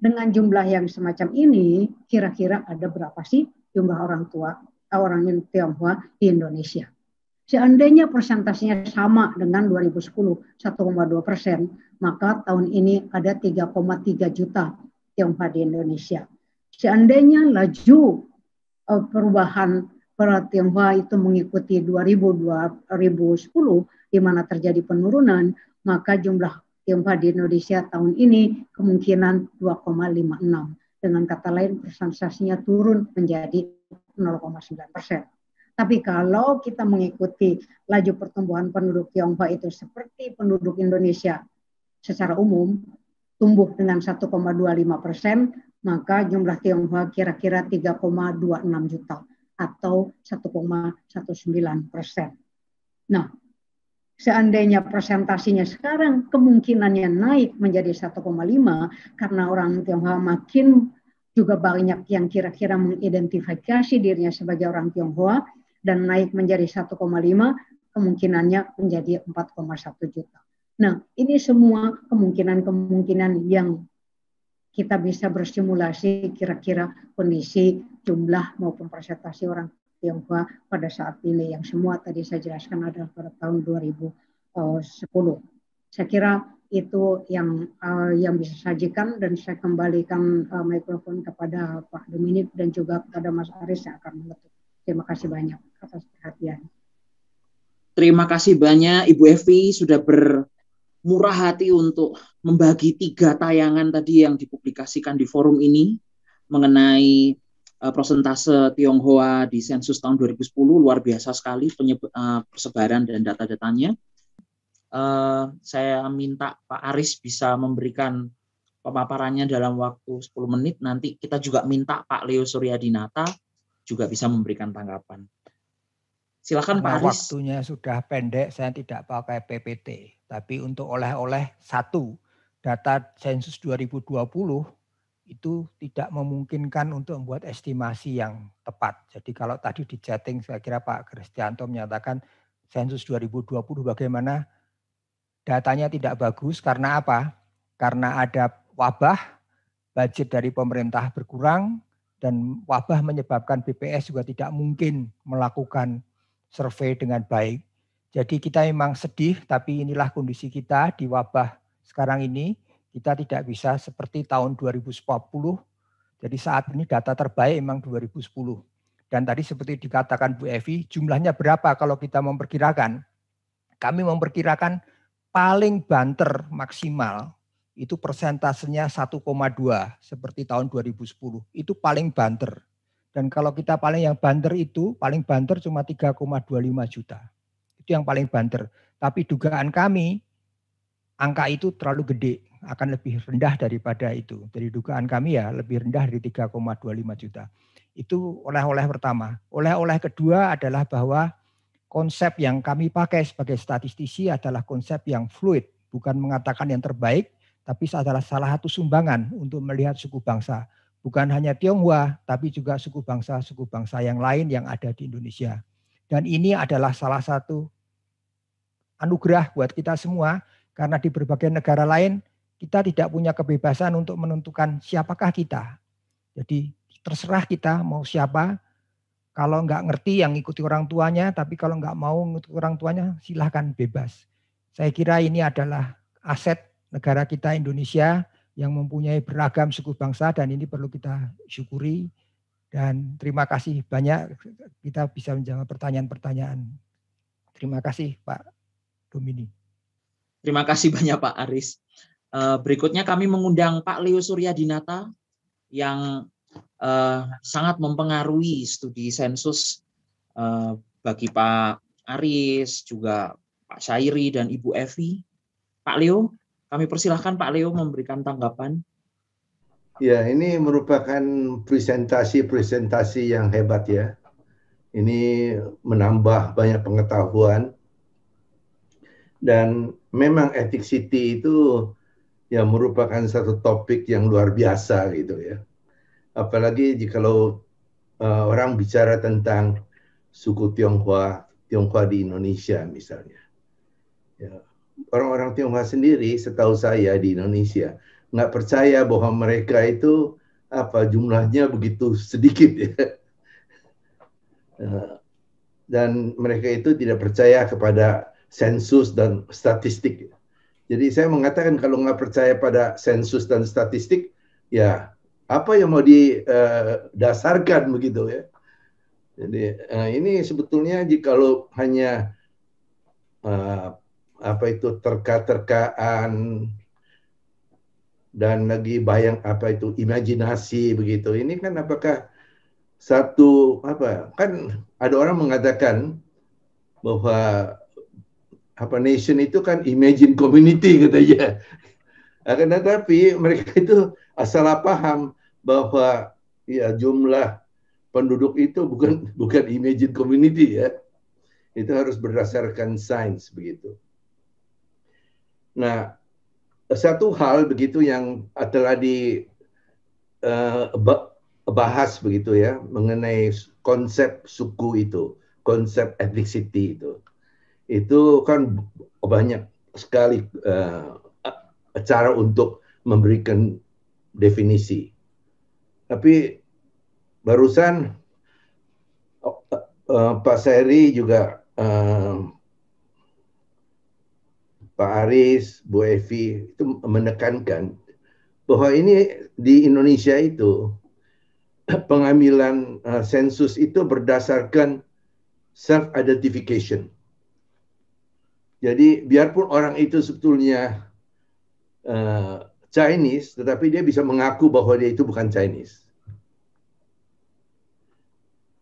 dengan jumlah yang semacam ini, kira-kira ada berapa sih jumlah orang tua eh, orang yang Tionghoa di Indonesia? Seandainya persentasenya sama dengan 2010, 1,2 persen, maka tahun ini ada 3,3 juta Tionghoa di Indonesia. Seandainya laju eh, perubahan para Tionghoa itu mengikuti 2000, 2010, di mana terjadi penurunan, maka jumlah Tiongkok di Indonesia tahun ini kemungkinan 2,56. Dengan kata lain persentasenya turun menjadi 0,9 persen. Tapi kalau kita mengikuti laju pertumbuhan penduduk Tionghoa itu seperti penduduk Indonesia secara umum tumbuh dengan 1,25 persen, maka jumlah Tionghoa kira-kira 3,26 juta atau 1,19 persen. Nah, Seandainya presentasinya sekarang kemungkinannya naik menjadi 1,5 karena orang Tionghoa makin juga banyak yang kira-kira mengidentifikasi dirinya sebagai orang Tionghoa dan naik menjadi 1,5 kemungkinannya menjadi 4,1 juta. Nah, ini semua kemungkinan-kemungkinan yang kita bisa bersimulasi kira-kira kondisi jumlah maupun presentasi orang Tionghoa pada saat ini yang semua tadi saya jelaskan adalah pada tahun 2010. Eh, saya kira itu yang uh, yang bisa sajikan dan saya kembalikan uh, mikrofon kepada Pak Dominik dan juga kepada Mas Aris yang akan menutup. Terima kasih banyak atas perhatian. Terima kasih banyak Ibu Evi sudah bermurah hati untuk membagi tiga tayangan tadi yang dipublikasikan di forum ini mengenai uh, prosentase Tionghoa di sensus tahun 2010 luar biasa sekali eh, persebaran dan data-datanya. Eh, saya minta Pak Aris bisa memberikan pemaparannya dalam waktu 10 menit. Nanti kita juga minta Pak Leo Suryadinata juga bisa memberikan tanggapan. Silakan Pak Aris. Waktunya sudah pendek, saya tidak pakai PPT. Tapi untuk oleh-oleh satu data sensus 2020 itu tidak memungkinkan untuk membuat estimasi yang tepat. Jadi kalau tadi di chatting saya kira Pak Kristianto menyatakan sensus 2020 bagaimana datanya tidak bagus karena apa? Karena ada wabah, budget dari pemerintah berkurang dan wabah menyebabkan BPS juga tidak mungkin melakukan survei dengan baik. Jadi kita memang sedih tapi inilah kondisi kita di wabah sekarang ini kita tidak bisa seperti tahun 2010. Jadi saat ini data terbaik memang 2010. Dan tadi seperti dikatakan Bu Evi, jumlahnya berapa kalau kita memperkirakan? Kami memperkirakan paling banter maksimal itu persentasenya 1,2 seperti tahun 2010. Itu paling banter. Dan kalau kita paling yang banter itu, paling banter cuma 3,25 juta. Itu yang paling banter. Tapi dugaan kami angka itu terlalu gede, akan lebih rendah daripada itu. Dari dugaan kami ya lebih rendah dari 3,25 juta. Itu oleh-oleh pertama. Oleh-oleh kedua adalah bahwa konsep yang kami pakai sebagai statistisi adalah konsep yang fluid, bukan mengatakan yang terbaik, tapi adalah salah satu sumbangan untuk melihat suku bangsa. Bukan hanya Tionghoa, tapi juga suku bangsa-suku bangsa yang lain yang ada di Indonesia. Dan ini adalah salah satu anugerah buat kita semua karena di berbagai negara lain kita tidak punya kebebasan untuk menentukan siapakah kita. Jadi terserah kita mau siapa. Kalau nggak ngerti yang ikuti orang tuanya, tapi kalau nggak mau ngikuti orang tuanya silahkan bebas. Saya kira ini adalah aset negara kita Indonesia yang mempunyai beragam suku bangsa dan ini perlu kita syukuri. Dan terima kasih banyak kita bisa menjawab pertanyaan-pertanyaan. Terima kasih Pak Domini. Terima kasih banyak Pak Aris. Eh, berikutnya kami mengundang Pak Leo Surya Dinata yang eh, sangat mempengaruhi studi sensus eh, bagi Pak Aris, juga Pak Syairi dan Ibu Evi. Pak Leo, kami persilahkan Pak Leo memberikan tanggapan. Ya, ini merupakan presentasi-presentasi yang hebat ya. Ini menambah banyak pengetahuan dan memang etik city itu ya merupakan satu topik yang luar biasa gitu ya. Apalagi lo, uh, eh, orang bicara tentang suku Tionghoa, Tionghoa di Indonesia misalnya. Ya. Orang-orang Tionghoa sendiri setahu saya di Indonesia nggak percaya bahwa mereka itu apa jumlahnya begitu sedikit ya. Eh, dan mereka itu tidak percaya kepada sensus dan statistik. Jadi saya mengatakan kalau nggak percaya pada sensus dan statistik, ya apa yang mau didasarkan eh, begitu ya. Jadi eh, ini sebetulnya jika lo hanya eh, apa itu terka-terkaan dan lagi bayang apa itu imajinasi begitu. Ini kan apakah satu apa kan ada orang mengatakan bahwa apa nation itu kan imagine community katanya. Akan tetapi mereka itu asal paham bahwa ya jumlah penduduk itu bukan bukan imagine community ya. Itu harus berdasarkan sains begitu. Nah, satu hal begitu yang telah di uh, bahas begitu ya mengenai konsep suku itu, konsep ethnicity itu itu kan banyak sekali uh, cara untuk memberikan definisi. Tapi barusan uh, Pak Seri juga uh, Pak Aris, Bu Evi itu menekankan bahwa ini di Indonesia itu pengambilan sensus itu berdasarkan self identification. Jadi biarpun orang itu sebetulnya uh, Chinese, tetapi dia bisa mengaku bahwa dia itu bukan Chinese.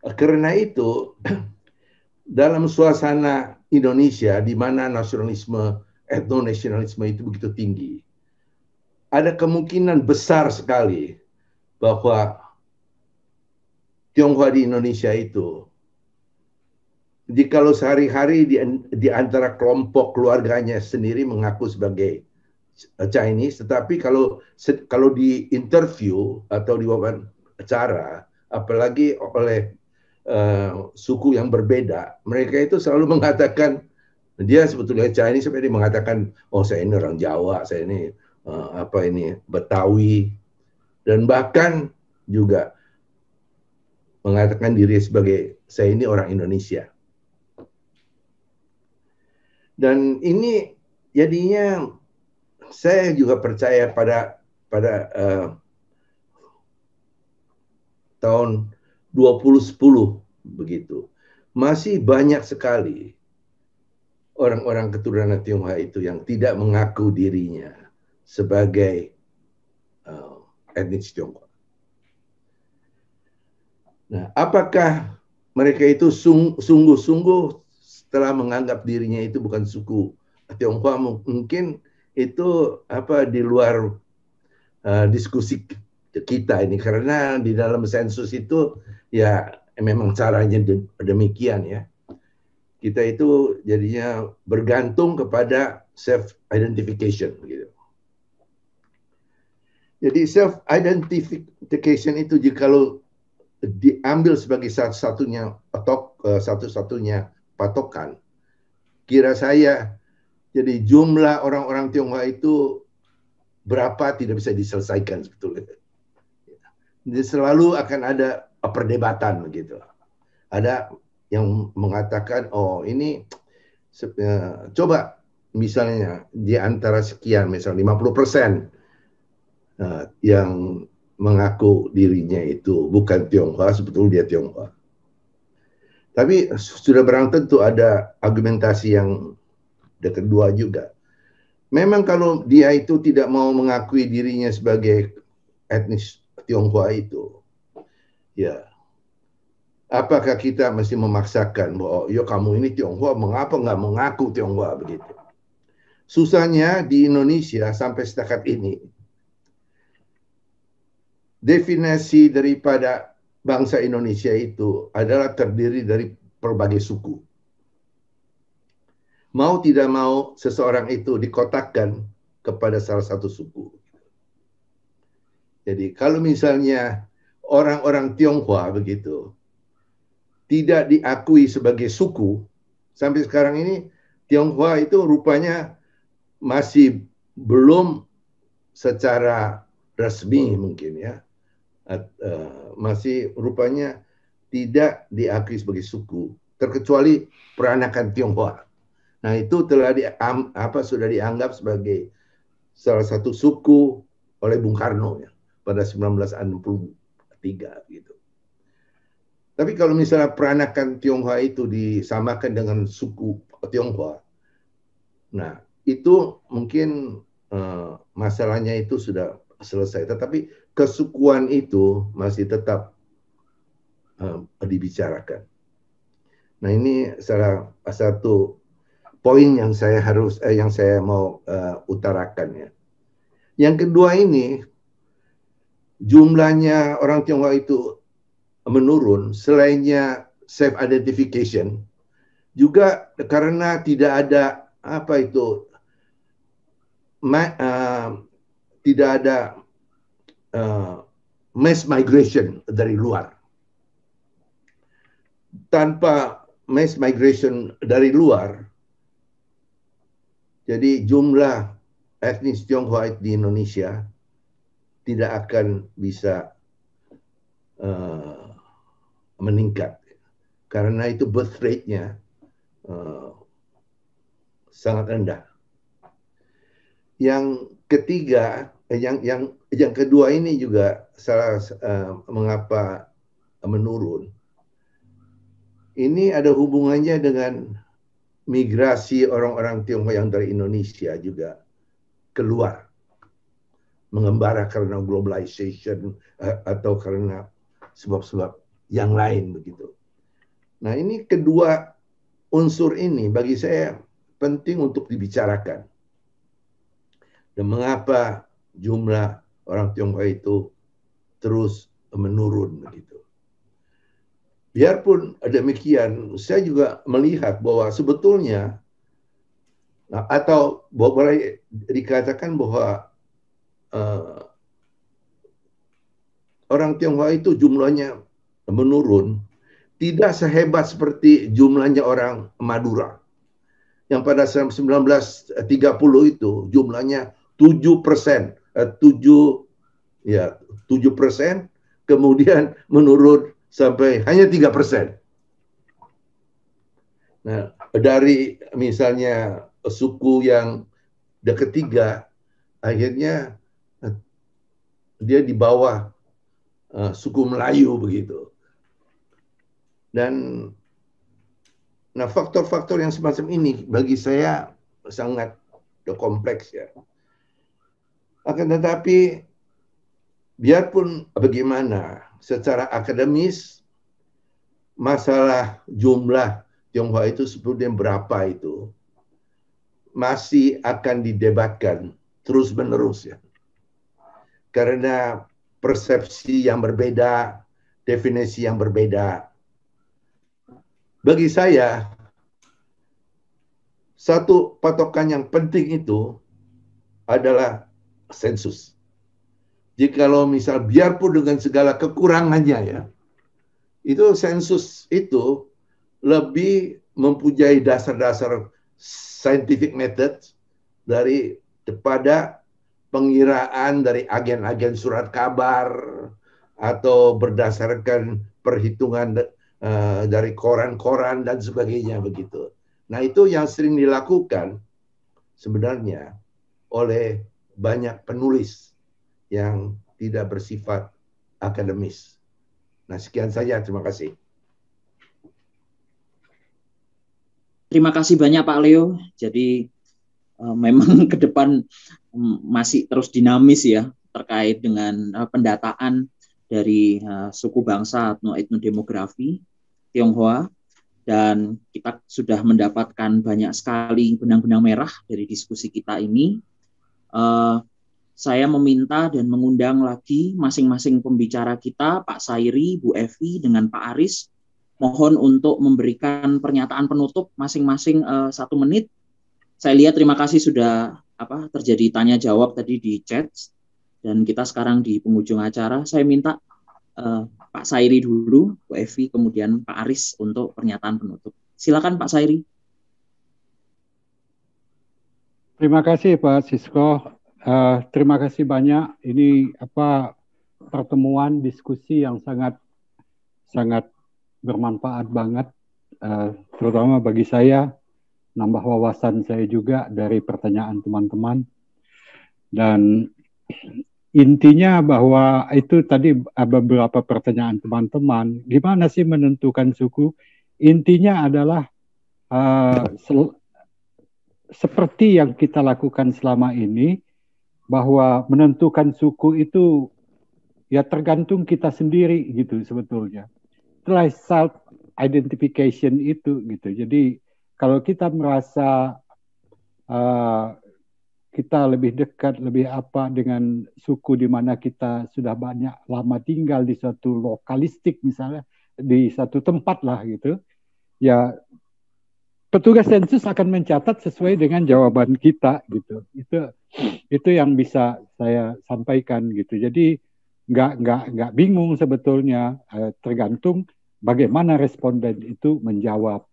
Eh, karena itu, dalam suasana Indonesia di mana nasionalisme, etnonasionalisme itu begitu tinggi, ada kemungkinan besar sekali bahwa Tionghoa di Indonesia itu kalau sehari-hari di, di antara kelompok keluarganya sendiri mengaku sebagai eh, Chinese, tetapi kalau kalau di interview atau di wawancara, apalagi oleh uh, suku yang berbeda, mereka itu selalu mengatakan dia sebetulnya Chinese, tapi dia mengatakan oh saya ini orang Jawa, saya ini uh, apa ini Betawi, dan bahkan juga mengatakan diri sebagai saya ini orang Indonesia. Dan ini jadinya saya juga percaya pada pada uh, tahun 2010 begitu. Masih banyak sekali orang-orang keturunan Tionghoa itu yang tidak mengaku dirinya sebagai uh, etnis Tionghoa. Nah, apakah mereka itu sungguh-sungguh telah menganggap dirinya itu bukan suku Tionghoa mungkin itu apa di luar uh, diskusi kita ini karena di dalam sensus itu ya memang caranya demikian ya kita itu jadinya bergantung kepada self identification gitu. Jadi self identification itu jika lo diambil sebagai satu-satunya atau eh, satu-satunya patokan. Kira saya, jadi jumlah orang-orang Tionghoa itu berapa tidak bisa diselesaikan sebetulnya. Jadi selalu akan ada perdebatan begitu. Ada yang mengatakan, oh ini eh, coba misalnya di antara sekian, misalnya 50 persen eh, yang mengaku dirinya itu bukan Tionghoa, sebetulnya dia Tionghoa. Tapi sudah berangkat, tentu ada argumentasi yang kedua juga. Memang kalau dia itu tidak mau mengakui dirinya sebagai etnis Tionghoa itu, ya apakah kita mesti memaksakan bahwa yo kamu ini Tionghoa, mengapa nggak mengaku Tionghoa begitu? Susahnya di Indonesia sampai setakat ini, definisi daripada bangsa Indonesia itu adalah terdiri dari berbagai suku. Mau tidak mau, seseorang itu dikotakkan kepada salah satu suku. Jadi kalau misalnya orang-orang Tionghoa begitu tidak diakui sebagai suku sampai sekarang ini Tionghoa itu rupanya masih belum secara resmi mungkin ya eh, masih rupanya tidak diakui sebagai suku terkecuali peranakan Tionghoa. Nah itu telah di, apa sudah dianggap sebagai salah satu suku oleh Bung Karno ya pada 1963 gitu. Tapi kalau misalnya peranakan Tionghoa itu disamakan dengan suku Tionghoa, nah itu mungkin uh, masalahnya itu sudah selesai. Tetapi kesukuan itu masih tetap uh, dibicarakan. Nah ini salah satu poin yang saya harus eh, yang saya mau uh, utarakan ya. Yang kedua ini jumlahnya orang Tionghoa itu menurun selainnya self identification juga karena tidak ada apa itu ma, uh, tidak ada uh, mass migration dari luar. Tanpa mass migration dari luar, jadi jumlah etnis Tionghoa di Indonesia tidak akan bisa uh, meningkat karena itu birth rate-nya uh, sangat rendah. Yang ketiga, Eh, yang yang yang kedua ini juga salah uh, mengapa menurun. Ini ada hubungannya dengan migrasi orang-orang Tiongkok yang dari Indonesia juga keluar mengembara karena globalization eh, atau karena sebab-sebab yang lain begitu. Nah, ini kedua unsur ini bagi saya penting untuk dibicarakan. Dan mengapa jumlah orang Tionghoa itu terus menurun begitu. Biarpun demikian, saya juga melihat bahwa sebetulnya nah, atau boleh dikatakan bahwa uh, orang Tionghoa itu jumlahnya menurun tidak sehebat seperti jumlahnya orang Madura. Yang pada 1930 itu jumlahnya 7 persen Eh, tujuh ya tujuh persen, kemudian menurun sampai hanya tiga persen. Nah, dari misalnya suku yang ketiga, akhirnya eh, dia di bawah uh, suku Melayu begitu. Dan nah faktor-faktor yang semacam ini bagi saya sangat kompleks ya. Akan tetapi biarpun bagaimana secara akademis masalah jumlah Tionghoa itu sebetulnya berapa itu masih akan didebatkan terus menerus ya. Karena persepsi yang berbeda, definisi yang berbeda. Bagi saya, satu patokan yang penting itu adalah sensus. kalau misal biarpun dengan segala kekurangannya ya, itu sensus itu lebih mempunyai dasar-dasar scientific method dari kepada pengiraan dari agen-agen surat kabar atau berdasarkan perhitungan uh, dari koran-koran dan sebagainya begitu. Nah, itu yang sering dilakukan sebenarnya oleh banyak penulis yang tidak bersifat akademis. Nah, sekian saja. Terima kasih. Terima kasih banyak Pak Leo. Jadi eh, memang ke depan mm, masih terus dinamis ya terkait dengan eh, pendataan dari eh, suku bangsa atau etnodemografi Tionghoa dan kita sudah mendapatkan banyak sekali benang-benang merah dari diskusi kita ini uh, saya meminta dan mengundang lagi masing-masing pembicara kita, Pak Sairi, Bu Evi, dengan Pak Aris, mohon untuk memberikan pernyataan penutup masing-masing uh, satu menit. Saya lihat terima kasih sudah apa terjadi tanya jawab tadi di chat dan kita sekarang di penghujung acara. Saya minta uh, Pak Sairi dulu, Bu Evi, kemudian Pak Aris untuk pernyataan penutup. Silakan Pak Sairi. Terima kasih Pak Sisko. Uh, terima kasih banyak. Ini apa pertemuan diskusi yang sangat sangat bermanfaat banget, uh, terutama bagi saya nambah wawasan saya juga dari pertanyaan teman-teman. Dan intinya bahwa itu tadi eh, beberapa pertanyaan teman-teman, gimana sih menentukan suku? Intinya adalah uh, seperti yang kita lakukan selama ini bahwa menentukan suku itu ya tergantung kita sendiri gitu sebetulnya. Setelah self identification itu gitu. Jadi kalau kita merasa uh, kita lebih dekat, lebih apa dengan suku di mana kita sudah banyak lama tinggal di suatu lokalistik misalnya di satu tempat lah gitu. Ya petugas sensus akan mencatat sesuai dengan jawaban kita gitu. Itu itu yang bisa saya sampaikan gitu. Jadi nggak nggak nggak bingung sebetulnya eh, tergantung bagaimana responden itu menjawab.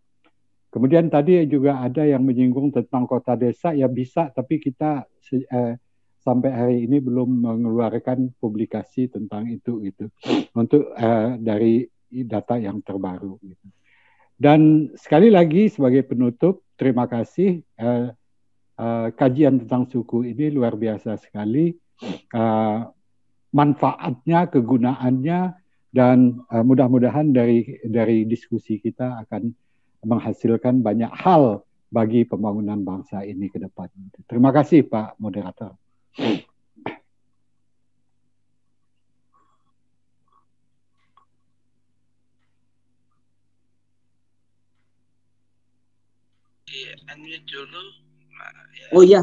Kemudian tadi juga ada yang menyinggung tentang kota desa ya bisa tapi kita eh, sampai hari ini belum mengeluarkan publikasi tentang itu gitu untuk eh, dari data yang terbaru gitu. Dan sekali lagi sebagai penutup, terima kasih. Uh, uh, kajian tentang suku ini luar biasa sekali. Uh, manfaatnya, kegunaannya, dan uh, mudah-mudahan dari dari diskusi kita akan menghasilkan banyak hal bagi pembangunan bangsa ini ke depan. Terima kasih Pak Moderator. Ya, oh iya,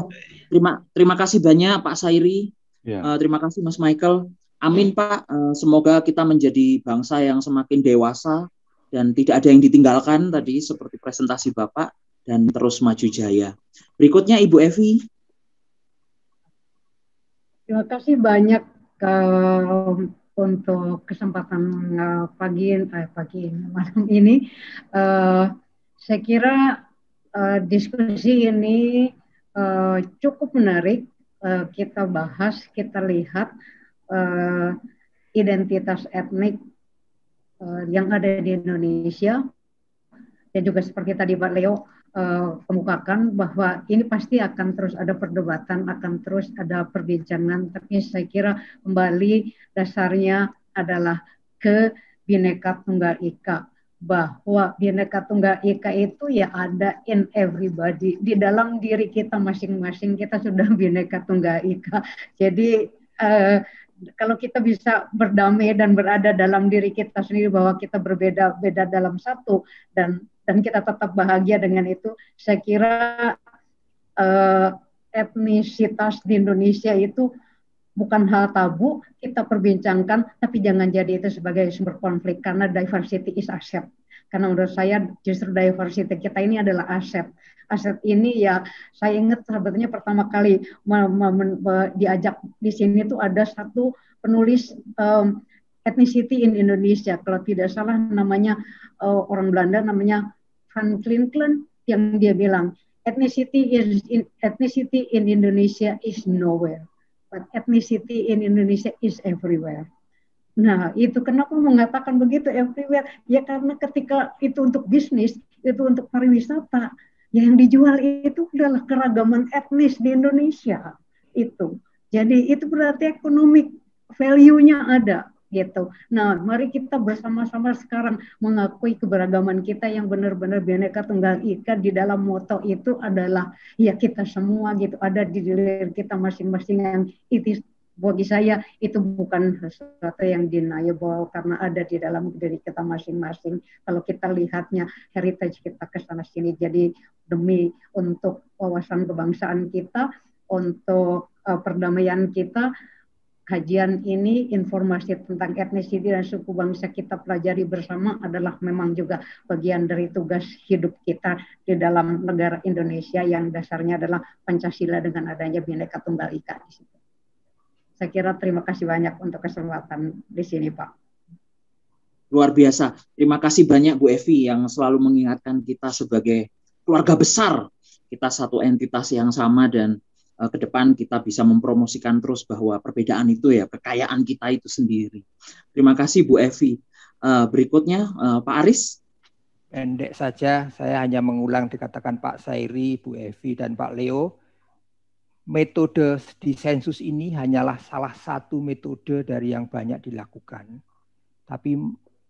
eh, iya, terima terima kasih banyak Pak Sairi. Ya. Uh, terima kasih Mas Michael. Amin Pak, uh, semoga kita menjadi bangsa yang semakin dewasa dan tidak ada yang ditinggalkan tadi seperti presentasi Bapak dan terus maju jaya. Berikutnya Ibu Evi. Terima kasih banyak uh, untuk kesempatan uh, pagi uh, pagi malam ini. Uh, saya kira uh, diskusi ini uh, cukup menarik. Uh, kita bahas, kita lihat uh, identitas etnik uh, yang ada di Indonesia dan juga seperti tadi Pak Leo uh, kemukakan bahwa ini pasti akan terus ada perdebatan, akan terus ada perbincangan. Tapi saya kira kembali dasarnya adalah ke Bineka Tunggal Ika bahwa Bhinneka Tunggal Ika itu ya ada in everybody. Di dalam diri kita masing-masing kita sudah Bhinneka Tunggal Ika. Jadi eh, kalau kita bisa berdamai dan berada dalam diri kita sendiri bahwa kita berbeda-beda dalam satu dan dan kita tetap bahagia dengan itu, saya kira eh, etnisitas di Indonesia itu bukan hal tabu kita perbincangkan tapi jangan jadi itu sebagai sumber konflik karena diversity is asset. karena menurut saya justru diversity kita ini adalah aset aset ini ya saya ingat sebetulnya pertama kali diajak di sini tuh ada satu penulis um, ethnicity in Indonesia kalau tidak salah namanya uh, orang Belanda namanya Van Klinklen yang dia bilang ethnicity is in, ethnicity in Indonesia is nowhere But ethnicity in Indonesia is everywhere. Nah, itu kenapa mengatakan begitu everywhere? Ya karena ketika itu untuk bisnis, itu untuk pariwisata, ya yang dijual itu adalah keragaman etnis di Indonesia itu. Jadi itu berarti ekonomi value-nya ada, gitu. Nah, mari kita bersama-sama sekarang mengakui keberagaman kita yang benar-benar bineka tunggal ika di dalam moto itu adalah ya kita semua gitu ada di diri kita masing-masing yang itu bagi saya itu bukan sesuatu yang deniable karena ada di dalam diri kita masing-masing. Kalau kita lihatnya heritage kita ke sana sini jadi demi untuk wawasan kebangsaan kita, untuk uh, perdamaian kita, kajian ini informasi tentang etnisiti dan suku bangsa kita pelajari bersama adalah memang juga bagian dari tugas hidup kita di dalam negara Indonesia yang dasarnya adalah Pancasila dengan adanya Bhinneka Tunggal Ika Saya kira terima kasih banyak untuk kesempatan di sini Pak. Luar biasa. Terima kasih banyak Bu Evi yang selalu mengingatkan kita sebagai keluarga besar. Kita satu entitas yang sama dan Kedepan eh, ke depan kita bisa mempromosikan terus bahwa perbedaan itu ya kekayaan kita itu sendiri. Terima kasih Bu Evi. Eh, berikutnya eh, Pak Aris. Pendek saja, saya hanya mengulang dikatakan Pak Sairi, Bu Evi, dan Pak Leo. Metode di sensus ini hanyalah salah satu metode dari yang banyak dilakukan. Tapi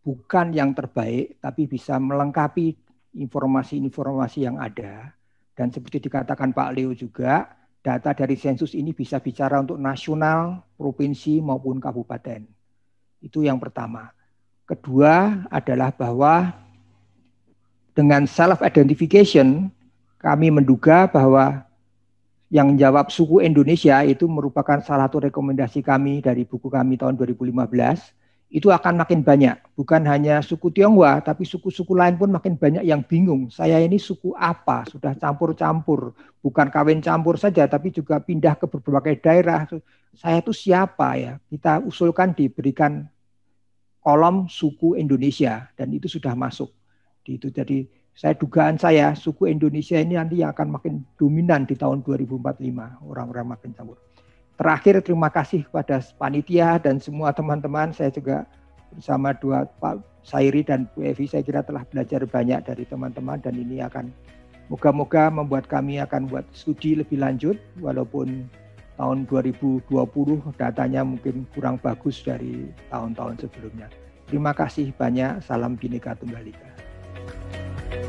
bukan yang terbaik, tapi bisa melengkapi informasi-informasi yang ada. Dan seperti dikatakan Pak Leo juga, data dari sensus ini bisa bicara untuk nasional, provinsi maupun kabupaten. Itu yang pertama. Kedua adalah bahwa dengan self identification kami menduga bahwa yang jawab suku Indonesia itu merupakan salah satu rekomendasi kami dari buku kami tahun 2015 itu akan makin banyak. Bukan hanya suku Tionghoa, tapi suku-suku lain pun makin banyak yang bingung. Saya ini suku apa? Sudah campur-campur. Bukan kawin campur saja, tapi juga pindah ke berbagai daerah. Saya itu siapa ya? Kita usulkan diberikan kolom suku Indonesia. Dan itu sudah masuk. Itu jadi saya dugaan saya suku Indonesia ini nanti akan makin dominan di tahun 2045 orang-orang makin campur. Terakhir terima kasih kepada panitia dan semua teman-teman. Saya juga bersama dua Pak Sairi dan Bu Evi saya kira telah belajar banyak dari teman-teman dan ini akan moga-moga membuat kami akan buat studi lebih lanjut walaupun tahun 2020 datanya mungkin kurang bagus dari tahun-tahun sebelumnya. Terima kasih banyak. Salam Bhinneka Tunggal Ika.